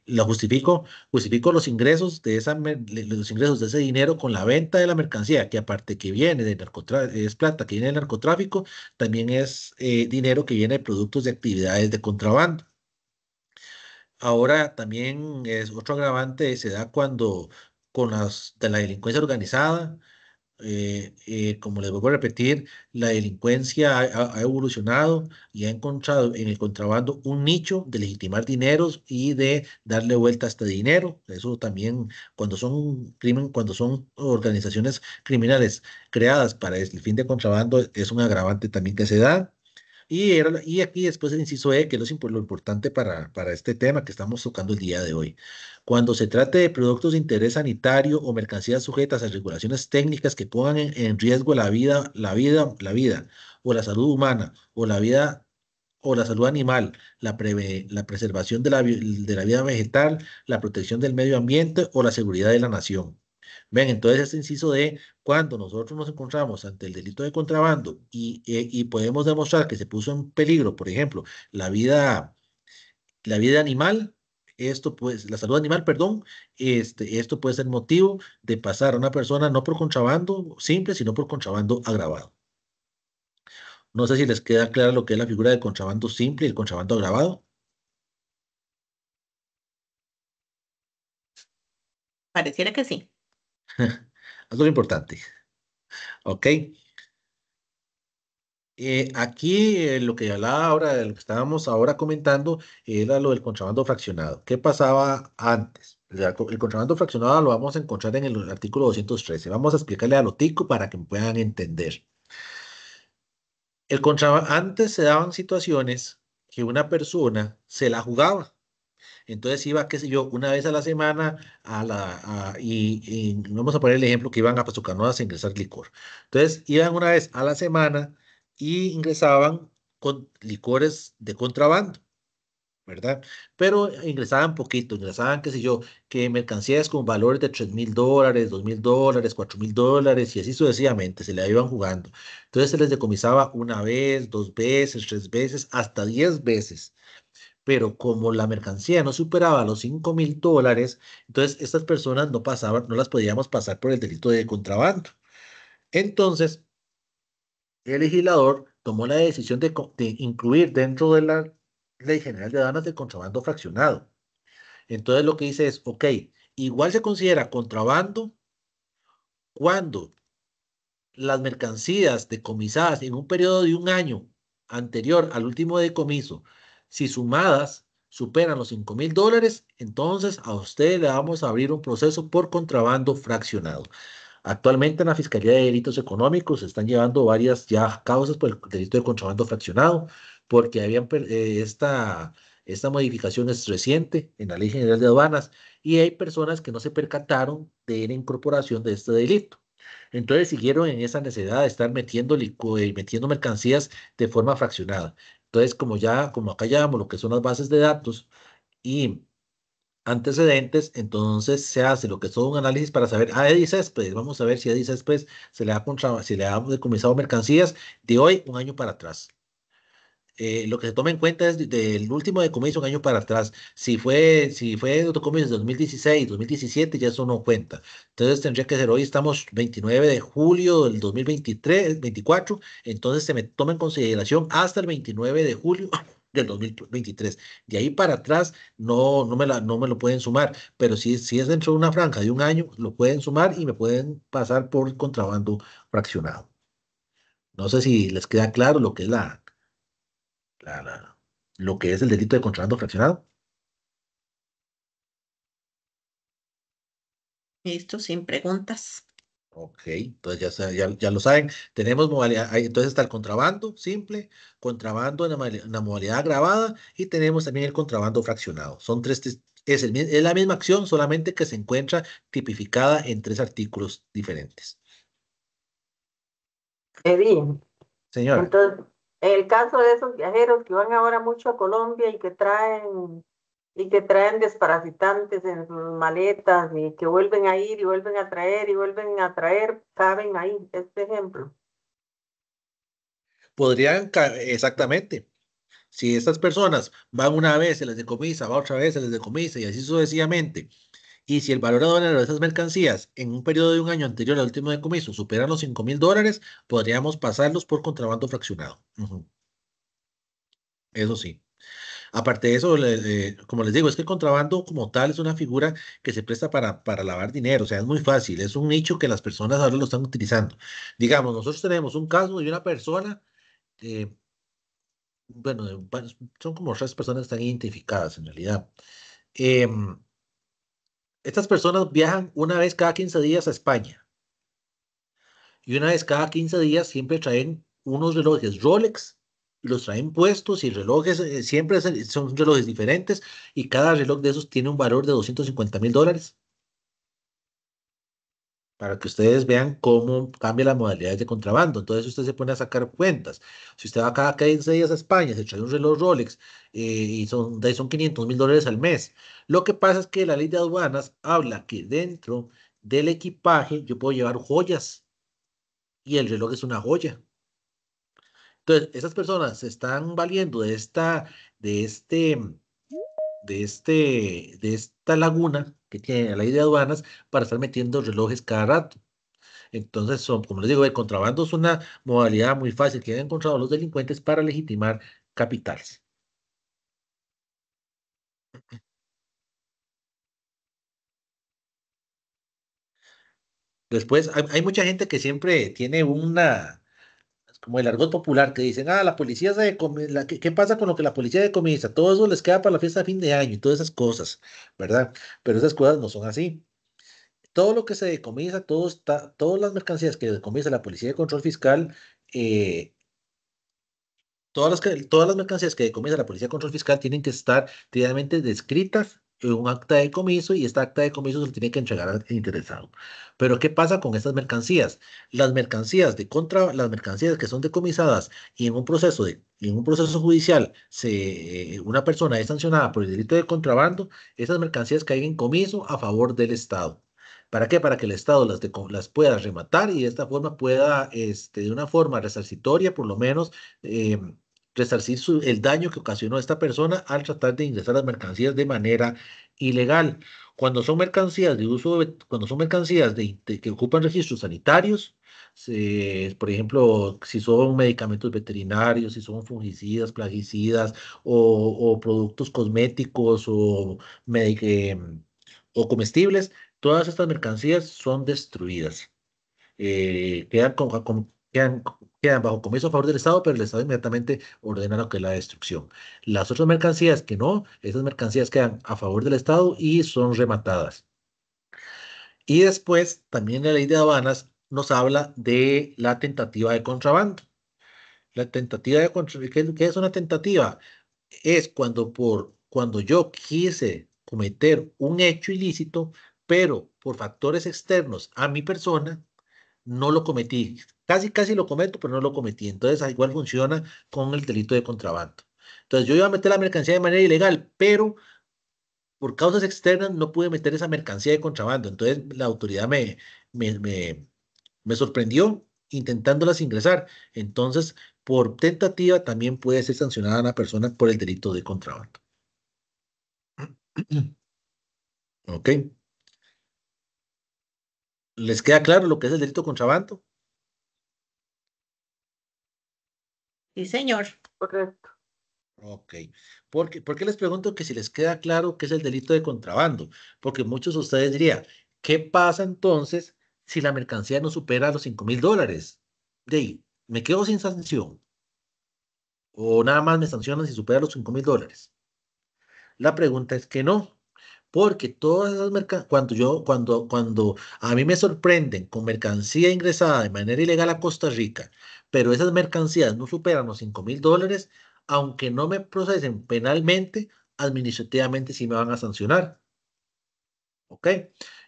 la justifico, justifico los ingresos de esa, los ingresos de ese dinero con la venta de la mercancía, que aparte que viene de narcotráfico, es plata que viene del narcotráfico, también es eh, dinero que viene de productos de actividades de contrabando. Ahora también es otro agravante se da cuando con las de la delincuencia organizada. Eh, eh, como les vuelvo a repetir, la delincuencia ha, evolucionado y ha encontrado en el contrabando un nicho de legitimar dineros y de darle vuelta a este dinero. Eso también, cuando son crimen, cuando son organizaciones criminales creadas para el fin de contrabando, es un agravante también que se da. Y, era, y aquí después el inciso E, que es lo, importante para, este tema que estamos tocando el día de hoy. Cuando se trate de productos de interés sanitario o mercancías sujetas a regulaciones técnicas que pongan en, riesgo la vida, la vida, la vida, o la salud humana, o la vida o la salud animal, la, la preservación de la, de la vida vegetal, la protección del medio ambiente o la seguridad de la nación. Ven, entonces este inciso E cuando nosotros nos encontramos ante el delito de contrabando eh, y, podemos demostrar que se puso en peligro, por ejemplo, la vida, la vida animal, esto pues, la salud animal, perdón, este, esto puede ser motivo de pasar a una persona no por contrabando simple, sino por contrabando agravado. No sé si les queda clara lo que es la figura de contrabando simple y el contrabando agravado. Pareciera que sí. *laughs* es lo importante. ¿Ok? Eh, aquí eh, lo que hablaba ahora, lo que estábamos ahora comentando, era lo del contrabando fraccionado. ¿Qué pasaba antes? El, contrabando fraccionado lo vamos a encontrar en el artículo 213. Vamos a explicarle a lo tico para que puedan entender. El antes se daban situaciones que una persona se la jugaba entonces iba, qué sé yo, una vez a la semana a la, y, vamos a poner el ejemplo que iban a Pazucanoas pues, a ingresar licor. Entonces iban una vez a la semana y ingresaban con licores de contrabando. ¿verdad? Pero ingresaban poquito, ingresaban, qué sé yo, que mercancías con valores de 3 mil dólares, 2 mil dólares, 4 mil dólares y así sucesivamente, se la iban jugando. Entonces se les decomisaba una vez, dos veces, tres veces, hasta diez veces pero como la mercancía no superaba los 5 mil dólares, entonces estas personas no pasaban, no las podíamos pasar por el delito de contrabando. Entonces, el legislador tomó la decisión de, incluir dentro de la Ley General de Danas de contrabando fraccionado. Entonces lo que dice es, ok, igual se considera contrabando cuando las mercancías decomisadas en un periodo de un año anterior al último decomiso si sumadas superan los 5 mil dólares, entonces a usted le vamos a abrir un proceso por contrabando fraccionado. Actualmente en la Fiscalía de Delitos Económicos se están llevando varias ya causas por el delito de contrabando fraccionado, porque habían eh, esta, esta modificación es reciente en la Ley General de Aduanas y hay personas que no se percataron de la incorporación de este delito. Entonces siguieron en esa necesidad de estar metiendo, eh, metiendo mercancías de forma fraccionada. Entonces, como ya, como acá llamamos lo que son las bases de datos y antecedentes, entonces se hace lo que es todo un análisis para saber, ah, Eddie Céspedes, vamos a ver si dice después se le ha, si le ha decomisado mercancías de hoy, un año para atrás. Eh, lo que se toma en cuenta es del último de, comienzo un año para atrás. Si fue, si fue decomiso de 2016, 2017, ya eso no cuenta. Entonces tendría que ser hoy, estamos 29 de julio del 2023, 24, entonces se me toma en consideración hasta el 29 de julio *laughs* del 2023. De ahí para atrás no, no, me, no me lo pueden sumar, pero si, si es dentro de una franja de un año, lo pueden sumar y me pueden pasar por contrabando fraccionado. No sé si les queda claro lo que es la, lo que es el delito de contrabando fraccionado. Listo, sin preguntas. Ok, entonces ya, lo saben. Tenemos modalidad, entonces está el contrabando simple, contrabando en la, modalidad grabada, y tenemos también el contrabando fraccionado. Son tres, es, la misma acción, solamente que se encuentra tipificada en tres artículos diferentes. Bien. Señor. Entonces, en el caso de esos viajeros que van ahora mucho a Colombia y que traen y que traen desparasitantes en sus maletas y que vuelven a ir y vuelven a traer y vuelven a traer, caben ahí, este ejemplo. Podrían, exactamente. Si estas personas van una vez, se les decomisa, va otra vez, se les decomisa y así sucesivamente, y si el valor aduanero de esas mercancías en un periodo de un año anterior al último decomiso supera los 5 mil dólares, podríamos pasarlos por contrabando fraccionado. Eso sí. Aparte de eso, como les digo, es que el contrabando como tal es una figura que se presta para, para lavar dinero, o sea, es muy fácil, es un nicho que las personas ahora lo están utilizando. Digamos, nosotros tenemos un caso de una persona, bueno, son como tres personas que están identificadas en realidad. Eh, estas personas viajan una vez cada 15 días a España. Y una vez cada 15 días siempre traen unos relojes Rolex, los traen puestos y relojes, eh, siempre son relojes diferentes y cada reloj de esos tiene un valor de 250 mil dólares para que ustedes vean cómo cambia las modalidades de contrabando. Entonces usted se pone a sacar cuentas. Si usted va cada 15 días a España, se trae un reloj Rolex eh, y son, de son 500 mil dólares al mes. Lo que pasa es que la ley de aduanas habla que dentro del equipaje yo puedo llevar joyas y el reloj es una joya. Entonces, esas personas se están valiendo de esta, de este, de este, de esta laguna que tiene la ley de aduanas para estar metiendo relojes cada rato. Entonces, son, como les digo, el contrabando es una modalidad muy fácil que han encontrado los delincuentes para legitimar capitales. Después, hay mucha gente que siempre tiene una, como el argot popular, que dicen, ah, la policía se decomisa, ¿qué, pasa con lo que la policía decomisa? Todo eso les queda para la fiesta de fin de año y todas esas cosas, ¿verdad? Pero esas cosas no son así. Todo lo que se decomisa, todo todas las mercancías que decomisa la Policía de Control Fiscal, eh, todas, las, todas las mercancías que decomisa la Policía de Control Fiscal tienen que estar debidamente descritas un acta de comiso y esta acta de comiso se le tiene que entregar al interesado. Pero ¿qué pasa con estas mercancías? Las mercancías de contra, las mercancías que son decomisadas y en un proceso de, en un proceso judicial eh, una persona es sancionada por el delito de contrabando, esas mercancías caen en comiso a favor del Estado. ¿Para qué? Para que el Estado las, las pueda rematar y de esta forma pueda, este, de una forma resarcitoria, por lo menos, eh, resarcir el daño que ocasionó esta persona al tratar de ingresar las mercancías de manera ilegal. Cuando son mercancías de uso, cuando son mercancías de, que ocupan registros sanitarios, por ejemplo, si son medicamentos veterinarios, si son fungicidas, plagicidas, o, productos cosméticos o, eh, o comestibles, todas estas mercancías son destruidas. Eh, quedan, quedan quedan bajo comiso a favor del Estado, pero el Estado inmediatamente ordena lo que es la destrucción. Las otras mercancías que no, esas mercancías quedan a favor del Estado y son rematadas. Y después, también la ley de Habanas nos habla de la tentativa de contrabando. La tentativa de contrabando, ¿qué es una tentativa? Es cuando, por, cuando yo quise cometer un hecho ilícito, pero por factores externos a mi persona, no lo cometí, Casi, casi lo cometo, pero no lo cometí. Entonces, ah, igual funciona con el delito de contrabando. Entonces, yo iba a meter la mercancía de manera ilegal, pero por causas externas no pude meter esa mercancía de contrabando. Entonces, la autoridad me, me, me, sorprendió intentándolas ingresar. Entonces, por tentativa también puede ser sancionada una persona por el delito de contrabando. Ok. ¿Les queda claro lo que es el delito de contrabando? Sí, señor. Correcto. Ok. ¿Por qué, les pregunto que si les queda claro qué es el delito de contrabando? Porque muchos de ustedes dirían, ¿qué pasa entonces si la mercancía no supera los 5 mil dólares? De ¿me quedo sin sanción? ¿O nada más me sancionan si supera los 5 mil dólares? La pregunta es que no porque todas esas mercancías, cuando yo, cuando, cuando a mí me sorprenden con mercancía ingresada de manera ilegal a Costa Rica, pero esas mercancías no superan los 5 mil dólares, aunque no me procesen penalmente, administrativamente sí me van a sancionar. ¿Ok?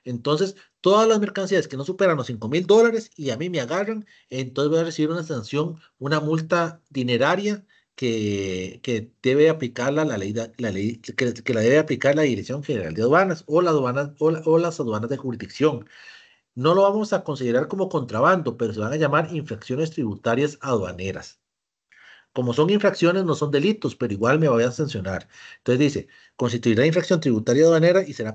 Entonces, todas las mercancías que no superan los 5 mil dólares y a mí me agarran, entonces voy a recibir una sanción, una multa dineraria que, debe aplicarla la ley, la ley que, la debe aplicar la Dirección General de Aduanas o, o las aduanas de jurisdicción. No lo vamos a considerar como contrabando, pero se van a llamar infracciones tributarias aduaneras como son infracciones, no son delitos, pero igual me voy a sancionar. Entonces dice, constituirá infracción tributaria aduanera y será,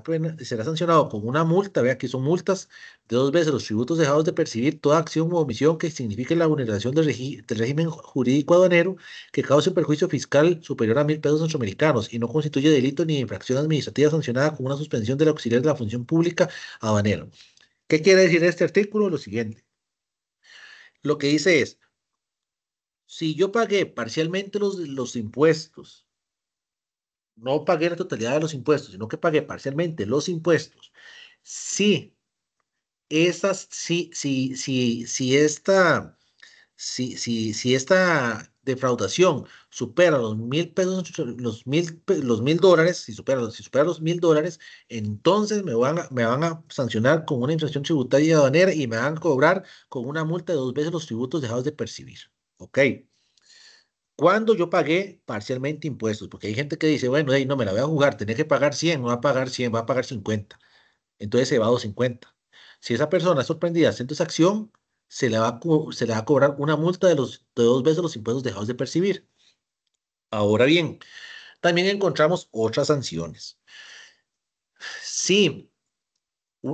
sancionado con una multa, vea que son multas de dos veces los tributos dejados de percibir toda acción o omisión que signifique la vulneración del, régimen jurídico aduanero que cause un perjuicio fiscal superior a mil pesos centroamericanos y no constituye delito ni infracción administrativa sancionada con una suspensión del auxiliar de la función pública aduanera. ¿Qué quiere decir este artículo? Lo siguiente. Lo que dice es, si yo pagué parcialmente los, los impuestos, no pagué la totalidad de los impuestos, sino que pagué parcialmente los impuestos, si esas, si, si, si, si esta, si, si esta defraudación supera los mil pesos, los mil, los mil dólares, si supera, si los mil dólares, entonces me van, a, me van a sancionar con una infracción tributaria de aduanera y me van a cobrar con una multa de dos veces los tributos dejados de percibir. ¿Ok? cuando yo pagué parcialmente impuestos? Porque hay gente que dice, bueno, no me la voy a jugar, tenés que pagar 100, no va a pagar 100, va a pagar 50. Entonces se va a 250. Si esa persona es sorprendida haciendo esa acción, se le va a, se le va a cobrar una multa de, los, de dos veces los impuestos dejados de percibir. Ahora bien, también encontramos otras sanciones. Sí,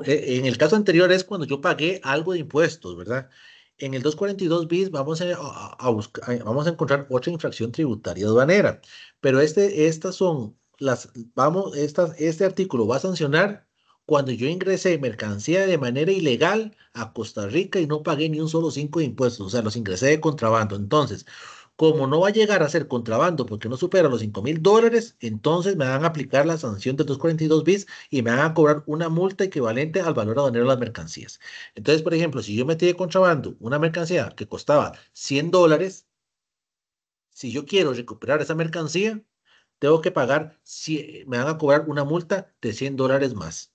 e, en el caso anterior es cuando yo pagué algo de impuestos, ¿verdad? en el 242 bis vamos a, buscar, vamos a encontrar otra infracción tributaria aduanera, pero este, estas son las, vamos, estas, este artículo va a sancionar cuando yo ingresé mercancía de manera ilegal a Costa Rica y no pagué ni un solo cinco de impuestos, o sea, los ingresé de contrabando. Entonces, como no va a llegar a ser contrabando porque no supera los 5 mil dólares, entonces me van a aplicar la sanción de 242 bis y me van a cobrar una multa equivalente al valor aduanero de las mercancías. Entonces, por ejemplo, si yo metí de contrabando una mercancía que costaba 100 dólares, si yo quiero recuperar esa mercancía, tengo que pagar, me van a cobrar una multa de 100 dólares más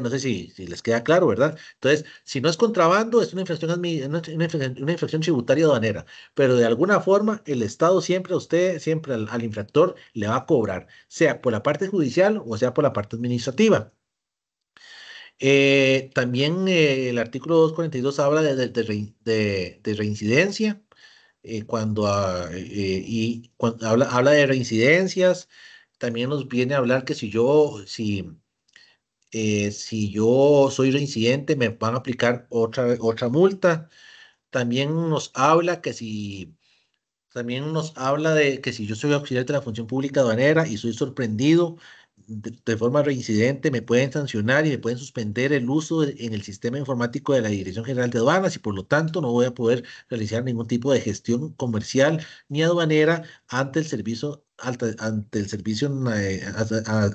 no sé si, les queda claro, ¿verdad? Entonces, si no es contrabando, es una infracción, una infracción tributaria aduanera, pero de alguna forma el Estado siempre a usted, siempre al, infractor le va a cobrar, sea por la parte judicial o sea por la parte administrativa. Eh, también eh, el artículo 242 habla de, de, reincidencia, eh, cuando, ah, y habla, habla, de reincidencias, también nos viene a hablar que si yo, si, eh, si yo soy reincidente, me van a aplicar otra, otra multa. También nos habla que si también nos habla de que si yo soy auxiliar de la función pública aduanera y soy sorprendido de, forma reincidente me pueden sancionar y me pueden suspender el uso en el sistema informático de la Dirección General de Aduanas y por lo tanto no voy a poder realizar ningún tipo de gestión comercial ni aduanera ante el servicio ante el servicio, eh,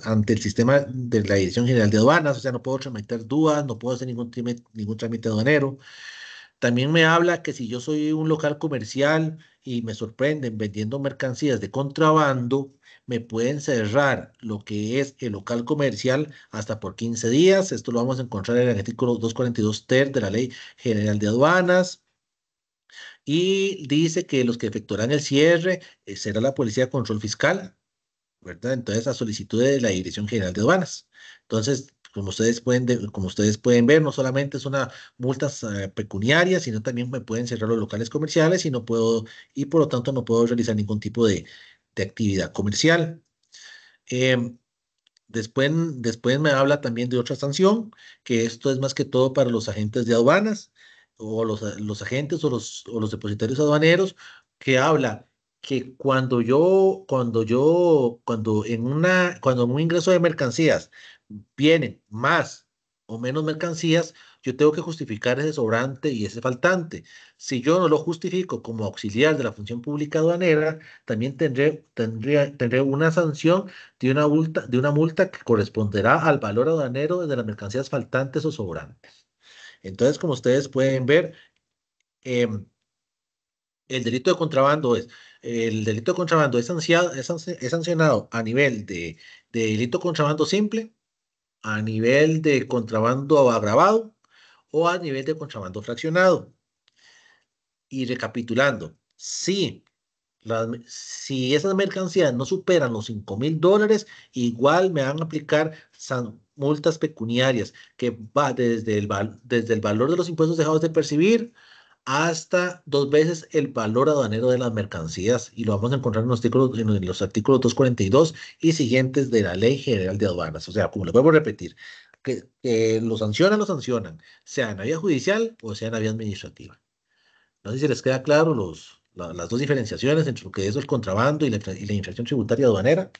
ante el sistema de la Dirección General de Aduanas, o sea, no puedo tramitar dudas, no puedo hacer ningún, ningún trámite aduanero. También me habla que si yo soy un local comercial y me sorprenden vendiendo mercancías de contrabando, me pueden cerrar lo que es el local comercial hasta por 15 días. Esto lo vamos a encontrar en el artículo 242 ter de la Ley General de Aduanas. Y dice que los que efectuarán el cierre eh, será la Policía de Control Fiscal, ¿verdad? Entonces, a solicitud de la Dirección General de Aduanas. Entonces, como ustedes pueden, como ustedes pueden ver, no solamente es una multas pecuniaria eh, pecuniarias, sino también me pueden cerrar los locales comerciales y no puedo, y por lo tanto no puedo realizar ningún tipo de, de actividad comercial. Em, después, después me habla también de otra sanción, que esto es más que todo para los agentes de aduanas o los, los agentes o los, o los depositarios aduaneros, que habla que cuando yo, cuando yo, cuando en una, cuando un ingreso de mercancías vienen más o menos mercancías, yo tengo que justificar ese sobrante y ese faltante. Si yo no lo justifico como auxiliar de la función pública aduanera, también tendré, tendría, tendré una sanción de una, multa, de una multa que corresponderá al valor aduanero de las mercancías faltantes o sobrantes. Entonces, como ustedes pueden ver, em, el delito de contrabando es, el delito de contrabando es sancionado, es, sancionado a nivel de, de delito de contrabando simple, a nivel de contrabando agravado o a nivel de contrabando fraccionado. Y recapitulando, si, si esas mercancías no superan los 5 mil dólares, igual me van a aplicar multas pecuniarias, que va desde el, desde el valor de los impuestos dejados de percibir hasta dos veces el valor aduanero de las mercancías y lo vamos a encontrar en los artículos, en los artículos 242 y siguientes de la Ley General de Aduanas. O sea, como lo vuelvo a repetir, que, lo sancionan, lo sancionan, sea en la vía judicial o sea en la vía administrativa. No sé si les queda claro los, las dos diferenciaciones entre lo que es el contrabando y la, infracción tributaria aduanera.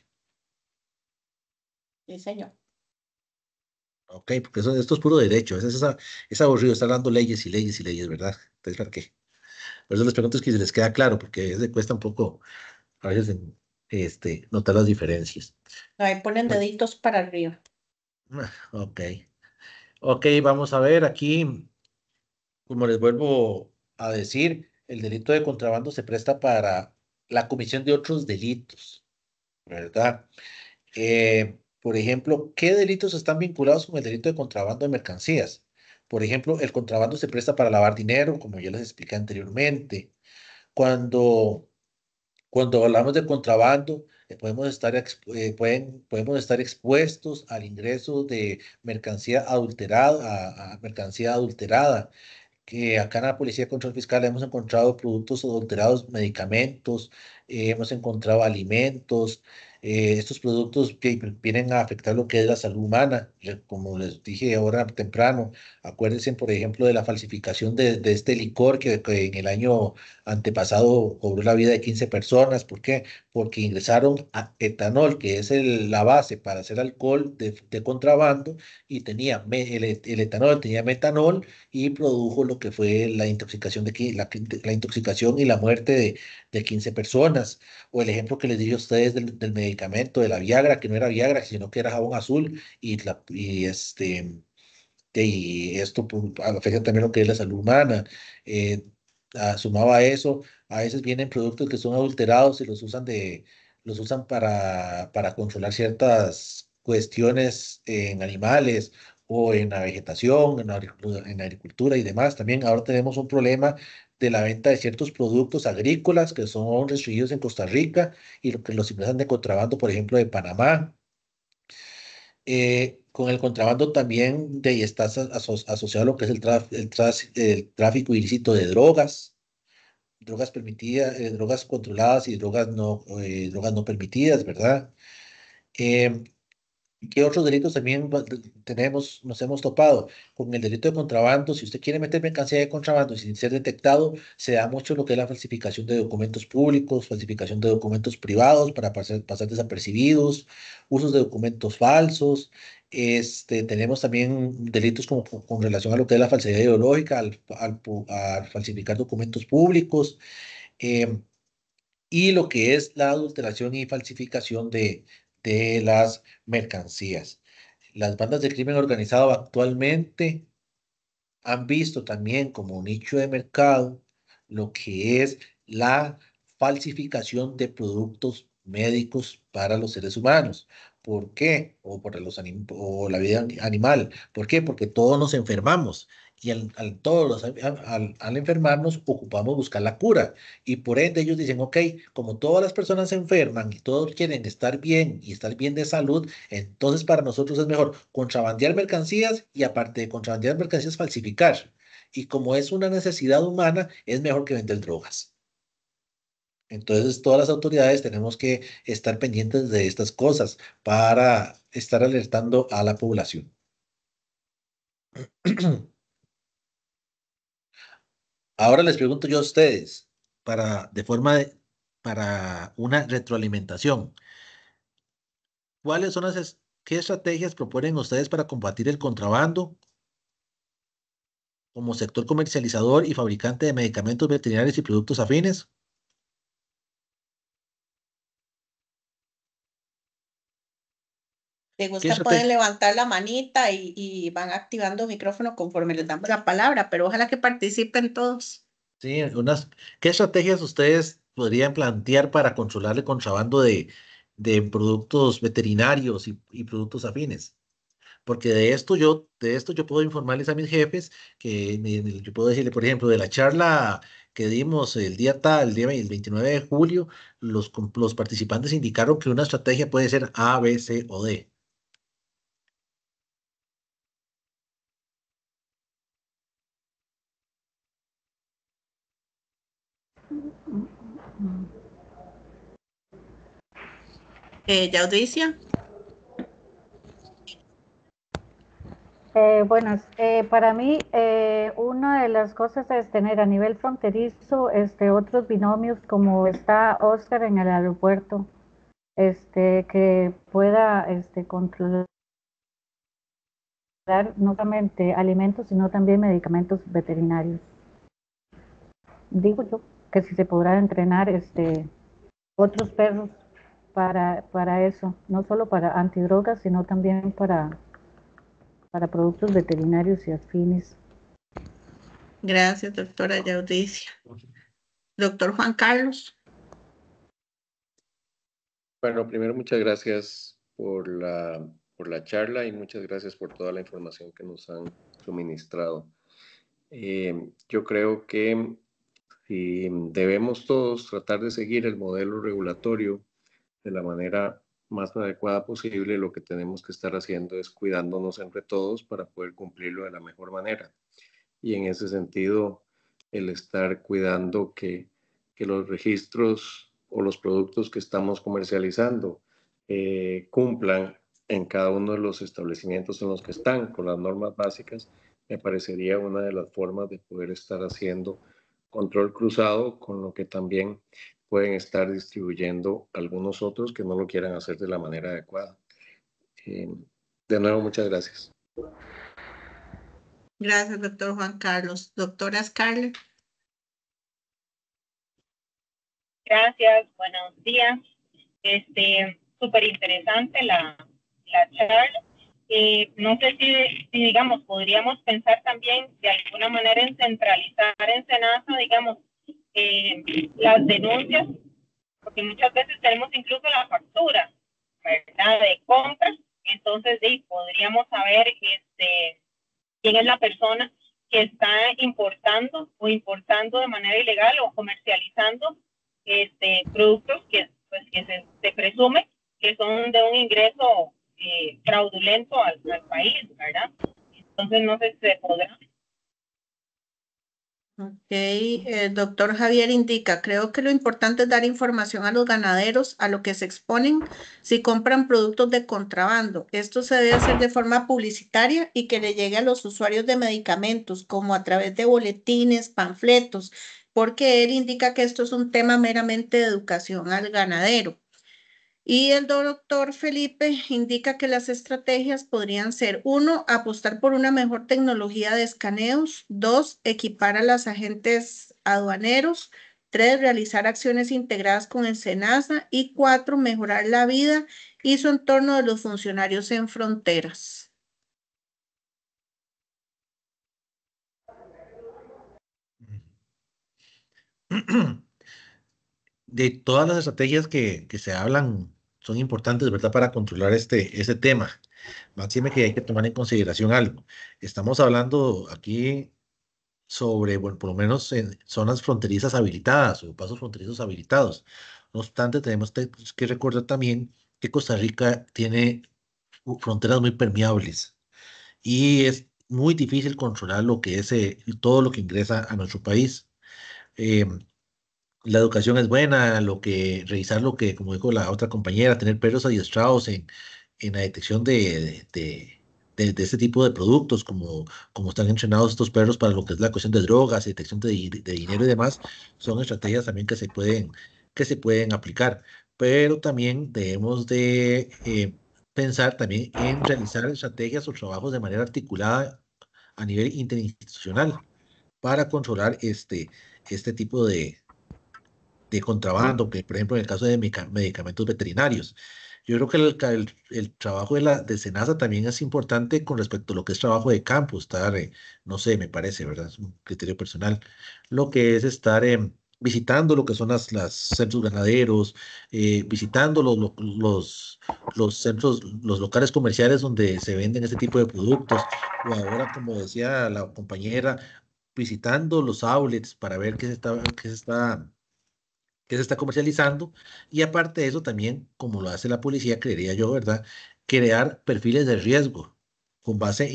Sí, señor. Ok, porque eso, esto es puro derecho, es, aburrido estar dando leyes y leyes y leyes, ¿verdad? Entonces, ¿para qué? Por eso les pregunto si que les queda claro, porque a veces cuesta un poco, a veces, este, notar las diferencias. ahí ponen deditos para arriba. *laughs* Ok. Ok, vamos a ver aquí, como les vuelvo a decir, el delito de contrabando se presta para la comisión de otros delitos, ¿verdad? Eh, por ejemplo, ¿qué delitos están vinculados con el delito de contrabando de mercancías? Por ejemplo, el contrabando se presta para lavar dinero, como ya les expliqué anteriormente. Cuando, cuando hablamos de contrabando, podemos estar, eh, pueden, podemos estar expuestos al ingreso de mercancía adulterada, a, mercancía adulterada que acá en la Policía de Control Fiscal hemos encontrado productos adulterados, medicamentos, eh, hemos encontrado alimentos. Eh, estos productos que vienen a afectar lo que es la salud humana, como les dije ahora temprano. Acuérdense, por ejemplo, de la falsificación de, este licor que, en el año antepasado cobró la vida de 15 personas. ¿Por qué? Porque ingresaron a etanol, que es la base para hacer alcohol de, contrabando, y tenía el, etanol, tenía metanol y produjo lo que fue la intoxicación, de, la, la intoxicación y la muerte de 15 personas o el ejemplo que les dije a ustedes del, medicamento, de la Viagra, que no era Viagra, sino que era jabón azul, y, y este, y esto pues, afecta también lo que es la salud humana. Eh, sumaba a eso, a veces vienen productos que son adulterados y los usan de los usan para, para controlar ciertas cuestiones en animales o en la vegetación, en en la, agricultura y demás. También ahora tenemos un problema de la venta de ciertos productos agrícolas que son restringidos en Costa Rica y lo que los ingresan de contrabando, por ejemplo, de Panamá. Eh, con el contrabando también de, está estás asociado a lo que es el, tráfico ilícito de drogas, drogas permitidas, eh, drogas controladas y drogas no, eh, drogas no permitidas, ¿verdad? ¿Qué otros delitos también tenemos, nos hemos topado? Con el delito de contrabando, si usted quiere meter mercancía de contrabando sin ser detectado, se da mucho lo que es la falsificación de documentos públicos, falsificación de documentos privados para pasar, desapercibidos, usos de documentos falsos. Este, tenemos también delitos con, con relación a lo que es la falsedad ideológica, al, falsificar documentos públicos. Eh, y lo que es la adulteración y falsificación de, de las mercancías. Las bandas de crimen organizado actualmente han visto también como un nicho de mercado lo que es la falsificación de productos médicos para los seres humanos. ¿Por qué? O por los o la vida animal. ¿Por qué? Porque todos nos enfermamos y al, todos los, al, enfermarnos ocupamos buscar la cura. Y por ende ellos dicen, ok, como todas las personas se enferman y todos quieren estar bien y estar bien de salud, entonces para nosotros es mejor contrabandear mercancías y aparte de contrabandear mercancías, falsificar. Y como es una necesidad humana, es mejor que vender drogas. Entonces, todas las autoridades tenemos que estar pendientes de estas cosas para estar alertando a la población. *clears throat* Ahora les pregunto yo a ustedes, para, de forma para una retroalimentación, ¿cuáles son las, qué estrategias proponen ustedes para combatir el contrabando como sector comercializador y fabricante de medicamentos veterinarios y productos afines? ¿Te gusta? Pueden levantar la manita y, van activando el micrófono conforme les damos la palabra, pero ojalá que participen todos. Sí, unas, ¿qué estrategias ustedes podrían plantear para controlar el contrabando de, de productos veterinarios y, productos afines? Porque de esto yo, de esto yo puedo informarles a mis jefes que yo puedo decirle, por ejemplo, de la charla que dimos el día tal, el día 29 de julio, los, los participantes indicaron que una estrategia puede ser A, B, C o D. Eh, Yaudicia. Eh, bueno, eh, para mí eh, una de las cosas es tener a nivel fronterizo este, otros binomios como está Oscar en el aeropuerto, este, que pueda este, controlar no solamente alimentos, sino también medicamentos veterinarios. Digo yo que si se podrá entrenar este, otros perros para, para eso, no solo para antidrogas, sino también para, para productos veterinarios y afines. Gracias, doctora Yaudicia. Doctor Juan Carlos. Bueno, primero muchas gracias por la, por la charla y muchas gracias por toda la información que nos han suministrado. Eh, yo creo que eh, debemos todos tratar de seguir el modelo regulatorio de la manera más adecuada posible, lo que tenemos que estar haciendo es cuidándonos entre todos para poder cumplirlo de la mejor manera. Y en ese sentido, el estar cuidando que, los registros o los productos que estamos comercializando eh, cumplan en cada uno de los establecimientos en los que están con las normas básicas, me parecería una de las formas de poder estar haciendo control cruzado, con lo que también pueden estar distribuyendo algunos otros que no lo quieran hacer de la manera adecuada. Eh, de nuevo, muchas gracias. Gracias, doctor Juan Carlos. Doctora Scarlett. Gracias, buenos días. Este, súper interesante la, la charla. Eh, no sé si, si, digamos, podríamos pensar también de alguna manera en centralizar en Senasa, digamos, eh, las denuncias, porque muchas veces tenemos incluso la factura, ¿verdad? De compra, entonces sí, podríamos saber este, quién es la persona que está importando o importando de manera ilegal o comercializando este, productos que, pues, que se, presume que son de un ingreso eh, fraudulento al, país, ¿verdad? Entonces no sé si se podrá Ok, el eh, doctor Javier indica, creo que lo importante es dar información a los ganaderos a lo que se exponen si compran productos de contrabando. Esto se debe hacer de forma publicitaria y que le llegue a los usuarios de medicamentos, como a través de boletines, panfletos, porque él indica que esto es un tema meramente de educación al ganadero. Y el doctor Felipe indica que las estrategias podrían ser, uno, apostar por una mejor tecnología de escaneos, dos, equipar a los agentes aduaneros, tres, realizar acciones integradas con el SENASA y cuatro, mejorar la vida y su entorno de los funcionarios en fronteras. *clears throat* De todas las estrategias que, que se hablan son importantes, ¿verdad?, para controlar este, este tema. Máxime que hay que tomar en consideración algo. Estamos hablando aquí sobre, bueno, por lo menos en zonas fronterizas habilitadas o pasos fronterizos habilitados. No obstante, tenemos pues, que recordar también que Costa Rica tiene fronteras muy permeables y es muy difícil controlar lo que es eh, todo lo que ingresa a nuestro país. Eh, la educación es buena, lo que, revisar lo que, como dijo la otra compañera, tener perros adiestrados en, en la detección de, de, este tipo de productos, como, como están entrenados estos perros para lo que es la cuestión de drogas, detección de, dinero y demás, son estrategias también que se pueden, que se pueden aplicar. Pero también debemos de eh, pensar también en realizar estrategias o trabajos de manera articulada a nivel interinstitucional para controlar este, este tipo de, de contrabando, que por ejemplo en el caso de medicamentos veterinarios. Yo creo que el, el, trabajo de la de Senasa también es importante con respecto a lo que es trabajo de campo, estar, no sé, me parece, ¿verdad? Es un criterio personal. Lo que es estar visitando lo que son las, las centros ganaderos, eh, visitando los, los, los centros, los locales comerciales donde se venden este tipo de productos, o ahora, como decía la compañera, visitando los outlets para ver qué se está, qué se está que se está comercializando y aparte de eso también, como lo hace la policía, creería yo, ¿verdad? Crear perfiles de riesgo con base,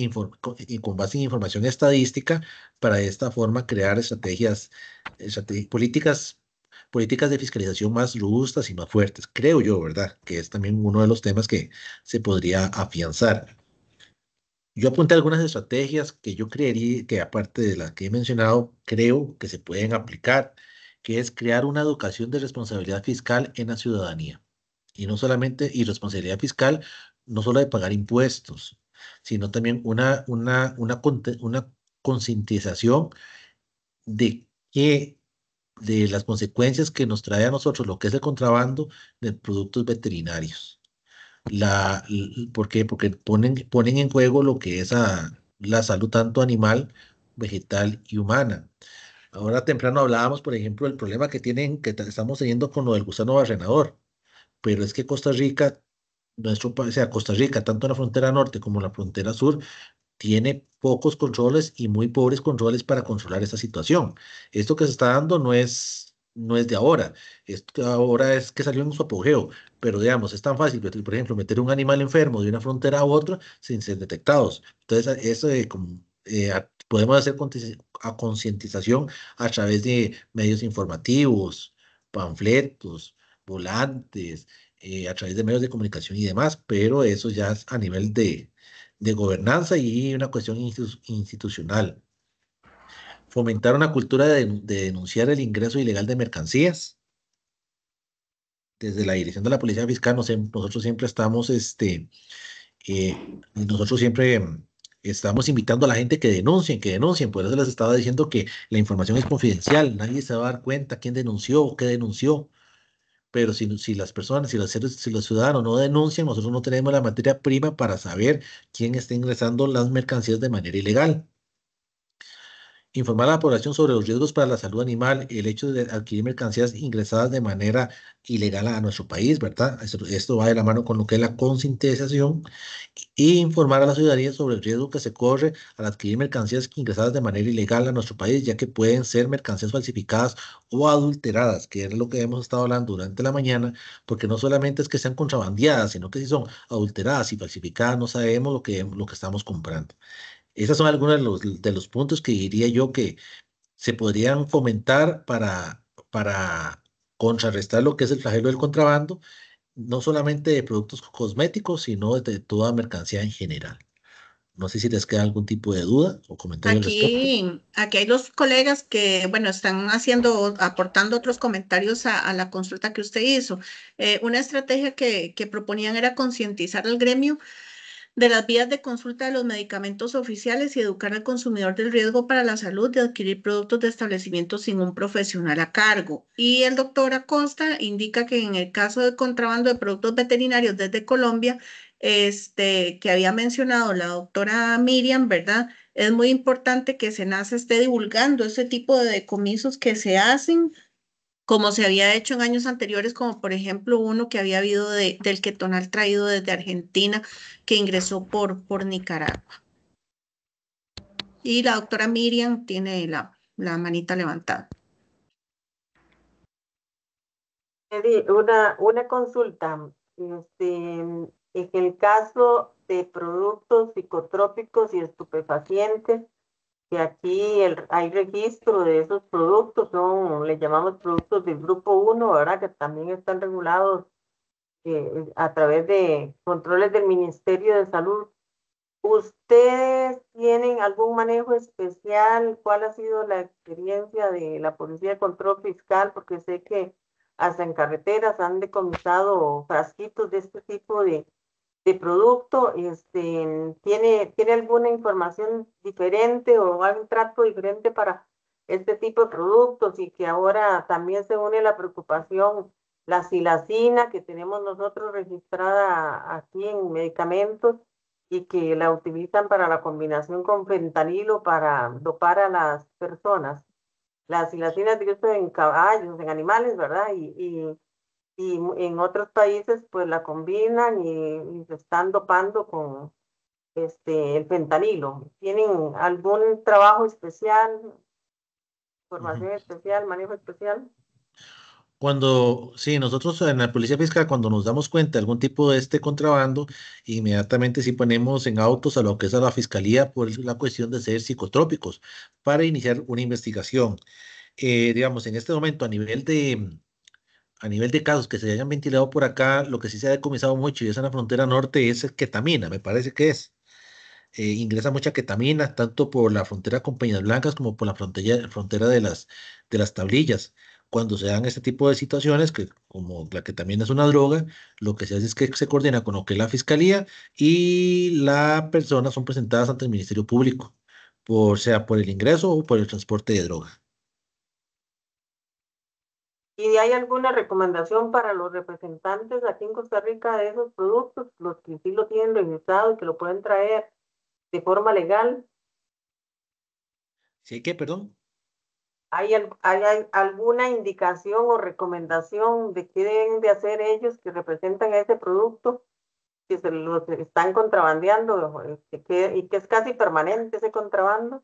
con base en información estadística para de esta forma crear estrategias, políticas, políticas de fiscalización más robustas y más fuertes. Creo yo, ¿verdad? Que es también uno de los temas que se podría afianzar. Yo apunté algunas estrategias que yo creería que aparte de las que he mencionado, creo que se pueden aplicar que es crear una educación de responsabilidad fiscal en la ciudadanía. Y no solamente, y responsabilidad fiscal, no solo de pagar impuestos, sino también una, concientización de que de las consecuencias que nos trae a nosotros lo que es el contrabando de productos veterinarios. ¿Por qué? Porque ponen, ponen en juego lo que es la salud tanto animal, vegetal y humana. Ahora temprano hablábamos, por ejemplo, del problema que tienen, que estamos teniendo con lo del gusano barrenador, pero es que Costa Rica, nuestro país, o Costa Rica, tanto en la frontera norte como en la frontera sur, tiene pocos controles y muy pobres controles para controlar esta situación. Esto que se está dando no es, no es de ahora, esto ahora es que salió en su apogeo, pero digamos, es tan fácil, por ejemplo, meter un animal enfermo de una frontera a otra sin ser detectados. Entonces, eso es como eh, podemos hacer a concientización a través de medios informativos, panfletos, volantes, eh, a través de medios de comunicación y demás, pero eso ya es a nivel de, de gobernanza y una cuestión institucional. Fomentar una cultura de, denunciar el ingreso ilegal de mercancías desde la dirección de la Policía Fiscal, nosotros siempre estamos, este, eh, nosotros siempre estamos invitando a la gente que denuncien, que denuncien. Por eso les estaba diciendo que la información es confidencial, nadie se va a dar cuenta quién denunció, o qué denunció. Pero si, si las personas, si los, si los ciudadanos no denuncian, nosotros no tenemos la materia prima para saber quién está ingresando las mercancías de manera ilegal. Informar a la población sobre los riesgos para la salud animal, el hecho de adquirir mercancías ingresadas de manera ilegal a nuestro país, ¿verdad? Esto, va de la mano con lo que es la concientización y informar a la ciudadanía sobre el riesgo que se corre al adquirir mercancías ingresadas de manera ilegal a nuestro país, ya que pueden ser mercancías falsificadas o adulteradas, que es lo que hemos estado hablando durante la mañana, porque no solamente es que sean contrabandeadas, sino que si son adulteradas y falsificadas, no sabemos lo que, lo que estamos comprando. Esos son algunos de los, de los puntos que diría yo que se podrían fomentar para, para contrarrestar lo que es el flagelo del contrabando, no solamente de productos cosméticos, sino de toda mercancía en general. No sé si les queda algún tipo de duda o comentario. Aquí, aquí hay los colegas que, bueno, están haciendo, aportando otros comentarios a, la consulta que usted hizo. Eh, una estrategia que, que proponían era concientizar al gremio de las vías de consulta de los medicamentos oficiales y educar al consumidor del riesgo para la salud de adquirir productos de establecimiento sin un profesional a cargo. Y el doctor Acosta indica que en el caso de contrabando de productos veterinarios desde Colombia, este, que había mencionado la doctora Miriam, ¿verdad? Es muy importante que SENASA esté divulgando ese tipo de decomisos que se hacen como se había hecho en años anteriores, como por ejemplo uno que había habido del ketonal traído desde Argentina, que ingresó por, por Nicaragua. Y la doctora Miriam tiene la, manita levantada. Una, una consulta. Este, en el caso de productos psicotrópicos y estupefacientes, que aquí hay registro de esos productos, son, le llamamos productos del grupo 1, ¿verdad? Que también están regulados eh, a través de controles del Ministerio de Salud. ¿Ustedes tienen algún manejo especial? ¿Cuál ha sido la experiencia de la Policía de Control Fiscal? Porque sé que hasta en carreteras han decomisado frasquitos de este tipo de, de producto, este, tiene, tiene alguna información diferente o un trato diferente para este tipo de productos y que ahora también se une la preocupación, la silacina que tenemos nosotros registrada aquí en medicamentos y que la utilizan para la combinación con fentanilo para dopar a las personas. La silacina se en caballos, en animales, ¿verdad? Y, y y en otros países pues la combinan y, se están dopando con este, el fentanilo. ¿Tienen algún trabajo especial, formación especial, manejo especial? Cuando, sí, nosotros en la policía fiscal, cuando nos damos cuenta de algún tipo de este contrabando, inmediatamente sí ponemos en autos a lo que es a la fiscalía por la cuestión de ser psicotrópicos para iniciar una investigación. Eh, digamos, en este momento a nivel de, a nivel de casos que se hayan ventilado por acá, lo que sí se ha decomisado mucho y es en la frontera norte es ketamina, me parece que es. Eh, ingresa mucha ketamina, tanto por la frontera con Peñas Blancas como por la frontera, de, las, de las tablillas. Cuando se dan este tipo de situaciones, que como la ketamina es una droga, lo que se hace es que se coordina con lo que es la fiscalía y las personas son presentadas ante el Ministerio Público, por sea por el ingreso o por el transporte de droga. ¿Y hay alguna recomendación para los representantes aquí en Costa Rica de esos productos, los que sí lo tienen registrado y que lo pueden traer de forma legal? ¿Sí qué, perdón? ¿Hay, hay, alguna indicación o recomendación de qué deben de hacer ellos que representan ese producto? que se los están contrabandeando este, y que es casi permanente ese contrabando.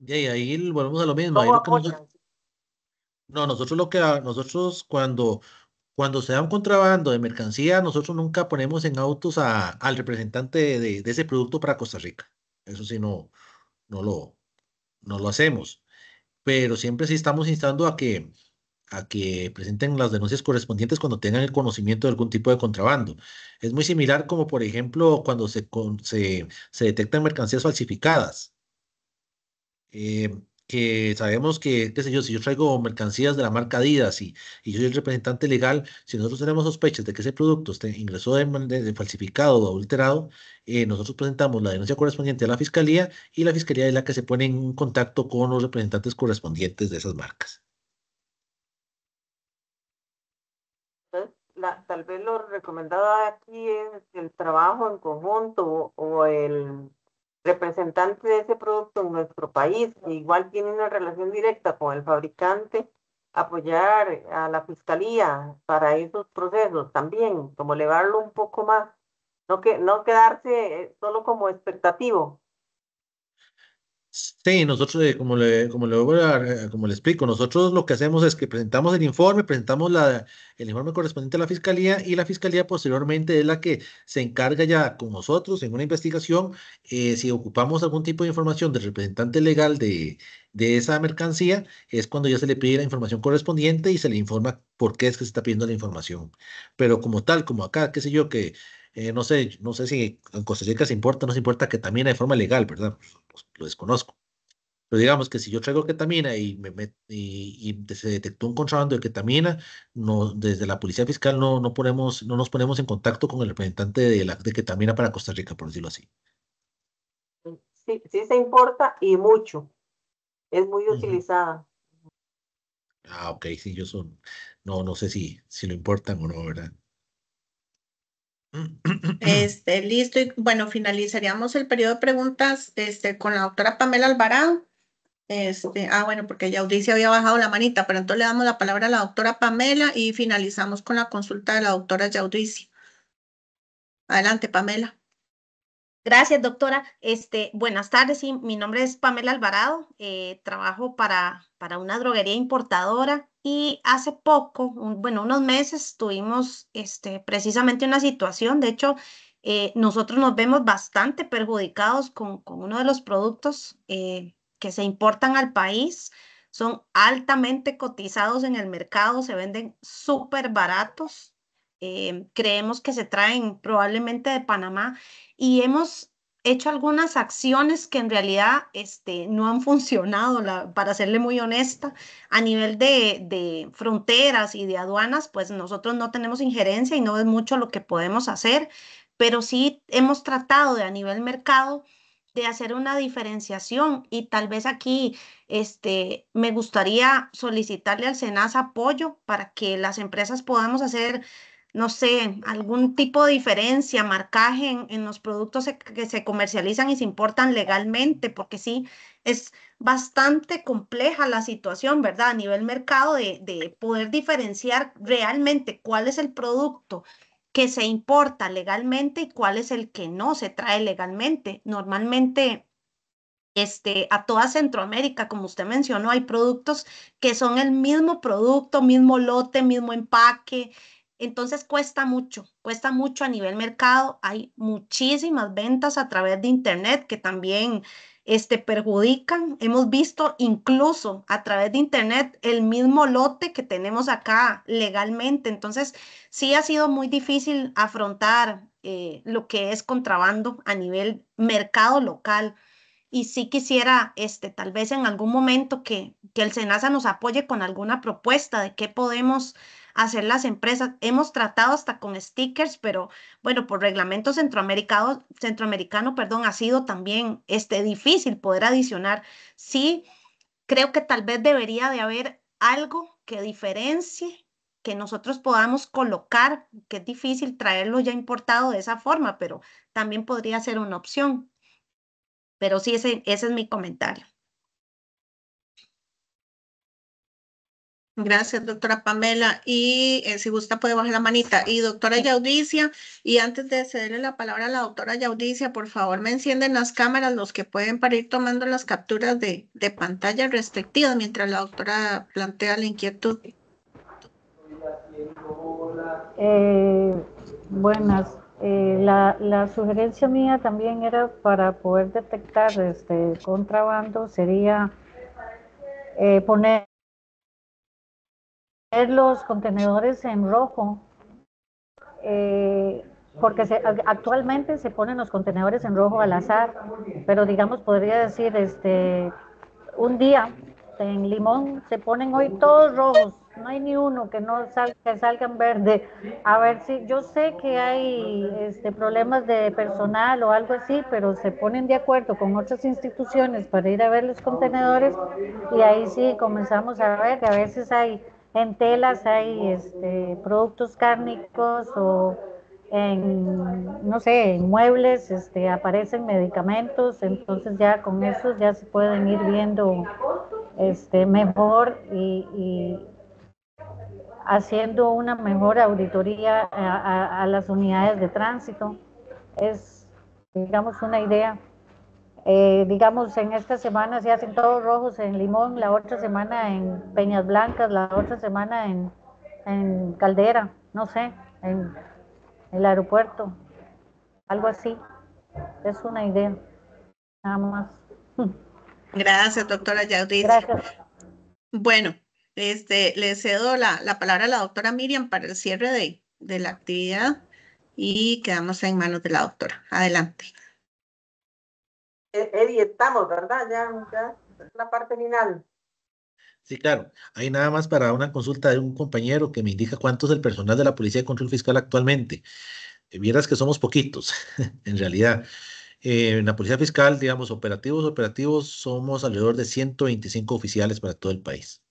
Y ahí volvemos a lo mismo. No, nosotros lo que nosotros cuando cuando se da un contrabando de mercancía, nosotros nunca ponemos en autos al representante de, ese producto para Costa Rica. Eso sí no no lo no lo hacemos. Pero siempre sí estamos instando a que a que presenten las denuncias correspondientes cuando tengan el conocimiento de algún tipo de contrabando. Es muy similar como, por ejemplo, cuando se, se, se detectan mercancías falsificadas. Eh, sabemos que, qué yo, si yo traigo mercancías de la marca Adidas y, yo soy el representante legal, si nosotros tenemos sospechas de que ese producto ingresó de, falsificado o adulterado, eh, nosotros presentamos la denuncia correspondiente a la fiscalía y la fiscalía es la que se pone en contacto con los representantes correspondientes de esas marcas. tal vez lo recomendado aquí es el trabajo en conjunto o el representante de ese producto en nuestro país, e igual tiene una relación directa con el fabricante, apoyar a la fiscalía para esos procesos también, como elevarlo un poco más, no, que, no quedarse solo como expectativo, Sí, nosotros, eh, como le, como, le, eh, como le explico, nosotros lo que hacemos es que presentamos el informe, presentamos la, el informe correspondiente a la fiscalía y la fiscalía posteriormente es la que se encarga ya con nosotros en una investigación, eh, si ocupamos algún tipo de información del representante legal de, de esa mercancía, es cuando ya se le pide la información correspondiente y se le informa por qué es que se está pidiendo la información. Pero como tal, como acá, qué sé yo, que eh, no sé, no sé si en Costa Rica se importa, no se importa ketamina de forma legal, ¿verdad? Pues, lo desconozco. Pero digamos que si yo traigo ketamina y, me, y, se detectó un contrabando de ketamina, no, desde la policía fiscal no, nos ponemos en contacto con el representante de, la, de ketamina para Costa Rica, por decirlo así. Sí, sí se importa y mucho. Es muy utilizada. Ah, ok, sí, yo son, no, no sé si, si lo importan o no, ¿verdad? Este, listo. Y bueno, finalizaríamos el periodo de preguntas este, con la doctora Pamela Alvarado. Este, ah, bueno, porque ya había bajado la manita, pero entonces le damos la palabra a la doctora Pamela y finalizamos con la consulta de la doctora Yaudicia. Adelante, Pamela. Gracias, doctora. Este, buenas tardes. Mi nombre es Pamela Alvarado. Eh, trabajo para, para una droguería importadora y hace poco, bueno, unos meses tuvimos este, precisamente una situación, de hecho, eh, nosotros nos vemos bastante perjudicados con, uno de los productos eh, que se importan al país. Son altamente cotizados en el mercado, se venden súper baratos. Eh, creemos que se traen probablemente de Panamá y hemos hecho algunas acciones que en realidad este, no han funcionado, para serle muy honesta, a nivel de, fronteras y de aduanas, pues nosotros no tenemos injerencia y no es mucho lo que podemos hacer, pero sí hemos tratado de a nivel mercado de hacer una diferenciación y tal vez aquí este, me gustaría solicitarle al SENAS apoyo para que las empresas podamos hacer no sé, algún tipo de diferencia, marcaje en, los productos que se comercializan y se importan legalmente, porque sí, es bastante compleja la situación, ¿verdad? A nivel mercado de, de poder diferenciar realmente cuál es el producto que se importa legalmente y cuál es el que no se trae legalmente. Normalmente este, a toda Centroamérica, como usted mencionó, hay productos que son el mismo producto, mismo lote, mismo empaque, entonces cuesta mucho, cuesta mucho a nivel mercado. Hay muchísimas ventas a través de Internet que también este, perjudican. Hemos visto incluso a través de Internet el mismo lote que tenemos acá legalmente. Entonces, sí ha sido muy difícil afrontar eh, lo que es contrabando a nivel mercado local. Y sí quisiera, este, tal vez en algún momento que, que el SENASA nos apoye con alguna propuesta de qué podemos hacer las empresas. Hemos tratado hasta con stickers, pero bueno, por reglamento centroamericano, centroamericano perdón, ha sido también este, difícil poder adicionar. Sí, creo que tal vez debería de haber algo que diferencie, que nosotros podamos colocar, que es difícil traerlo ya importado de esa forma, pero también podría ser una opción. Pero sí, ese, ese es mi comentario. Gracias, doctora Pamela. Y eh, si gusta, puede bajar la manita. Y doctora Yaudicia, y antes de cederle la palabra a la doctora Yaudicia, por favor, me encienden las cámaras los que pueden para ir tomando las capturas de, pantalla respectivas mientras la doctora plantea la inquietud. Eh, buenas. Eh, la, la, sugerencia mía también era para poder detectar este contrabando, sería poner los contenedores en rojo, eh, porque actualmente se ponen los contenedores en rojo al azar, pero digamos, podría decir, este, un día en Limón se ponen hoy todos rojos, no hay ni uno que no salga, que salgan verde. A ver si yo sé que hay este, problemas de personal o algo así, pero se ponen de acuerdo con otras instituciones para ir a ver los contenedores y ahí sí comenzamos a ver que a veces hay en telas hay este, productos cárnicos o en, no sé, en muebles este, aparecen medicamentos, entonces ya con eso ya se pueden ir viendo este, mejor y, haciendo una mejor auditoría a las unidades de tránsito. Es, digamos, una idea. Eh, digamos, en esta semana se hacen todos rojos en Limón, la otra semana en Peñas Blancas, la otra semana en, Caldera, no sé, en, el aeropuerto, algo así. Es una idea, nada más. *laughs* Gracias, doctora Yaudí Bueno, este, le cedo la, palabra a la doctora Miriam para el cierre de, de la actividad y quedamos en manos de la doctora. Adelante. Eddie, estamos, ¿verdad? Ya, ya la parte final. Sí, claro. Hay nada más para una consulta de un compañero que me indica cuánto es el personal de la Policía de Control Fiscal actualmente. Eh, vieras que somos poquitos, *laughs* en realidad. Eh, en la Policía Fiscal, digamos, operativos, operativos, somos alrededor de 125 oficiales para todo el país.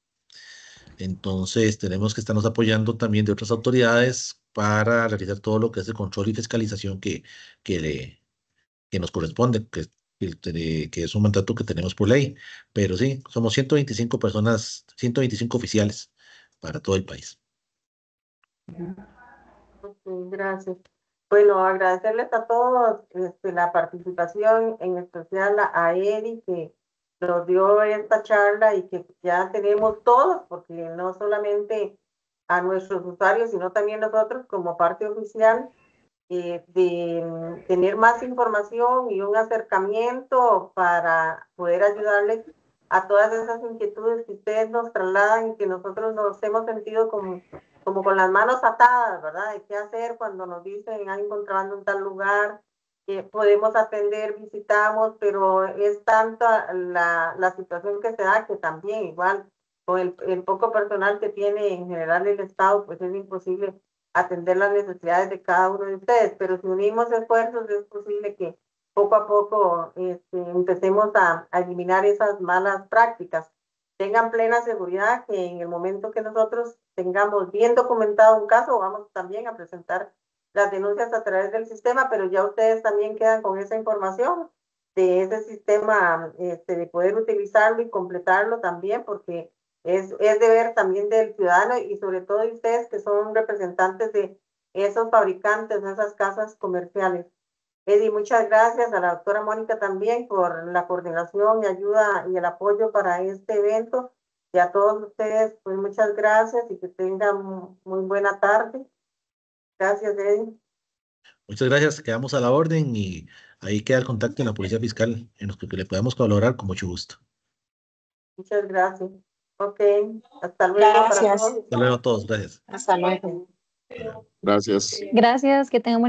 Entonces, tenemos que estarnos apoyando también de otras autoridades para realizar todo lo que es el control y fiscalización que, que, que nos corresponde, que que es un mandato que tenemos por ley. Pero sí, somos 125 personas, 125 oficiales para todo el país. gracias. Bueno, agradecerles a todos este, la participación, en especial a Eri que nos dio esta charla y que ya tenemos todos, porque no solamente a nuestros usuarios, sino también nosotros como parte oficial eh, de mm, tener más información y un acercamiento para poder ayudarles a todas esas inquietudes que ustedes nos trasladan y que nosotros nos hemos sentido como, como con las manos atadas, ¿verdad? qué hacer cuando nos dicen, ah, encontrando un tal lugar, que podemos atender, visitamos, pero es tanto la, la, situación que se da que también igual con el, el poco personal que tiene en general el Estado, pues es imposible atender las necesidades de cada uno de ustedes, pero si unimos esfuerzos es posible que poco a poco este, empecemos a, eliminar esas malas prácticas. Tengan plena seguridad que en el momento que nosotros tengamos bien documentado un caso, vamos también a presentar las denuncias a través del sistema, pero ya ustedes también quedan con esa información de ese sistema, este, de poder utilizarlo y completarlo también, porque es, es deber también del ciudadano y sobre todo de ustedes que son representantes de esos fabricantes, de esas casas comerciales. Eddie, muchas gracias a la doctora Mónica también por la coordinación y ayuda y el apoyo para este evento. Y a todos ustedes, pues muchas gracias y que tengan muy buena tarde. Gracias, Eddie. Muchas gracias, quedamos a la orden y ahí queda el contacto en la Policía Fiscal en los que le podemos colaborar con mucho gusto. Muchas gracias. Ok, hasta luego. Gracias. Hasta luego a todos, gracias. Hasta luego. Gracias. Gracias, que tengan